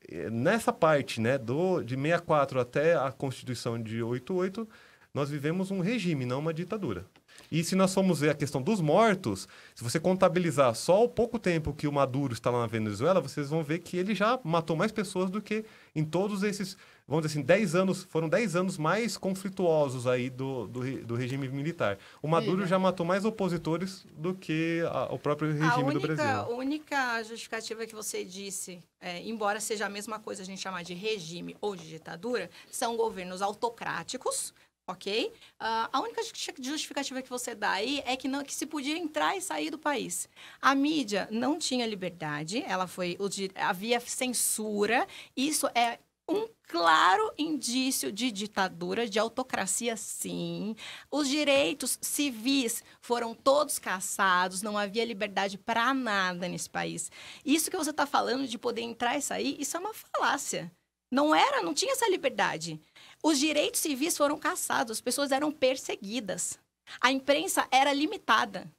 eh, nessa parte né, do, de 64 até a Constituição de 88, nós vivemos um regime, não uma ditadura. E se nós formos ver a questão dos mortos, se você contabilizar só o pouco tempo que o Maduro está lá na Venezuela, vocês vão ver que ele já matou mais pessoas do que em todos esses vamos dizer assim, 10 anos, foram 10 anos mais conflituosos aí do, do, do regime militar. O Maduro Sim. já matou mais opositores do que a, o próprio regime única, do Brasil. A única justificativa que você disse, é, embora seja a mesma coisa a gente chamar de regime ou de ditadura, são governos autocráticos, ok? Uh, a única justificativa que você dá aí é que não que se podia entrar e sair do país. A mídia não tinha liberdade, ela foi havia censura. Isso é um claro indício de ditadura, de autocracia, sim. Os direitos civis foram todos caçados, não havia liberdade para nada nesse país. Isso que você está falando de poder entrar e sair, isso é uma falácia. Não era, não tinha essa liberdade. Os direitos civis foram caçados, as pessoas eram perseguidas. A imprensa era limitada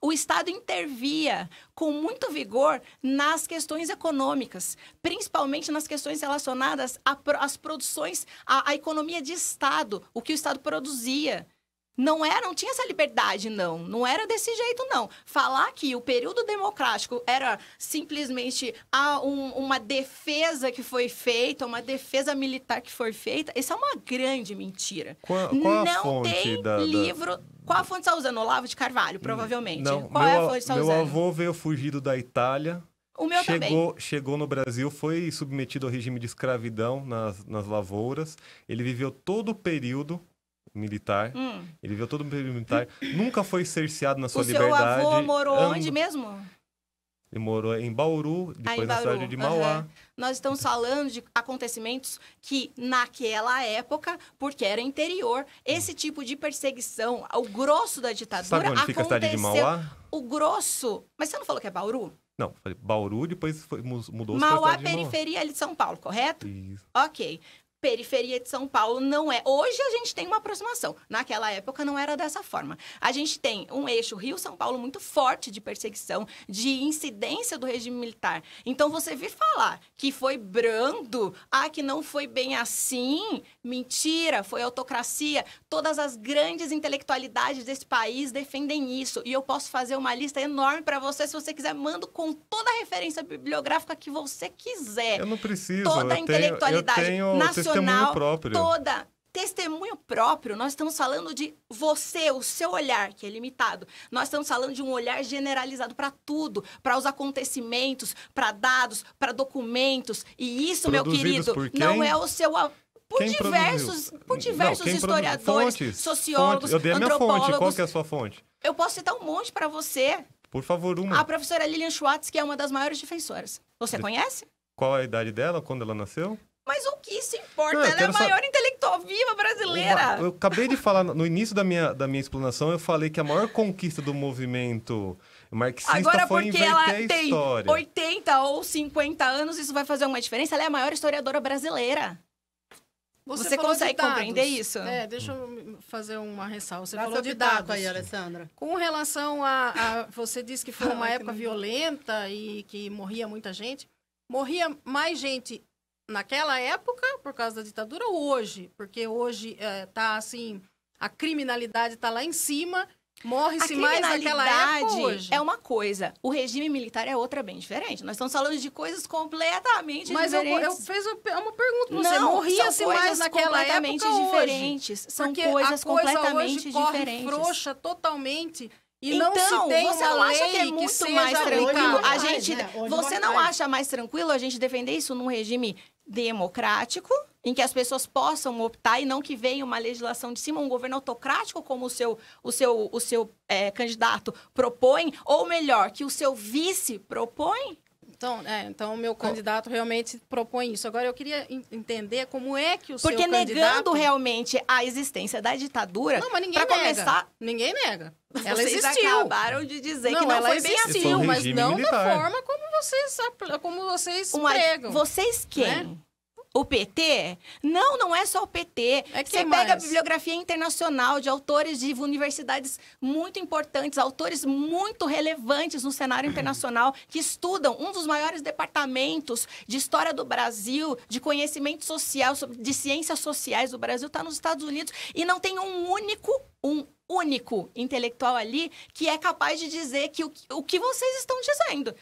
o Estado intervia com muito vigor nas questões econômicas, principalmente nas questões relacionadas às produções, à, à economia de Estado, o que o Estado produzia não era, não tinha essa liberdade, não. Não era desse jeito, não. Falar que o período democrático era simplesmente a, ah, um, uma defesa que foi feita, uma defesa militar que foi feita, isso é uma grande mentira. Qual, qual não tem da, livro. Da... Qual a fonte está usando? Olavo de Carvalho, provavelmente. Não, qual meu, é a fonte está usando? Meu avô veio fugido da Itália. O meu chegou, também. Chegou no Brasil, foi submetido ao regime de escravidão nas, nas lavouras. Ele viveu todo o período militar. Hum. Ele viveu todo o período militar. Nunca foi cerceado na sua o liberdade. O seu avô morou Ando... onde mesmo? Ele morou em Bauru, depois ah, em Bauru. na cidade de Mauá. Uhum. Nós estamos falando de acontecimentos que, naquela época, porque era interior, esse tipo de perseguição, o grosso da ditadura Sabe onde fica a cidade de Mauá? O grosso... Mas você não falou que é Bauru? Não, falei Bauru, depois foi, mudou Mauá, para a cidade de Mauá. periferia de São Paulo, correto? Isso. Ok periferia de São Paulo não é. Hoje a gente tem uma aproximação. Naquela época não era dessa forma. A gente tem um eixo Rio-São Paulo muito forte de perseguição, de incidência do regime militar. Então você vir falar que foi brando, ah, que não foi bem assim, mentira, foi autocracia. Todas as grandes intelectualidades desse país defendem isso. E eu posso fazer uma lista enorme para você, se você quiser, mando com toda a referência bibliográfica que você quiser. Eu não preciso. Toda eu a intelectualidade tenho, eu tenho profissional. Testemunho próprio. Toda. Testemunho próprio, nós estamos falando de você, o seu olhar, que é limitado. Nós estamos falando de um olhar generalizado para tudo, para os acontecimentos, para dados, para documentos. E isso, Produzidos meu querido, não é o seu por quem diversos, por diversos não, historiadores, fontes, sociólogos, fontes. Eu dei antropólogos. Fonte. Qual é a sua fonte? Eu posso citar um monte para você. Por favor, uma. A professora Lilian Schwartz, que é uma das maiores defensoras. Você De... conhece? Qual a idade dela? Quando ela nasceu? Mas o que se importa? Não, ela é a maior intelectual viva brasileira. Uma... Eu acabei de falar, no início da minha, da minha explanação, eu falei que a maior conquista do movimento marxista Agora, foi porque ela tem história. 80 ou 50 anos, isso vai fazer alguma diferença? Ela é a maior historiadora brasileira. Você, Você consegue compreender isso? É, deixa eu fazer uma ressalva. Você Trata falou de dados aí, Alessandra. Com relação a, a você disse que foi uma época violenta e que morria muita gente. Morria mais gente naquela época, por causa da ditadura, ou hoje? Porque hoje está é, assim, a criminalidade está lá em cima, morre-se mais naquela época hoje. é uma coisa, o regime militar é outra bem diferente. Nós estamos falando de coisas completamente Mas diferentes. Mas eu, eu fiz é uma pergunta pra você, morria-se mais naquela completamente época diferentes. Hoje? São Porque coisas coisa completamente diferentes. frouxa totalmente... E então, você não acha que é muito que mais tranquilo? A é, gente, mais, né? você não mais. acha mais tranquilo a gente defender isso num regime democrático, em que as pessoas possam optar e não que venha uma legislação de cima, um governo autocrático como o seu, o seu, o seu é, candidato propõe, ou melhor, que o seu vice propõe, então, é, então meu candidato realmente propõe isso. Agora eu queria entender como é que o Porque seu candidato... Porque negando realmente a existência da ditadura, Não, mas ninguém nega. Começar... Ninguém nega. Ela vocês existiu. acabaram de dizer não, que não ela foi é bem assim, mas é não militar. da forma como vocês como vocês Uma, pregam. Vocês né? quem? Né? o PT? Não, não é só o PT. É Você mais? pega a bibliografia internacional de autores de universidades muito importantes, autores muito relevantes no cenário internacional, que estudam um dos maiores departamentos de história do Brasil, de conhecimento social, de ciências sociais do Brasil, está nos Estados Unidos, e não tem um único, um único intelectual ali que é capaz de dizer que o, o que vocês estão dizendo.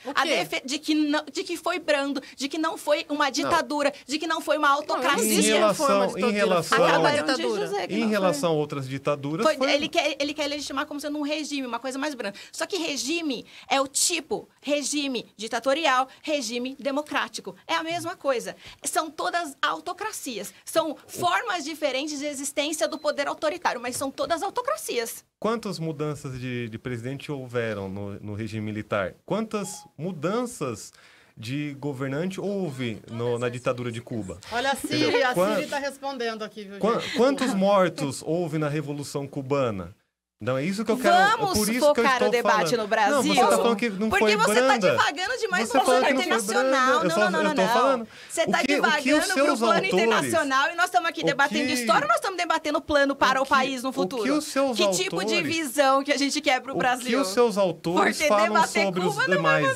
de, que não, de que foi brando, de que não foi uma ditadura, não. de que não foi uma autocracia. Não, em relação, em relação, ditadura. em relação foi. a outras ditaduras. Foi, foi... Ele, quer, ele quer legitimar como sendo um regime, uma coisa mais branca. Só que regime é o tipo regime ditatorial, regime democrático. É a mesma coisa. São todas autocracias. São formas diferentes de existência do poder autoritário, mas são todas autocracias dias. Quantas mudanças de, de presidente houveram no, no, regime militar? Quantas mudanças de governante houve no, na ditadura de Cuba? Olha a Siri, a está respondendo aqui. Viu, quantos mortos houve na Revolução Cubana? Não, é isso que eu quero. É Vamos por isso focar que eu o debate falando. no Brasil. Não, você tá falando que não Porque foi você tá branda. tá divagando demais você pro plano internacional. Não, não, não, não, não. Você tá que, divagando pro plano autores, internacional e nós estamos aqui debatendo que, história nós estamos debatendo plano para o, que, o, país no futuro? Que, os seus que autores, tipo de visão que a gente quer pro o Brasil? O que os seus autores Porque falam sobre Cuba os demais,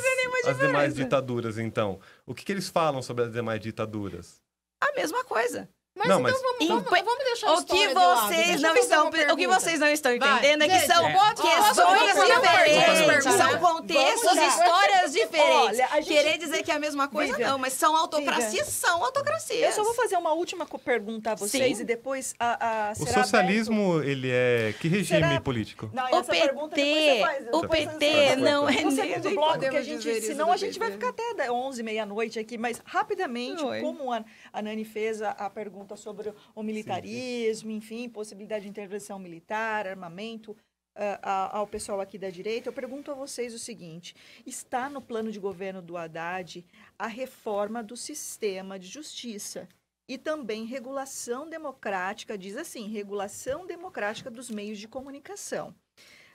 as demais ditaduras, então? O que, que eles falam sobre as demais ditaduras? A mesma coisa. Mas não, então mas... vamos, vamos, vamos deixar o que vocês não estão O que vocês não estão entendendo Vai. é que são é. questões diferentes, são contextos, histórias diferentes. Olha, gente... Querer dizer que é a mesma coisa, não, mas são autocracias, são autocracias. Eu só vou fazer uma última pergunta a vocês Sim. e depois a, a O socialismo, aberto? ele é... Que regime será... político? Não, o PT, faz, o PT não é... Não bloco que a gente... Senão a gente vai ficar até 11, meia-noite aqui, mas rapidamente, como a Nani fez a pergunta pergunta sobre o militarismo, enfim, possibilidade de intervenção militar, armamento, ah, ao pessoal aqui da direita, eu pergunto a vocês o seguinte: está no plano de governo do Haddad a reforma do sistema de justiça e também regulação democrática, diz assim, regulação democrática dos meios de comunicação.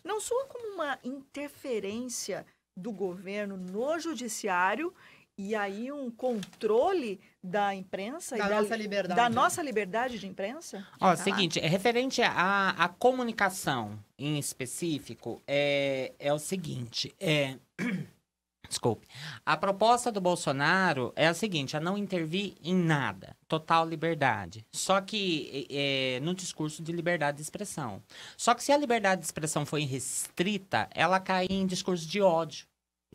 Não soa como uma interferência do governo no judiciário e aí um controle da imprensa da, e da, nossa, liberdade. da nossa liberdade de imprensa? Ó, tá. seguinte, é referente à, à comunicação em específico, é, é o seguinte, é... Desculpe. A proposta do Bolsonaro é a seguinte: a não intervir em nada, total liberdade. Só que é, no discurso de liberdade de expressão. Só que se a liberdade de expressão foi restrita, ela cai em discurso de ódio.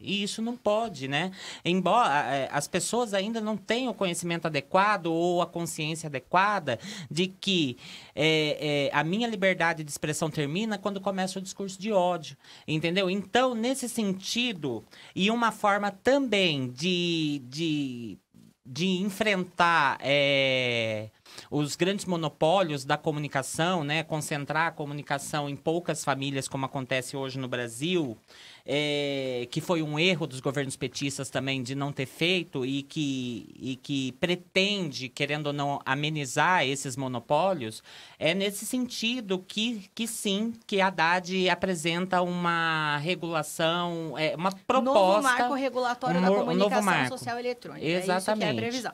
E isso não pode, né? Embora é, as pessoas ainda não tenham o conhecimento adequado ou a consciência adequada de que é, é, a minha liberdade de expressão termina quando começa o discurso de ódio, entendeu? Então, nesse sentido, e uma forma também de, de, de enfrentar. É, os grandes monopólios da comunicação, né, concentrar a comunicação em poucas famílias, como acontece hoje no Brasil, é, que foi um erro dos governos petistas também de não ter feito e que, e que pretende, querendo ou não, amenizar esses monopólios, é nesse sentido que, que sim, que a Haddad apresenta uma regulação, é, uma proposta. Novo marco regulatório um, da comunicação social eletrônica. Exatamente. É isso que é a previsão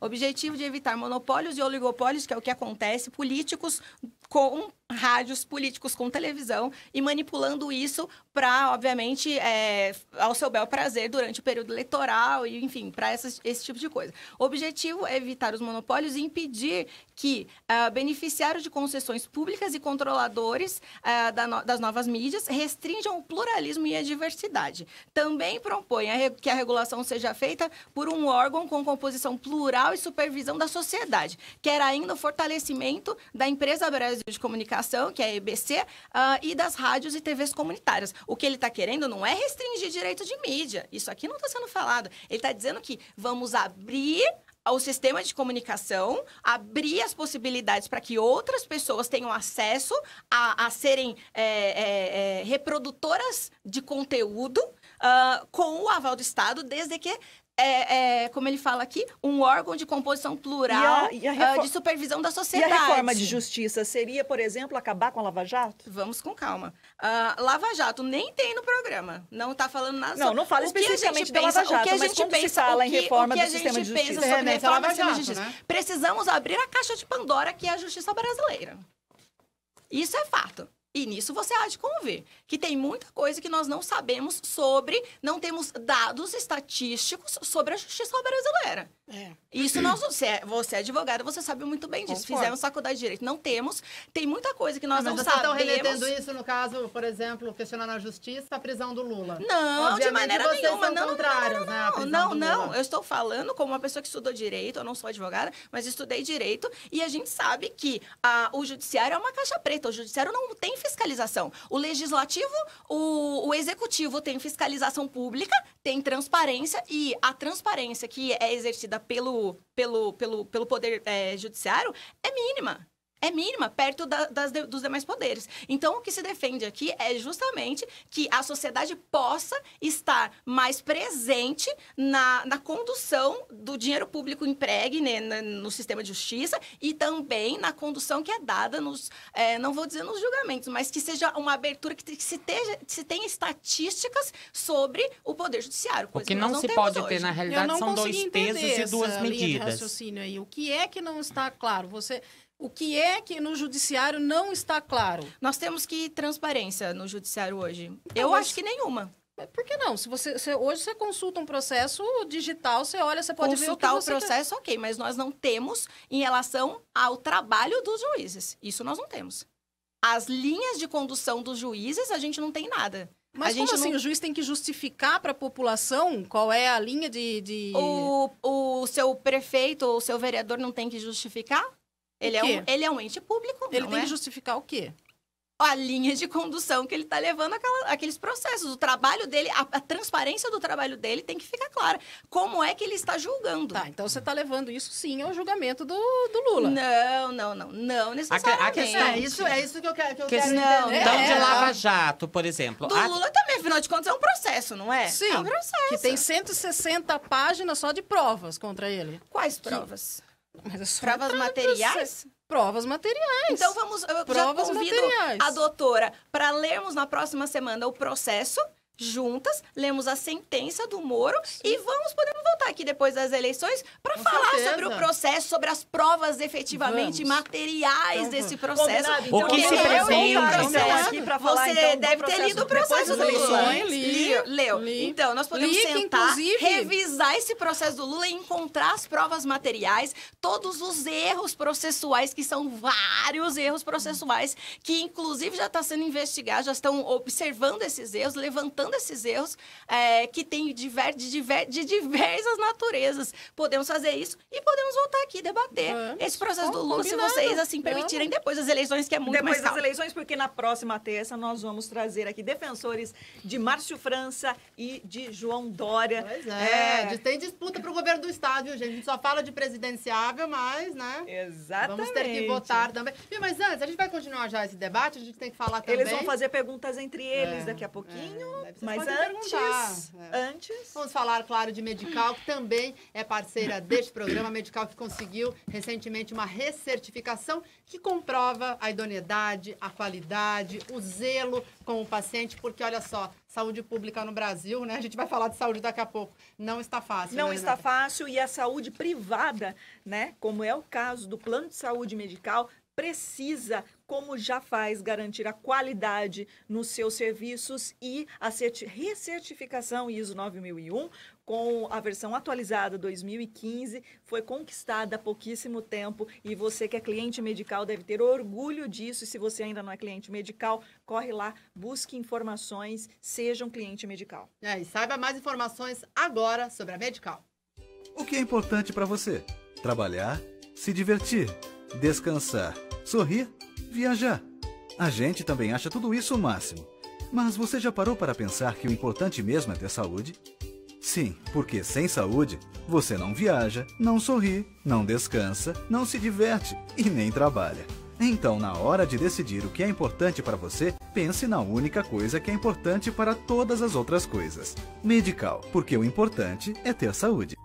objetivo de evitar monopólios e oligopólios, que é o que acontece, políticos com rádios políticos com televisão e manipulando isso para, obviamente, é, ao seu bel prazer durante o período eleitoral e, enfim, para esse tipo de coisa. objetivo é evitar os monopólios e impedir que uh, beneficiários de concessões públicas e controladores uh, da no das novas mídias restringam o pluralismo e a diversidade. Também propõe a que a regulação seja feita por um órgão com composição plural fiscal e supervisão da sociedade, que era ainda o fortalecimento da empresa Brasil de Comunicação, que é a EBC, uh, ah, e das rádios e TVs comunitárias. O que ele está querendo não é restringir direito de mídia. Isso aqui não está sendo falado. Ele está dizendo que vamos abrir o sistema de comunicação, abrir as possibilidades para que outras pessoas tenham acesso a, a serem é, é, é, reprodutoras de conteúdo uh, com o aval do Estado, desde que é, é, como ele fala aqui, um órgão de composição plural e a, e a uh, de supervisão da sociedade. E a reforma de justiça seria, por exemplo, acabar com a Lava Jato? Vamos com calma. Uh, Lava Jato nem tem no programa. Não está falando nada Não, não fala especificamente da Lava Jato, o que a gente mas pensa, se fala que, em reforma do sistema de justiça. Pensa sobre é, né, reforma sistema de justiça. Né? Precisamos abrir a caixa de Pandora, que é a justiça brasileira. Isso é fato. E nisso você há de convir que tem muita coisa que nós não sabemos sobre, não temos dados estatísticos sobre a justiça brasileira. É. Isso nós você, é, você é advogada, você sabe muito bem disso. Concordo. Fizemos faculdade de direito, não temos. Tem muita coisa que nós não, ah, não vocês sabemos. Vocês estão remetendo isso no caso, por exemplo, questionando a justiça, a prisão do Lula? Não, Obviamente, de maneira nenhuma, não, não, não, não, né, não, não. Eu estou falando como uma pessoa que estudou direito, eu não sou advogada, mas estudei direito e a gente sabe que a, o judiciário é uma caixa preta. O judiciário não tem fiscalização. O legislativo, o, o executivo tem fiscalização pública, tem transparência e a transparência que é exercida pelo, pelo, pelo, pelo poder é, judiciário é mínima é mínima perto da, das, dos demais poderes. Então, o que se defende aqui é justamente que a sociedade possa estar mais presente na, na condução do dinheiro público empregue né, no sistema de justiça e também na condução que é dada nos, é, não vou dizer nos julgamentos, mas que seja uma abertura que, que se, teja, se tenha estatísticas sobre o poder judiciário. o que não, não se pode hoje. ter, na realidade, são dois pesos e duas medidas. aí. O que é que não está claro? Você o que é que no judiciário não está claro? Nós temos que transparência no judiciário hoje. Então, Eu acho que nenhuma. É, por que não? Se você se hoje você consulta um processo digital, você olha, você pode consultar ver o, o tá- processo, quer. ok, mas nós não temos em relação ao trabalho dos juízes. Isso nós não temos. As linhas de condução dos juízes, a gente não tem nada. Mas a como assim? Não... O juiz tem que justificar para a população qual é a linha de... de... O, o seu prefeito ou o seu vereador não tem que justificar? Ele é, um, ele é um ente público. Ele tem é? que justificar o quê? A linha de condução que ele está levando aquela, aqueles processos. O trabalho dele, a, a, transparência do trabalho dele tem que ficar clara. Como é que ele está julgando? Tá, então você está levando isso sim ao julgamento do, do Lula. Não, não, não. Não necessariamente. A, a questão, é, isso, é isso que eu quero, que eu questão, quero entender. Então, de Lava Jato, por exemplo. Do a... Lula também, afinal de contas, é um processo, não é? Sim. É um processo. Que tem 160 páginas só de provas contra ele. Quais que... provas? Mas é provas materiais? Provas materiais. Então vamos, eu provas já convido materiais. a doutora para lermos na próxima semana o processo juntas, lemos a sentença do Moro Sim. e vamos podemos voltar aqui depois das eleições para falar certeza. sobre o processo, sobre as provas efetivamente vamos. materiais então desse processo. Então, então o que se presente. Então Você então, deve ter lido o processo do Lula. Li, leu. Li. Então, nós podemos li, sentar, revisar esse processo do Lula e encontrar as provas materiais, todos os erros processuais, que são vários erros processuais, que inclusive já está sendo investigado, já estão observando esses erros, levantando desses esses erros é, que tem de, de, diversas naturezas. Podemos fazer isso e podemos voltar aqui debater esse processo do Lula, se vocês assim permitirem, depois das eleições, que é muito depois mais Depois das eleições, porque na próxima terça nós vamos trazer aqui defensores de Márcio França e de João Dória. Pois é, é. tem disputa para o governo do Estado, viu, gente? A gente só fala de presidenciável, mas, né? Exatamente. Vamos ter que votar também. mas antes, a gente vai continuar já esse debate, a gente tem que falar também. Eles vão fazer perguntas entre eles é, daqui a pouquinho. É, vocês Mas antes, perguntar. É. antes. Vamos falar, claro, de Medical, que também é parceira deste programa. Medical que conseguiu recentemente uma recertificação que comprova a idoneidade, a qualidade, o zelo com o paciente, porque olha só, saúde pública no Brasil, né? A gente vai falar de saúde daqui a pouco. Não está fácil. Não né, está fácil e a saúde privada, né? Como é o caso do plano de saúde medical, precisa, como já faz, garantir a qualidade nos seus serviços e a recertificação ISO 9001 com a versão atualizada 2015 foi conquistada há pouquíssimo tempo e você que é cliente medical deve ter orgulho disso. E se você ainda não é cliente medical, corre lá, busque informações, seja um cliente medical. É, e saiba mais informações agora sobre a Medical. O que é importante para você? Trabalhar, se divertir, descansar sorrir, viajar. A gente também acha tudo isso o máximo. Mas você já parou para pensar que o importante mesmo é ter saúde? Sim, porque sem saúde, você não viaja, não sorri, não descansa, não se diverte e nem trabalha. Então, na hora de decidir o que é importante para você, pense na única coisa que é importante para todas as outras coisas: Medical, porque o importante é ter saúde.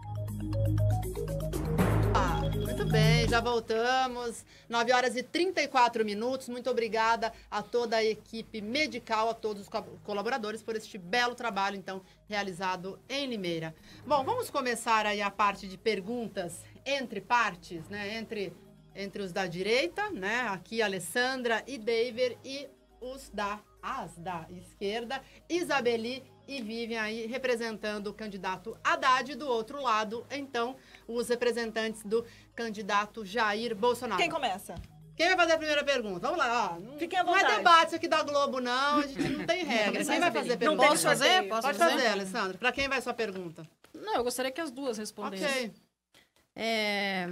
Muito bem, já voltamos. 9 horas e 34 minutos. Muito obrigada a toda a equipe medical, a todos os colaboradores por este belo trabalho, então, realizado em Limeira. Bom, vamos começar aí a parte de perguntas entre partes, né? Entre, entre os da direita, né? Aqui, Alessandra e David e os da as da esquerda, Isabeli e Vivian aí representando o candidato Haddad do outro lado, então os representantes do candidato Jair Bolsonaro. Quem começa? Quem vai fazer a primeira pergunta? Vamos lá, Não, Fiquem à vontade. Não é debate isso aqui da Globo, não. A gente não tem regra. quem vai fazer a pergunta? Não posso fazer? Posso Pode fazer, fazer Alessandra. Para quem vai sua pergunta? Não, eu gostaria que as duas respondessem. Ok. É,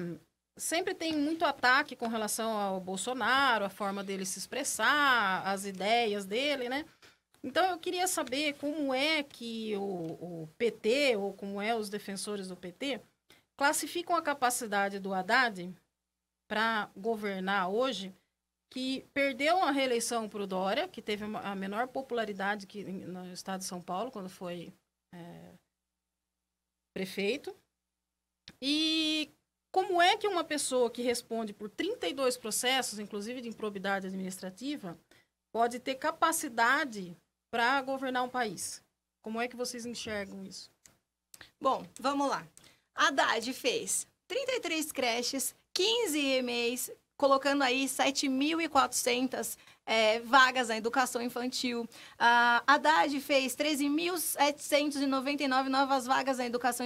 sempre tem muito ataque com relação ao Bolsonaro, a forma dele se expressar, as ideias dele, né? Então eu queria saber como é que o, o PT, ou como é os defensores do PT, classificam a capacidade do Haddad para governar hoje, que perdeu a reeleição para o Dória, que teve a menor popularidade que, no estado de São Paulo, quando foi é, prefeito. E como é que uma pessoa que responde por 32 processos, inclusive de improbidade administrativa, pode ter capacidade para governar um país? Como é que vocês enxergam isso? Bom, vamos lá. Haddad fez 33 creches, 15 EMEs, colocando aí 7.400 é, vagas na educação infantil. A Haddad fez 13.799 novas vagas na educação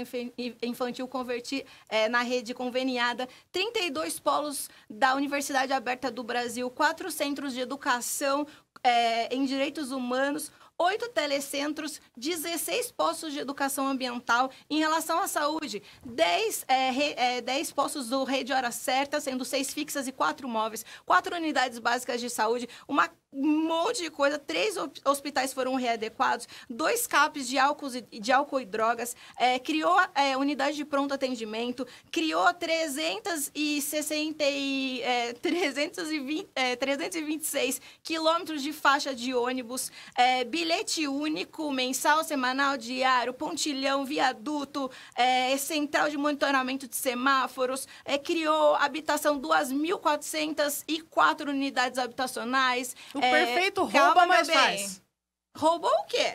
infantil convertir é, na rede conveniada, 32 polos da Universidade Aberta do Brasil, quatro centros de educação é, em direitos humanos, oito telecentros, 16 postos de educação ambiental. Em relação à saúde, 10, é, re, é, 10 postos do Rede Hora Certa, sendo seis fixas e quatro móveis, quatro unidades básicas de saúde, uma um monte de coisa. Três hospitais foram readequados, dois CAPs de álcool e, de álcool e drogas, é, criou é, unidade de pronto atendimento, criou 360 e, é, 320, é, 326 quilômetros de faixa de ônibus, é, bilhete único, mensal, semanal, diário, pontilhão, viaduto, é, central de monitoramento de semáforos, é, criou habitação 2.404 unidades habitacionais. O é, perfeito rouba, mas faz. Roubou o quê?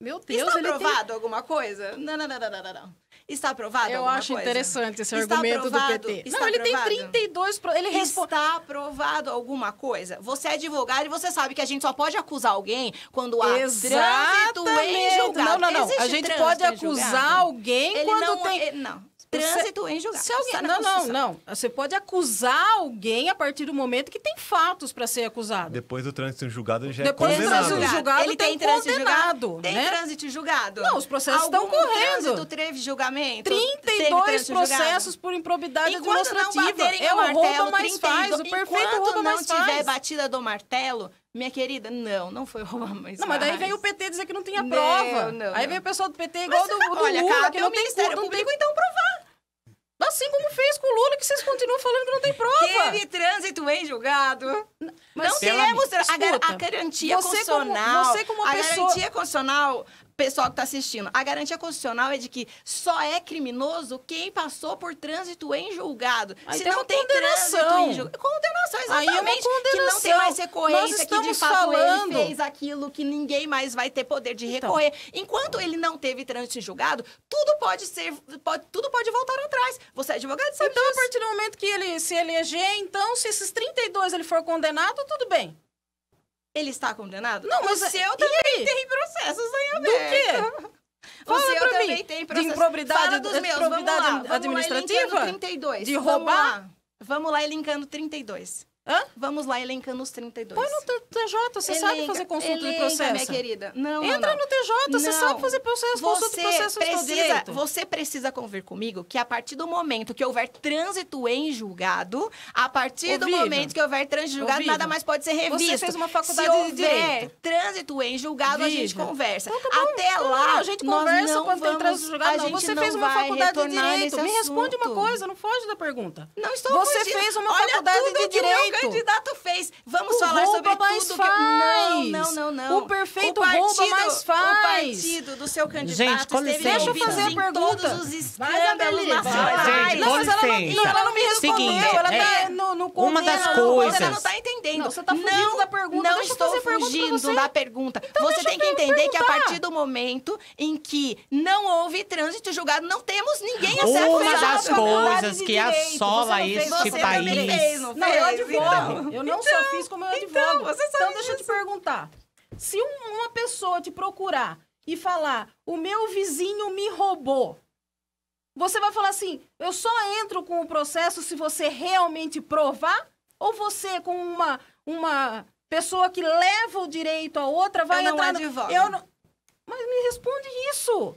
Meu Deus, Está ele aprovado tem... alguma coisa? Não, não, não, não, não, não. Está aprovado Eu acho coisa? interessante esse Está argumento aprovado? do PT. Está não, ele tem 32... Pro... Ele responde... Está aprovado alguma coisa? Você é advogado e você sabe que a gente só pode acusar alguém quando há Exatamente. trânsito em julgado. Não, não, não. Existe a gente pode acusar alguém ele quando não, tem... Ele, é- não trânsito em julgado. Se alguém, não, não, não. Você pode acusar alguém a partir do momento que tem fatos para ser acusado. Depois do trânsito em julgado, já Depois é condenado. Depois do trânsito em julgado, ele tem, tem trânsito julgado. Tem né? trânsito em julgado. Não, os processos Algum estão correndo. trânsito teve julgamento? 32 teve processos julgado. por improbidade Enquanto administrativa. Não baterem é o martelo, rouba mais 32, Enquanto não tiver batida do martelo, minha querida, não, não foi roubar mais. Não, mas daí veio o PT dizer que não tinha prova. Não, aí não. veio o pessoal do PT igual mas, do, do olha, Lula, cara, que não tem Ministério não tem... então provar. Assim como fez com o Lula, que vocês continuam falando que não tem prova. Teve trânsito em julgado. Não, não temos... a, a garantia você constitucional... Como, você como pessoa... A garantia constitucional pessoal que está assistindo. A garantia constitucional é de que só é criminoso quem passou por trânsito em julgado. Aí Se tem não tem condenação. Julgado, condenação, exatamente. Aí é uma condenação. Que não tem mais recorrência, que de fato falando. ele fez aquilo que ninguém mais vai ter poder de então. recorrer. Então. Enquanto ele não teve trânsito em julgado, tudo pode ser, pode, tudo pode voltar atrás. Você é advogado, sabe Então, disso. a partir do momento que ele se eleger, então, se esses 32 ele for condenado, tudo bem. Ele está condenado? Não, mas o seu é, também tem processos em aberto. Do quê? Fala o seu também mim. tem processo. De improbidade, Fala dos é, meus. Vamos lá. Vamos administrativa? Lá, 32. De roubar? Vamos lá, vamos lá elencando 32. Hã? Vamos lá, elencando os 32. Põe no TJ, você elenca, sabe fazer consulta elenca, de processo. minha querida. Não, Entra não, não. no TJ, não. você sabe fazer processo, você de processo precisa, Você precisa convir comigo que a partir do momento que houver trânsito em julgado, a partir Ouvido. do momento que houver trânsito em julgado, Ouvido. nada mais pode ser revisto. Você fez uma faculdade Se de direito. trânsito em julgado, a gente conversa. Então, tá Até então lá, a gente conversa quando vamos, tem trânsito em julgado. Não, você fez uma faculdade de direito. Me assunto. responde uma coisa, não foge da pergunta. Não estou Você fugindo. fez uma Olha faculdade de direito. O candidato fez. Vamos o falar sobre mais tudo faz. que... Não, não, não, não. O perfeito o partido, rouba mais faz. O partido do seu candidato Gente, com licença. Deixa eu fazer a pergunta. todos os escândalos nacionais. Não, mas ela não, ela não me respondeu. Seguinte, ela tá é, no, no Uma das tá coisas... Você não tá entendendo. Não, você tá fugindo não, da pergunta. Não estou fugindo da pergunta. Então você tem que entender que a partir do momento em que não houve trânsito julgado, não temos ninguém a ser Uma das coisas que assola este país... Não, ela é de então, eu não então, só fiz como eu então, advogo. Então, você sabe então deixa eu te perguntar. Se uma pessoa te procurar e falar, o meu vizinho me roubou, você vai falar assim, eu só entro com o processo se você realmente provar? Ou você, com uma, uma pessoa que leva o direito a outra, vai eu entrar... Não é advogo. No... Eu não... Mas me responde isso.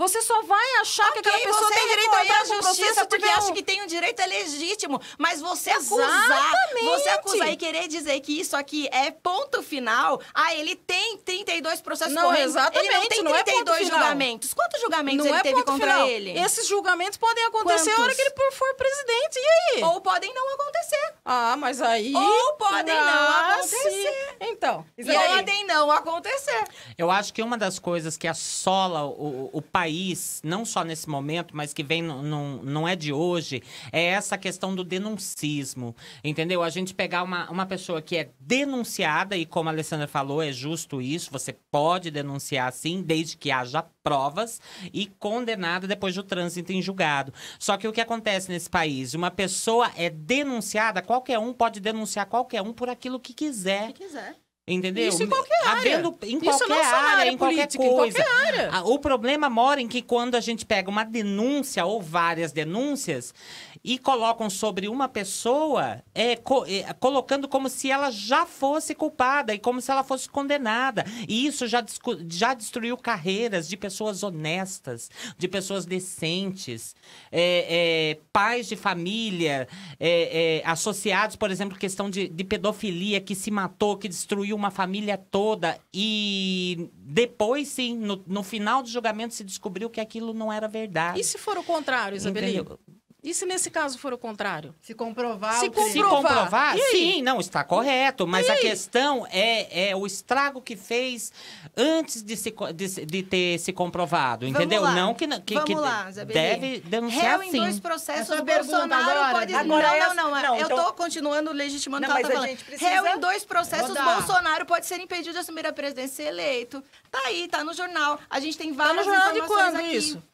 Você só vai achar okay, que aquela pessoa tem é direito a entrar com justiça porque um... acha que tem um direito é legítimo. Mas você acusar, você acusar e querer dizer que isso aqui é ponto final, ah, ele tem 32 processos não, correndo. Exatamente, ele não tem 32 não é julgamentos. Final. Quantos julgamentos não ele é teve contra final. ele? Esses julgamentos podem acontecer Quantos? a hora que ele for presidente. E aí? Ou podem não acontecer. Ah, mas aí. Ou podem ah, não, não acontecer. Então. Podem não acontecer. Eu acho que uma das coisas que assola o, o país país, não só nesse momento, mas que vem, não, não é de hoje, é essa questão do denuncismo, entendeu? A gente pegar uma, uma pessoa que é denunciada, e como a Alessandra falou, é justo isso, você pode denunciar sim, desde que haja provas, e condenada depois do trânsito em julgado. Só que o que acontece nesse país? Uma pessoa é denunciada, qualquer um pode denunciar qualquer um por aquilo que quiser. Que quiser. Entendeu? Isso em qualquer área. Havendo, em Isso qualquer é área, área, em política, qualquer coisa. Em qualquer área. Ah, o problema mora em que quando a gente pega uma denúncia ou várias denúncias e colocam sobre uma pessoa, é, co é, colocando como se ela já fosse culpada e como se ela fosse condenada. E isso já, já destruiu carreiras de pessoas honestas, de pessoas decentes, é, é pais de família, é, associados, por exemplo, questão de, de pedofilia que se matou, que destruiu destruiu uma família toda e depois, sim, no, no final do julgamento se descobriu que aquilo não era verdade. E se for o contrário, Isabelino? E se nesse caso for o contrário? Se comprovar, se comprovar, se comprovar sim, não está correto. Mas a questão é, é o estrago que fez antes de, se, de, de ter se comprovado, Vamos entendeu? Lá. Não que, que, Vamos que lá, deve denunciar Réu sim. em dois processos, é Bolsonaro tá agora. pode... Agora não, é não, não. Assim. É, não eu estou então... continuando legitimando não, tá precisa... em dois processos, Bolsonaro pode ser impedido de assumir a presidência eleito. Tá aí, tá no jornal. A gente tem várias tá no jornal de quando aqui. isso?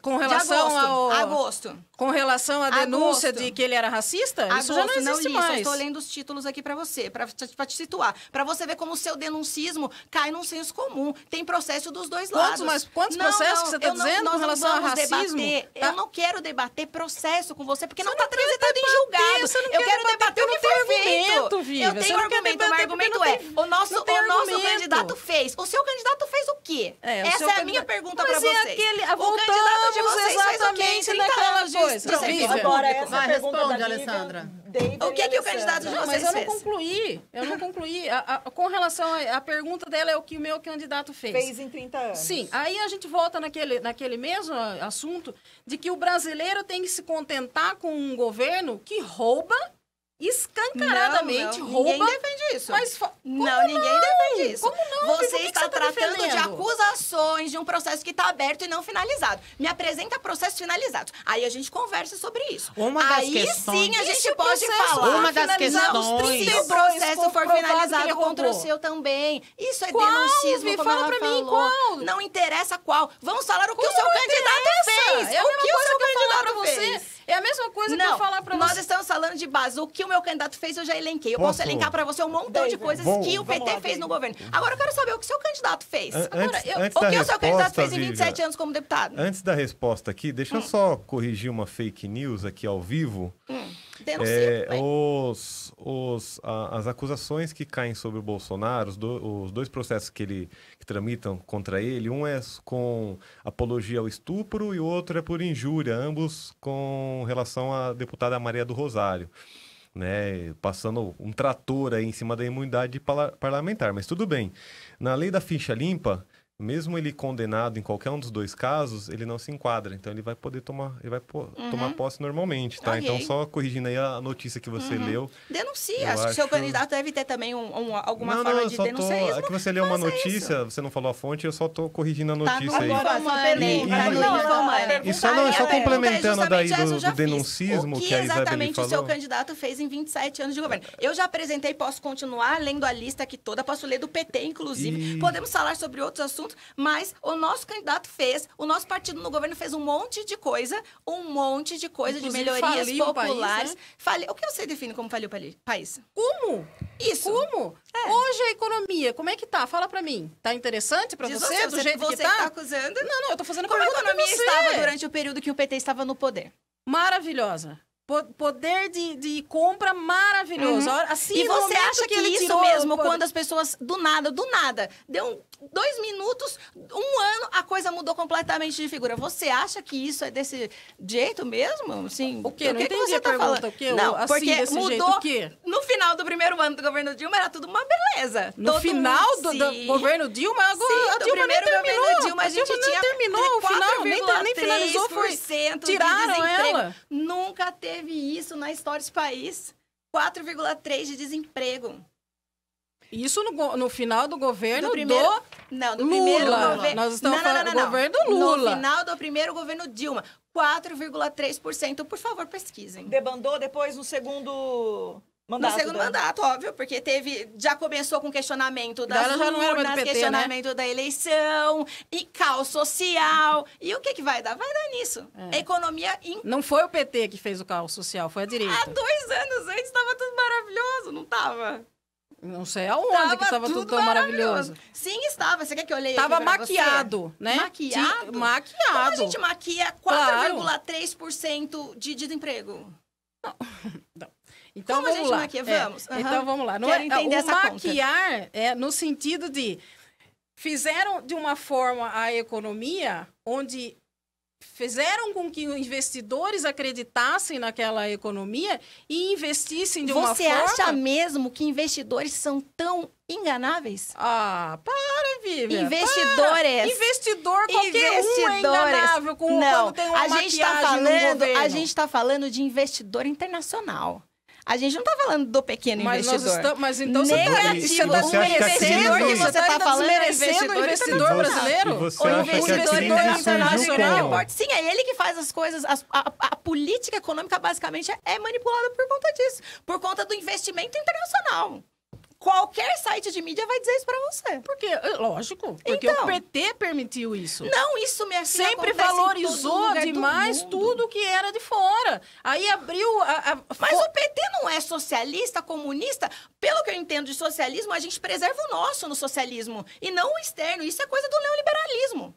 Com relação agosto. ao. Agosto. Com relação à denúncia agosto. de que ele era racista? Agosto, isso já não existe não mais. estou lendo os títulos aqui para você, para te situar. Para você ver como o seu denuncismo cai num senso comum. Tem processo dos dois quantos, lados. Mas, quantos não, processos não, que você está dizendo com relação ao racismo? Debater, tá? Eu não quero debater processo com você, porque você não está transitando em julgado. Você não eu quero debater, debater o que foi argumento, feito. Eu tenho argumento. Meu argumento é: o nosso candidato fez. O seu candidato fez o quê? É, Essa é a minha pergunta para é você. O candidato de vocês, exatamente okay, naquela coisa. Pronto, agora, essa Vai, pergunta responde, da Alessandra. o que, é que o candidato de não, vocês mas eu não concluí. Eu não concluí. A, a, com relação à pergunta dela, é o que o meu candidato fez. Fez em 30 anos. Sim. Aí a gente volta naquele, naquele mesmo ah, assunto de que o brasileiro tem que se contentar com um governo que rouba escancaradamente não, não. rouba. Ninguém defende isso. Mas não, não, ninguém defende isso. Como não? Você está você tá tratando de acusações de um processo que está aberto e não finalizado. Me apresenta processo finalizado Aí a gente conversa sobre isso. Uma das Aí questões... sim a gente pode falar. Uma das questões. Se o processo for finalizado contra o seu também. Isso é qual? denuncismo, Me fala pra mim qual. Não interessa qual. Vamos falar o que como o seu candidato interessa? fez. É o que o seu candidato fez. Você. É a mesma coisa não, que eu falar para nós. Nós estamos falando de base. O que o meu candidato fez, eu já elenquei. Eu posso, posso elencar para você um montão bem, de coisas bom, que o PT lá, fez bem. no governo. Agora eu quero saber o que o seu candidato fez. É, Agora, antes, eu, antes o que o seu candidato fez em 27 anos como deputado. Antes da resposta aqui, deixa eu hum. só corrigir uma fake news aqui ao vivo. Hum. Denuncio, é, os os, a, as acusações que caem sobre o Bolsonaro, os, do, os dois processos que ele que tramitam contra ele, um é com apologia ao estupro e outro é por injúria, ambos com relação à deputada Maria do Rosário. Né, passando um trator aí em cima da imunidade parlamentar, mas tudo bem. Na lei da ficha limpa, mesmo ele condenado em qualquer um dos dois casos, ele não se enquadra. Então ele vai poder tomar, ele vai uhum. tomar posse normalmente, tá? Então, okay. Então só corrigindo aí a notícia que você uhum. leu. Denuncia. Acho, que o seu candidato deve ter também um, um, alguma não, forma não, de denunciar isso. É que você leu uma notícia, isso. você não falou a fonte, eu só tô corrigindo a tá notícia tá no aí. e, só, não, só complementando daí do, do denuncismo que, que a exatamente o seu candidato fez em 27 anos de governo. Eu já apresentei, posso continuar lendo a lista aqui toda, posso ler do PT, inclusive. E... Podemos falar sobre outros assuntos assunto, mas o nosso candidato fez, o nosso partido no governo fez um monte de coisa, um monte de coisa Inclusive, de melhorias populares. O, país, né? o que você define como faliu o país? Como? Isso. Como? É. Hoje a economia, como é que tá? Fala para mim. Tá interessante para você, você, do jeito você que, tá? que tá? acusando? Não, não, eu tô fazendo como é a economia estava durante o período que o PT estava no poder. Maravilhosa. Poder de, de compra maravilhoso. Uhum. Assim, e você acha que, que isso mesmo, quando as pessoas, do nada, do nada, deu dois minutos, um ano, a coisa mudou completamente de figura. Você acha que isso é desse jeito mesmo? Assim, o quê? Não que que você está tá pergunta. Falando? O quê? Não, assim, porque desse mudou. Jeito, No final do primeiro ano do governo Dilma, era tudo uma beleza. No Todo final mundo, do, do, governo Dilma, agora sim, a Dilma nem terminou. Dilma, a, a Dilma tinha terminou o final, nem, nem finalizou, foi... Tiraram de ela. Nunca teve teve isso na história desse país. 4,3% de desemprego. Isso no, no final do governo do, primeiro, do... Não, do Lula. governo... Nós estamos não, não, falando do governo do Lula. No final do primeiro governo Dilma, 4,3%. Por favor, pesquisem. Debandou depois no segundo Mandato no segundo mandato, óbvio, porque teve. Já começou com questionamento das ela já não era do PT, né? questionamento né? da eleição, e caos social. E o que, que vai dar? Vai dar nisso. É. Economia. In... Não foi o PT que fez o caos social, foi a direita. Há dois anos antes estava tudo maravilhoso, não estava? Não sei aonde tava que estava tudo, tudo, tão maravilhoso. maravilhoso. Sim, estava. Você quer que eu leia? estava maquiado, você? né? Maquiado? maquiado. Como a gente maquia 4,3% claro. de desemprego? Não. não. Então Como vamos lá. Maquia? É, vamos. É. Uhum. Então vamos lá. Não entender o essa maquiar conta. é no sentido de fizeram de uma forma a economia onde fizeram com que investidores acreditassem naquela economia e investissem de Você uma forma. Você acha mesmo que investidores são tão enganáveis? Ah, para, Vivian. Investidores. Para. Investidor qualquer investidores. um é enganável com, Não. quando tem uma a gente tá falando, A gente está falando de investidor internacional. A gente não está falando do pequeno mas investidor. Estamos, mas então tá Negativo, você está um é investidor que você está tá falando é investidor, investidor brasileiro? o é investidor internacional? Com... Sim, é ele que faz as coisas. As, a, a, política econômica, basicamente, é, é manipulada por conta disso. Por conta do investimento internacional. Qualquer site de mídia vai dizer isso pra você. Porque, eh, lógico, porque então, o PT permitiu isso. Não, isso me filha Sempre valorizou demais tudo que era de fora. Aí abriu a, a... Mas o PT não é socialista, comunista. Pelo que eu entendo de socialismo, a gente preserva o nosso no socialismo e não o externo. Isso é coisa do neoliberalismo.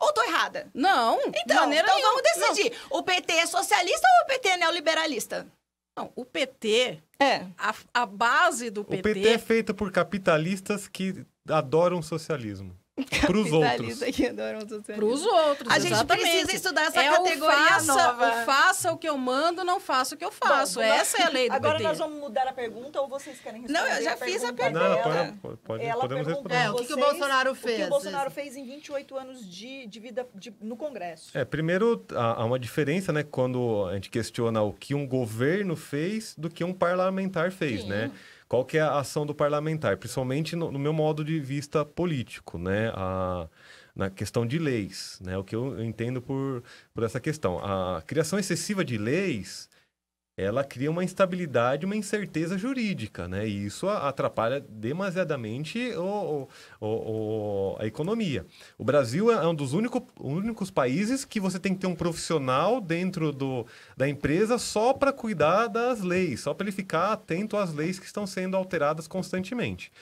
Ou tô errada? Não. Então, então nenhuma. vamos decidir. Não. O PT é socialista ou o PT é neoliberalista? Não, o PT, é. a, a base do PT... O PT é feito por capitalistas que adoram socialismo. Para os outros. Para os outros. A gente exatamente. precisa estudar essa é categoria faça, nova. O faça o que eu mando, não faça o que eu faço. Bom, é essa é a lei do Agora PT. nós vamos mudar a pergunta ou vocês querem responder? Não, eu já a fiz a pergunta. Não, pode, pode, Ela podemos responder. É, o que, que, o Bolsonaro fez? O que o Bolsonaro fez em 28 anos de, de vida de, no Congresso. É, primeiro, há uma diferença, né, quando a gente questiona o que um governo fez do que um parlamentar fez, Sim. né? qual que é a ação do parlamentar, principalmente no, no meu modo de vista político, né? A, na questão de leis, né? O que eu entendo por, por essa questão. A criação excessiva de leis ela cria uma instabilidade, uma incerteza jurídica, né? E isso atrapalha demasiadamente o, o, o, a economia. O Brasil é um dos único, únicos países que você tem que ter um profissional dentro do, da empresa só para cuidar das leis, só para ele ficar atento às leis que estão sendo alteradas constantemente.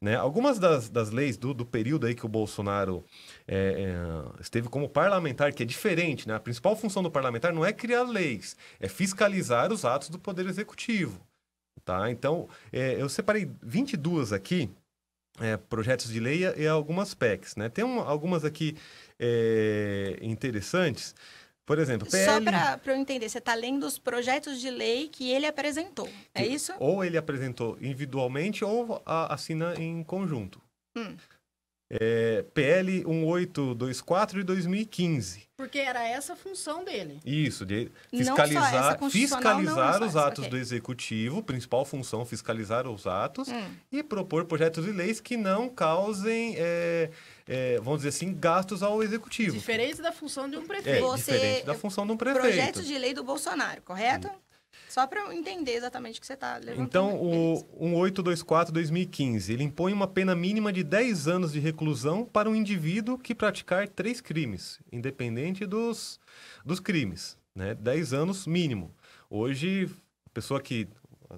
Né? Algumas das, das leis do, do período aí que o Bolsonaro é, é, esteve como parlamentar, que é diferente, né? A principal função do parlamentar não é criar leis, é fiscalizar os atos do Poder Executivo, tá? Então, é, eu separei 22 aqui, é, projetos de lei e algumas PECs, né? Tem um, algumas aqui é, interessantes, por exemplo, PL... Só para eu entender, você está lendo os projetos de lei que ele apresentou, é isso? Ou ele apresentou individualmente ou a, assina em conjunto. Hum é, PL 1824 de 2015. Porque era essa a função dele. Isso, de fiscalizar, fiscalizar os atos okay. do executivo, principal função fiscalizar os atos hum. e propor projetos de leis que não causem, é, é, vamos dizer assim, gastos ao executivo. Diferente da função de um é, prefeito. É, Você... Diferente da função de um prefeito. Projetos de lei do Bolsonaro, correto? Hum. Só para eu entender exatamente o que você está levantando. Então, o 1824 2015, ele impõe uma pena mínima de 10 anos de reclusão para um indivíduo que praticar três crimes, independente dos, dos crimes. Né? 10 anos mínimo. Hoje, a pessoa que.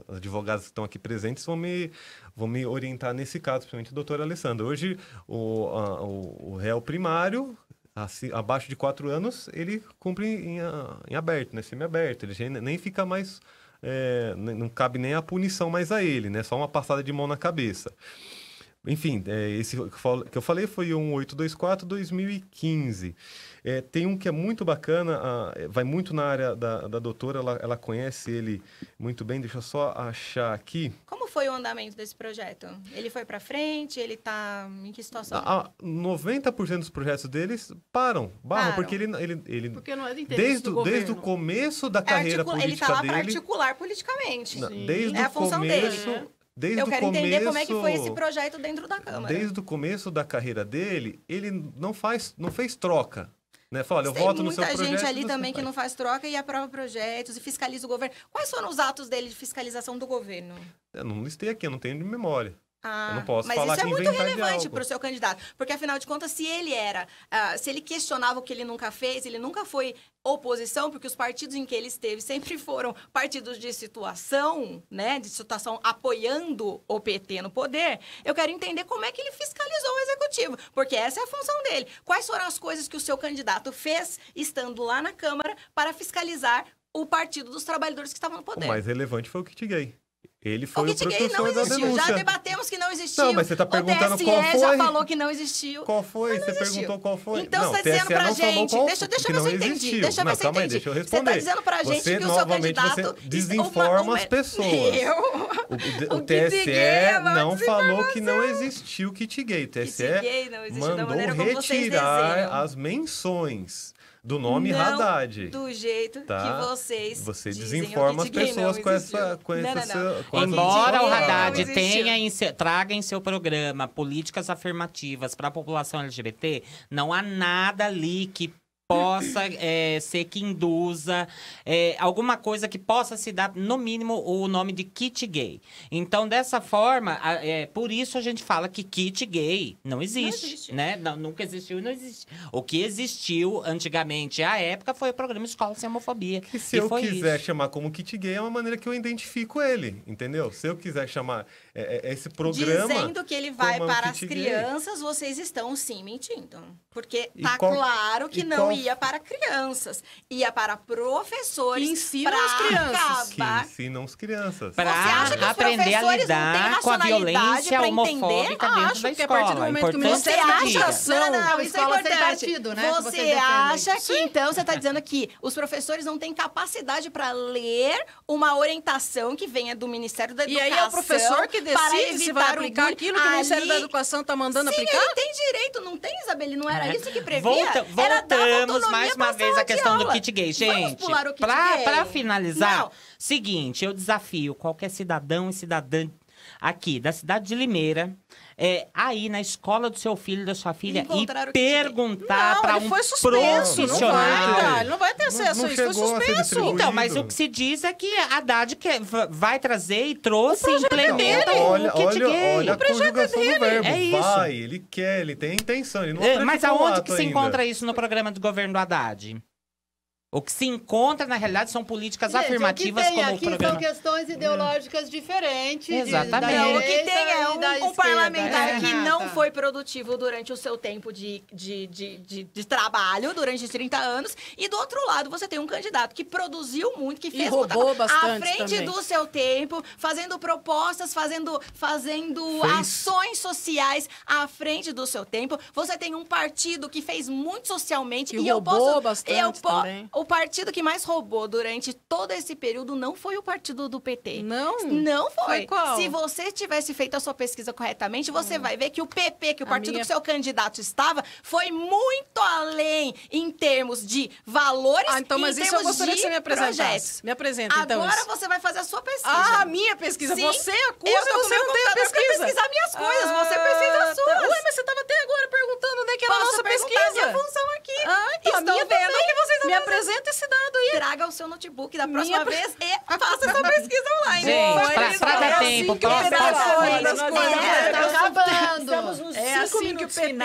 advogados que estão aqui presentes vão me, vão me orientar nesse caso, principalmente o doutor Alessandro. Hoje, o, a, o, o réu primário Assim, abaixo de quatro anos, ele cumpre em, ah, em aberto, né? Semi-aberto. Ele nem fica mais... É, não cabe nem a punição mais a ele, né? Só uma passada de mão na cabeça. Enfim, é, esse que eu falei foi um 824 2015. É, tem um que é muito bacana, a, é, vai muito na área da, da doutora, ela, ela conhece ele muito bem. Deixa eu só achar aqui. Como foi o andamento desse projeto? Ele foi para frente? Ele está em que situação? A, 90% dos projetos deles param, barram, porque ele, ele, ele porque não é desde, do desde o começo da é carreira articula, política ele está lá para articular politicamente. Não, desde é a função começo, dele. Né? Desde eu quero começo, entender como é que foi esse projeto dentro da Câmara. Desde o começo da carreira dele, ele não, faz, não fez troca. Né? Fala, eu voto no seu projeto. Tem muita gente ali também que não faz troca e aprova projetos e fiscaliza o governo. Quais foram os atos dele de fiscalização do governo? Eu não listei aqui, eu não tenho de memória. Ah, eu não posso mas falar isso é muito relevante para o seu candidato, porque afinal de contas, se ele era, uh, se ele questionava o que ele nunca fez, ele nunca foi oposição, porque os partidos em que ele esteve sempre foram partidos de situação, né, de situação apoiando o PT no poder. Eu quero entender como é que ele fiscalizou o executivo, porque essa é a função dele. Quais foram as coisas que o seu candidato fez estando lá na Câmara para fiscalizar o Partido dos Trabalhadores que estava no poder? O mais relevante foi o que te gay. Ele foi o, o precursor da denúncia. Já debatemos que não existiu. Não, mas você está perguntando o TSE já falou que não existiu. Qual foi? Você perguntou qual foi. Então não, você está dizendo para gente... Qual... Deixa, deixa eu ver se Deixa eu ver Deixa eu responder. Você está dizendo para gente você, que o seu candidato... É desinforma uma, uma... as pessoas. Eu? O, o, o TSE não falou que não existiu O kit gay. O TSE mandou retirar as menções do nome não Haddad. Do jeito tá? que vocês. Você dizem, desinforma as pessoas com essa. Com não, essa não, com Embora o Haddad tenha em seu, traga em seu programa políticas afirmativas para a população LGBT, não há nada ali que possa é, ser que induza é, alguma coisa que possa se dar no mínimo o nome de kit gay. Então dessa forma, a, é, por isso a gente fala que kit gay não existe, não existe. né? Não, nunca existiu e não existe. O que existiu antigamente à época foi o programa Escola sem Homofobia. Que se e eu quiser isso. chamar como kit gay é uma maneira que eu identifico ele, entendeu? Se eu quiser chamar é, é, é esse programa dizendo que ele vai para as crianças, gay. vocês estão sim mentindo, porque tá qual, claro que não ia para crianças, ia para professores. Que ensinam as crianças. Acabar... Que ensinam as crianças. Para aprender a lidar com a violência homofóbica dentro acho da que A é partir do é momento Importante que você acha isso não, não, não, isso é importante. Partido, né, você, você acha que Sim. então você está dizendo que os professores não têm capacidade para ler uma orientação que venha do Ministério da Educação. E aí é o professor que decide se vai aplicar aquilo que Ali... o Ministério da Educação está mandando Sim, aplicar? Sim, ele tem direito, não tem, Isabelle? Não era é. isso que previa? Volta, voltamos, era Tivemos mais uma vez a questão do kit gay. Gente, para finalizar, não. seguinte, eu desafio qualquer cidadão e cidadã aqui da cidade de Limeira, é, aí na escola do seu filho, da sua filha, e perguntar para um suspenso, profissional. Não vai, dar, ele não vai ter acesso não, não a isso, foi suspenso. Então, mas o que se diz é que a Haddad quer, é, vai trazer e trouxe e implementa não, olha, o kit olha, gay. Olha a projeto dele. do verbo. É isso. Vai, ele quer, ele tem intenção, ele não é, Mas aonde que se encontra isso no programa do governo do Haddad? O que se encontra, na realidade, são políticas Gente, afirmativas o que tem como aqui são questões ideológicas diferentes. Exatamente. De, não, o que tem é um, um parlamentar é, que não tá. foi produtivo durante o seu tempo de, de, de, de, de trabalho, durante 30 anos. E do outro lado, você tem um candidato que produziu muito, que fez... E roubou bastante À frente também. do seu tempo, fazendo propostas, fazendo, fazendo ações sociais à frente do seu tempo. Você tem um partido que fez muito socialmente. E, e roubou eu posso, bastante eu po também o partido que mais roubou durante todo esse período não foi o partido do PT. Não? Não foi. foi qual? Se você tivesse feito a sua pesquisa corretamente, você hum. vai ver que o PP, que o a partido minha... que seu candidato estava, foi muito além em termos de valores ah, então, mas isso eu gostaria de você me Projetos. Me apresenta, então. Agora isso. você vai fazer a sua pesquisa. Ah, a minha pesquisa. Sim, você é acusa, eu tô você não tem a pesquisa. Eu pesquisar minhas coisas, ah, você pesquisa as tá. suas. Tá. Ué, mas você estava até agora perguntando onde é que era a nossa pesquisa. Minha função aqui. Ah, então, Estou vendo que vocês não me apresenta esse dado aí. Traga o seu notebook da próxima Minha... vez e faça essa pesquisa online. Gente, pra, traga tempo. Assim próximo, próximo. tá acabando. Estamos assim que o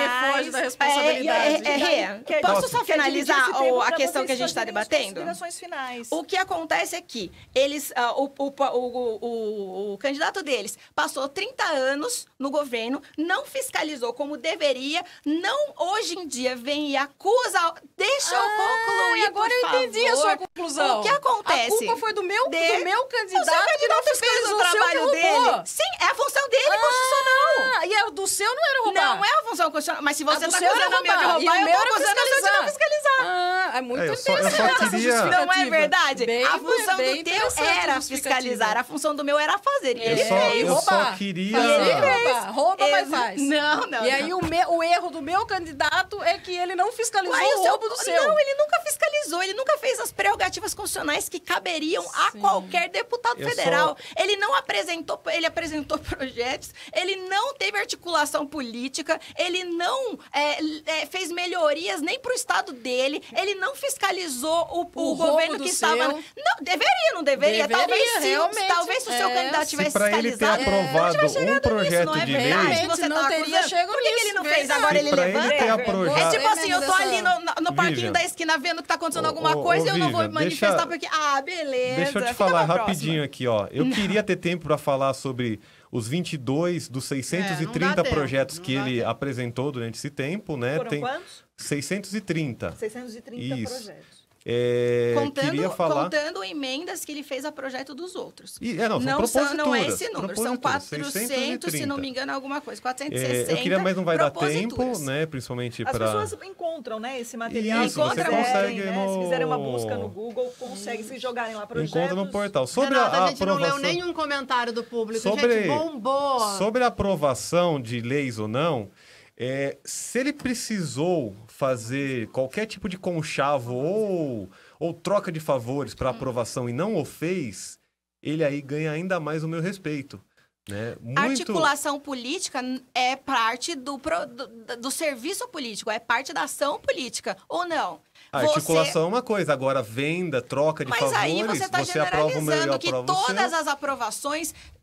da responsabilidade. É, é, é, é Posso só finalizar a questão que a gente está debatendo? finais. O que acontece é que eles, ah, o, candidato deles passou 30 anos no governo, não fiscalizou como deveria, não hoje em dia vem e acusa, deixa eu ah, concluir, agora não entendi a sua conclusão. O que acontece? A culpa foi do meu, de... do meu candidato. O candidato que fez o trabalho dele. Sim, é a função dele ah, constitucional. E é do seu não era roubar. Não é a função constitucional. Mas se você está acusando o meu de roubar, eu estou acusando o seu de não fiscalizar. Ah, é muito é, Não é verdade? Bem, a função do teu era fiscalizar. A função do meu era fazer. Ele fez. Eu só queria... Ele fez. Rouba, mas faz. Não, não. E aí o erro do meu candidato é que ele não fiscalizou é o roubo do seu. Não, ele nunca fiscalizou então, ele nunca fez as prerrogativas constitucionais que caberiam Sim. a qualquer deputado eu federal. Só... Ele não apresentou, ele apresentou projetos, ele não teve articulação política, ele não é, é, fez melhorias nem para o Estado dele, ele não fiscalizou o, o, o governo que estava. Seu... Não, deveria, não deveria. deveria talvez sim, talvez se o seu é. candidato tivesse fiscalizado. ele ter aprovado um projeto nisso, é de lei, verdade, você não tá teria chegado Por que, que, ele não fez? Agora ele levanta? Ele ter é aprovado... É tipo assim, eu tô ali é no, no parquinho da esquina vendo o que está acontecendo alguma ô, coisa, ô, eu Vivian, não vou me manifestar deixa, porque. Ah, beleza. Deixa eu te falar rapidinho aqui, ó. Eu não. queria ter tempo para falar sobre os 22 dos 630 é, projetos que ele tempo. apresentou durante esse tempo, né? Foram Tem quantos? 630. 630 Isso. projetos. É, contando, falar... contando emendas que ele fez a projeto dos outros. E, é, não, são não, são, não é esse número, são 400, 630. se não me engano, alguma coisa. 460. É, eu queria, mas não vai dar tempo, né? Principalmente para. As pessoas encontram, né? Esse material. Isso, encontram, você consegue né, no... Se fizerem uma busca no Google, consegue. Se jogarem lá projetos. Encontra no portal. Sobre Renata, a, a gente aprovação... não leu nenhum comentário do público. Sobre... Gente, bombou. Sobre a aprovação de leis ou não. É, se ele precisou fazer qualquer tipo de conchavo ou, ou troca de favores para hum. aprovação e não o fez, ele aí ganha ainda mais o meu respeito. Né? Muito... Articulação política é parte do, pro, do, do, serviço político, é parte da ação política, ou não? A articulação você... é uma coisa, agora venda, troca de Mas favores, aí você, tá você aprova o meu, eu que todas as aprovações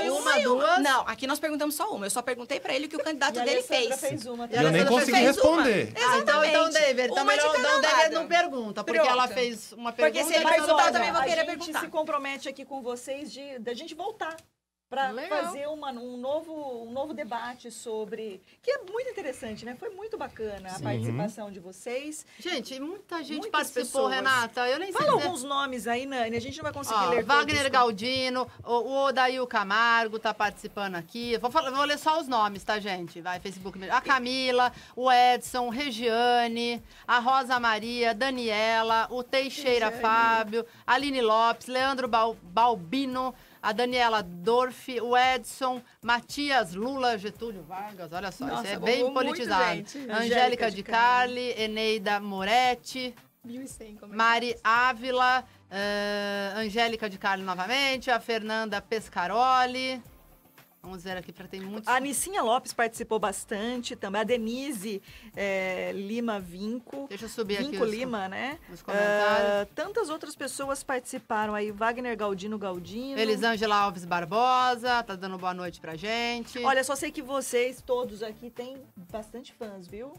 foi uma, uma duas? Não, aqui nós perguntamos só uma. Eu só perguntei para ele o que o candidato dele fez. fez uma Eu nem consegui responder. Ah, então, então, David, então melhor não, David não pergunta, porque ela fez uma pergunta. Porque se ele perguntar, eu também vou querer perguntar. A gente se compromete aqui com vocês de da gente voltar para fazer uma, um, novo, um novo debate sobre. Que é muito interessante, né? Foi muito bacana Sim. a participação de vocês. Gente, muita gente Muitas participou, pessoas. Renata. Eu nem sei. Fala é alguns nomes aí, Nani. A gente não vai conseguir Ó, ler. Wagner todos. Né? Galdino, o Odail Camargo tá participando aqui. Vou, falar, vou ler só os nomes, tá, gente? Vai, Facebook mesmo. A Camila, o Edson, Regiane, a Rosa Maria, Daniela, o Teixeira Regiane. Fábio, Aline Lopes, Leandro Bal, Balbino a Daniela Dorf, o Edson, Matias Lula, Getúlio Vargas, olha só, Nossa, isso é bem politizado. Muito, Angélica de Carli, Eneida Moretti, 1.100 Mari Ávila, uh, Angélica de Carli novamente, a Fernanda Pescaroli. Vamos ver aqui, porque tem muitos... A Nicinha Lopes participou bastante também. A Denise é, Lima Vinco. Deixa eu subir Vinco aqui. Vinco Lima, né? Nos comentários. Uh, tantas outras pessoas participaram aí. Wagner Galdino Galdino. Elisângela Alves Barbosa, tá dando boa noite pra gente. Olha, só sei que vocês todos aqui têm bastante fãs, viu?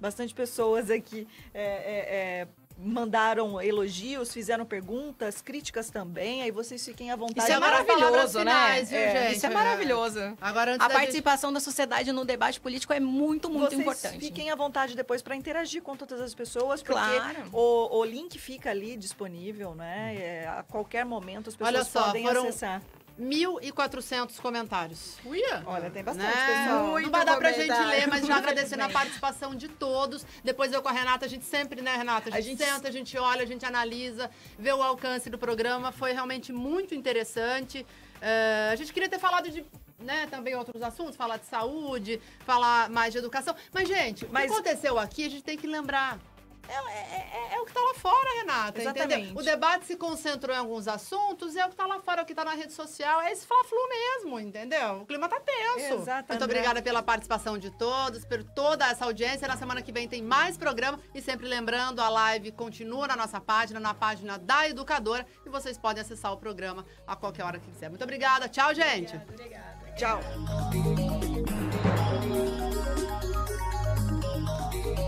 Bastante pessoas aqui é, é, é mandaram elogios, fizeram perguntas, críticas também, aí vocês fiquem à vontade. Isso é maravilhoso, né? finais, né? Viu, é, é gente? Isso é maravilhoso. Agora, a participação gente... da sociedade no debate político é muito, muito vocês importante. Fiquem à vontade depois para interagir com todas as pessoas, porque claro. o, o link fica ali disponível, né? É, a qualquer momento as pessoas Olha só, podem foram... acessar. 1.400 comentários. Uia! Olha, tem bastante, né? pessoal. Muito não vai dar pra gente ler, mas já agradecendo a participação de todos. Depois eu com a Renata, a gente sempre, né, Renata? A gente, a gente senta, a gente olha, a gente analisa, vê o alcance do programa. Foi realmente muito interessante. Uh, a gente queria ter falado de né, também outros assuntos, falar de saúde, falar mais de educação. Mas, gente, mas... o que aconteceu aqui, a gente tem que lembrar. É, é, é, é, o que está lá fora, Renata. Exatamente. Entendeu? O debate se concentrou em alguns assuntos e é o que está lá fora, é o que está na rede social. É esse fla-flu mesmo, entendeu? O clima está tenso. Exatamente. Muito obrigada pela participação de todos, por toda essa audiência. Na semana que vem tem mais programa. E sempre lembrando, a live continua na nossa página, na página da Educadora. E vocês podem acessar o programa a qualquer hora que quiser. Muito obrigada. Tchau, gente. Obrigada, obrigada. Tchau.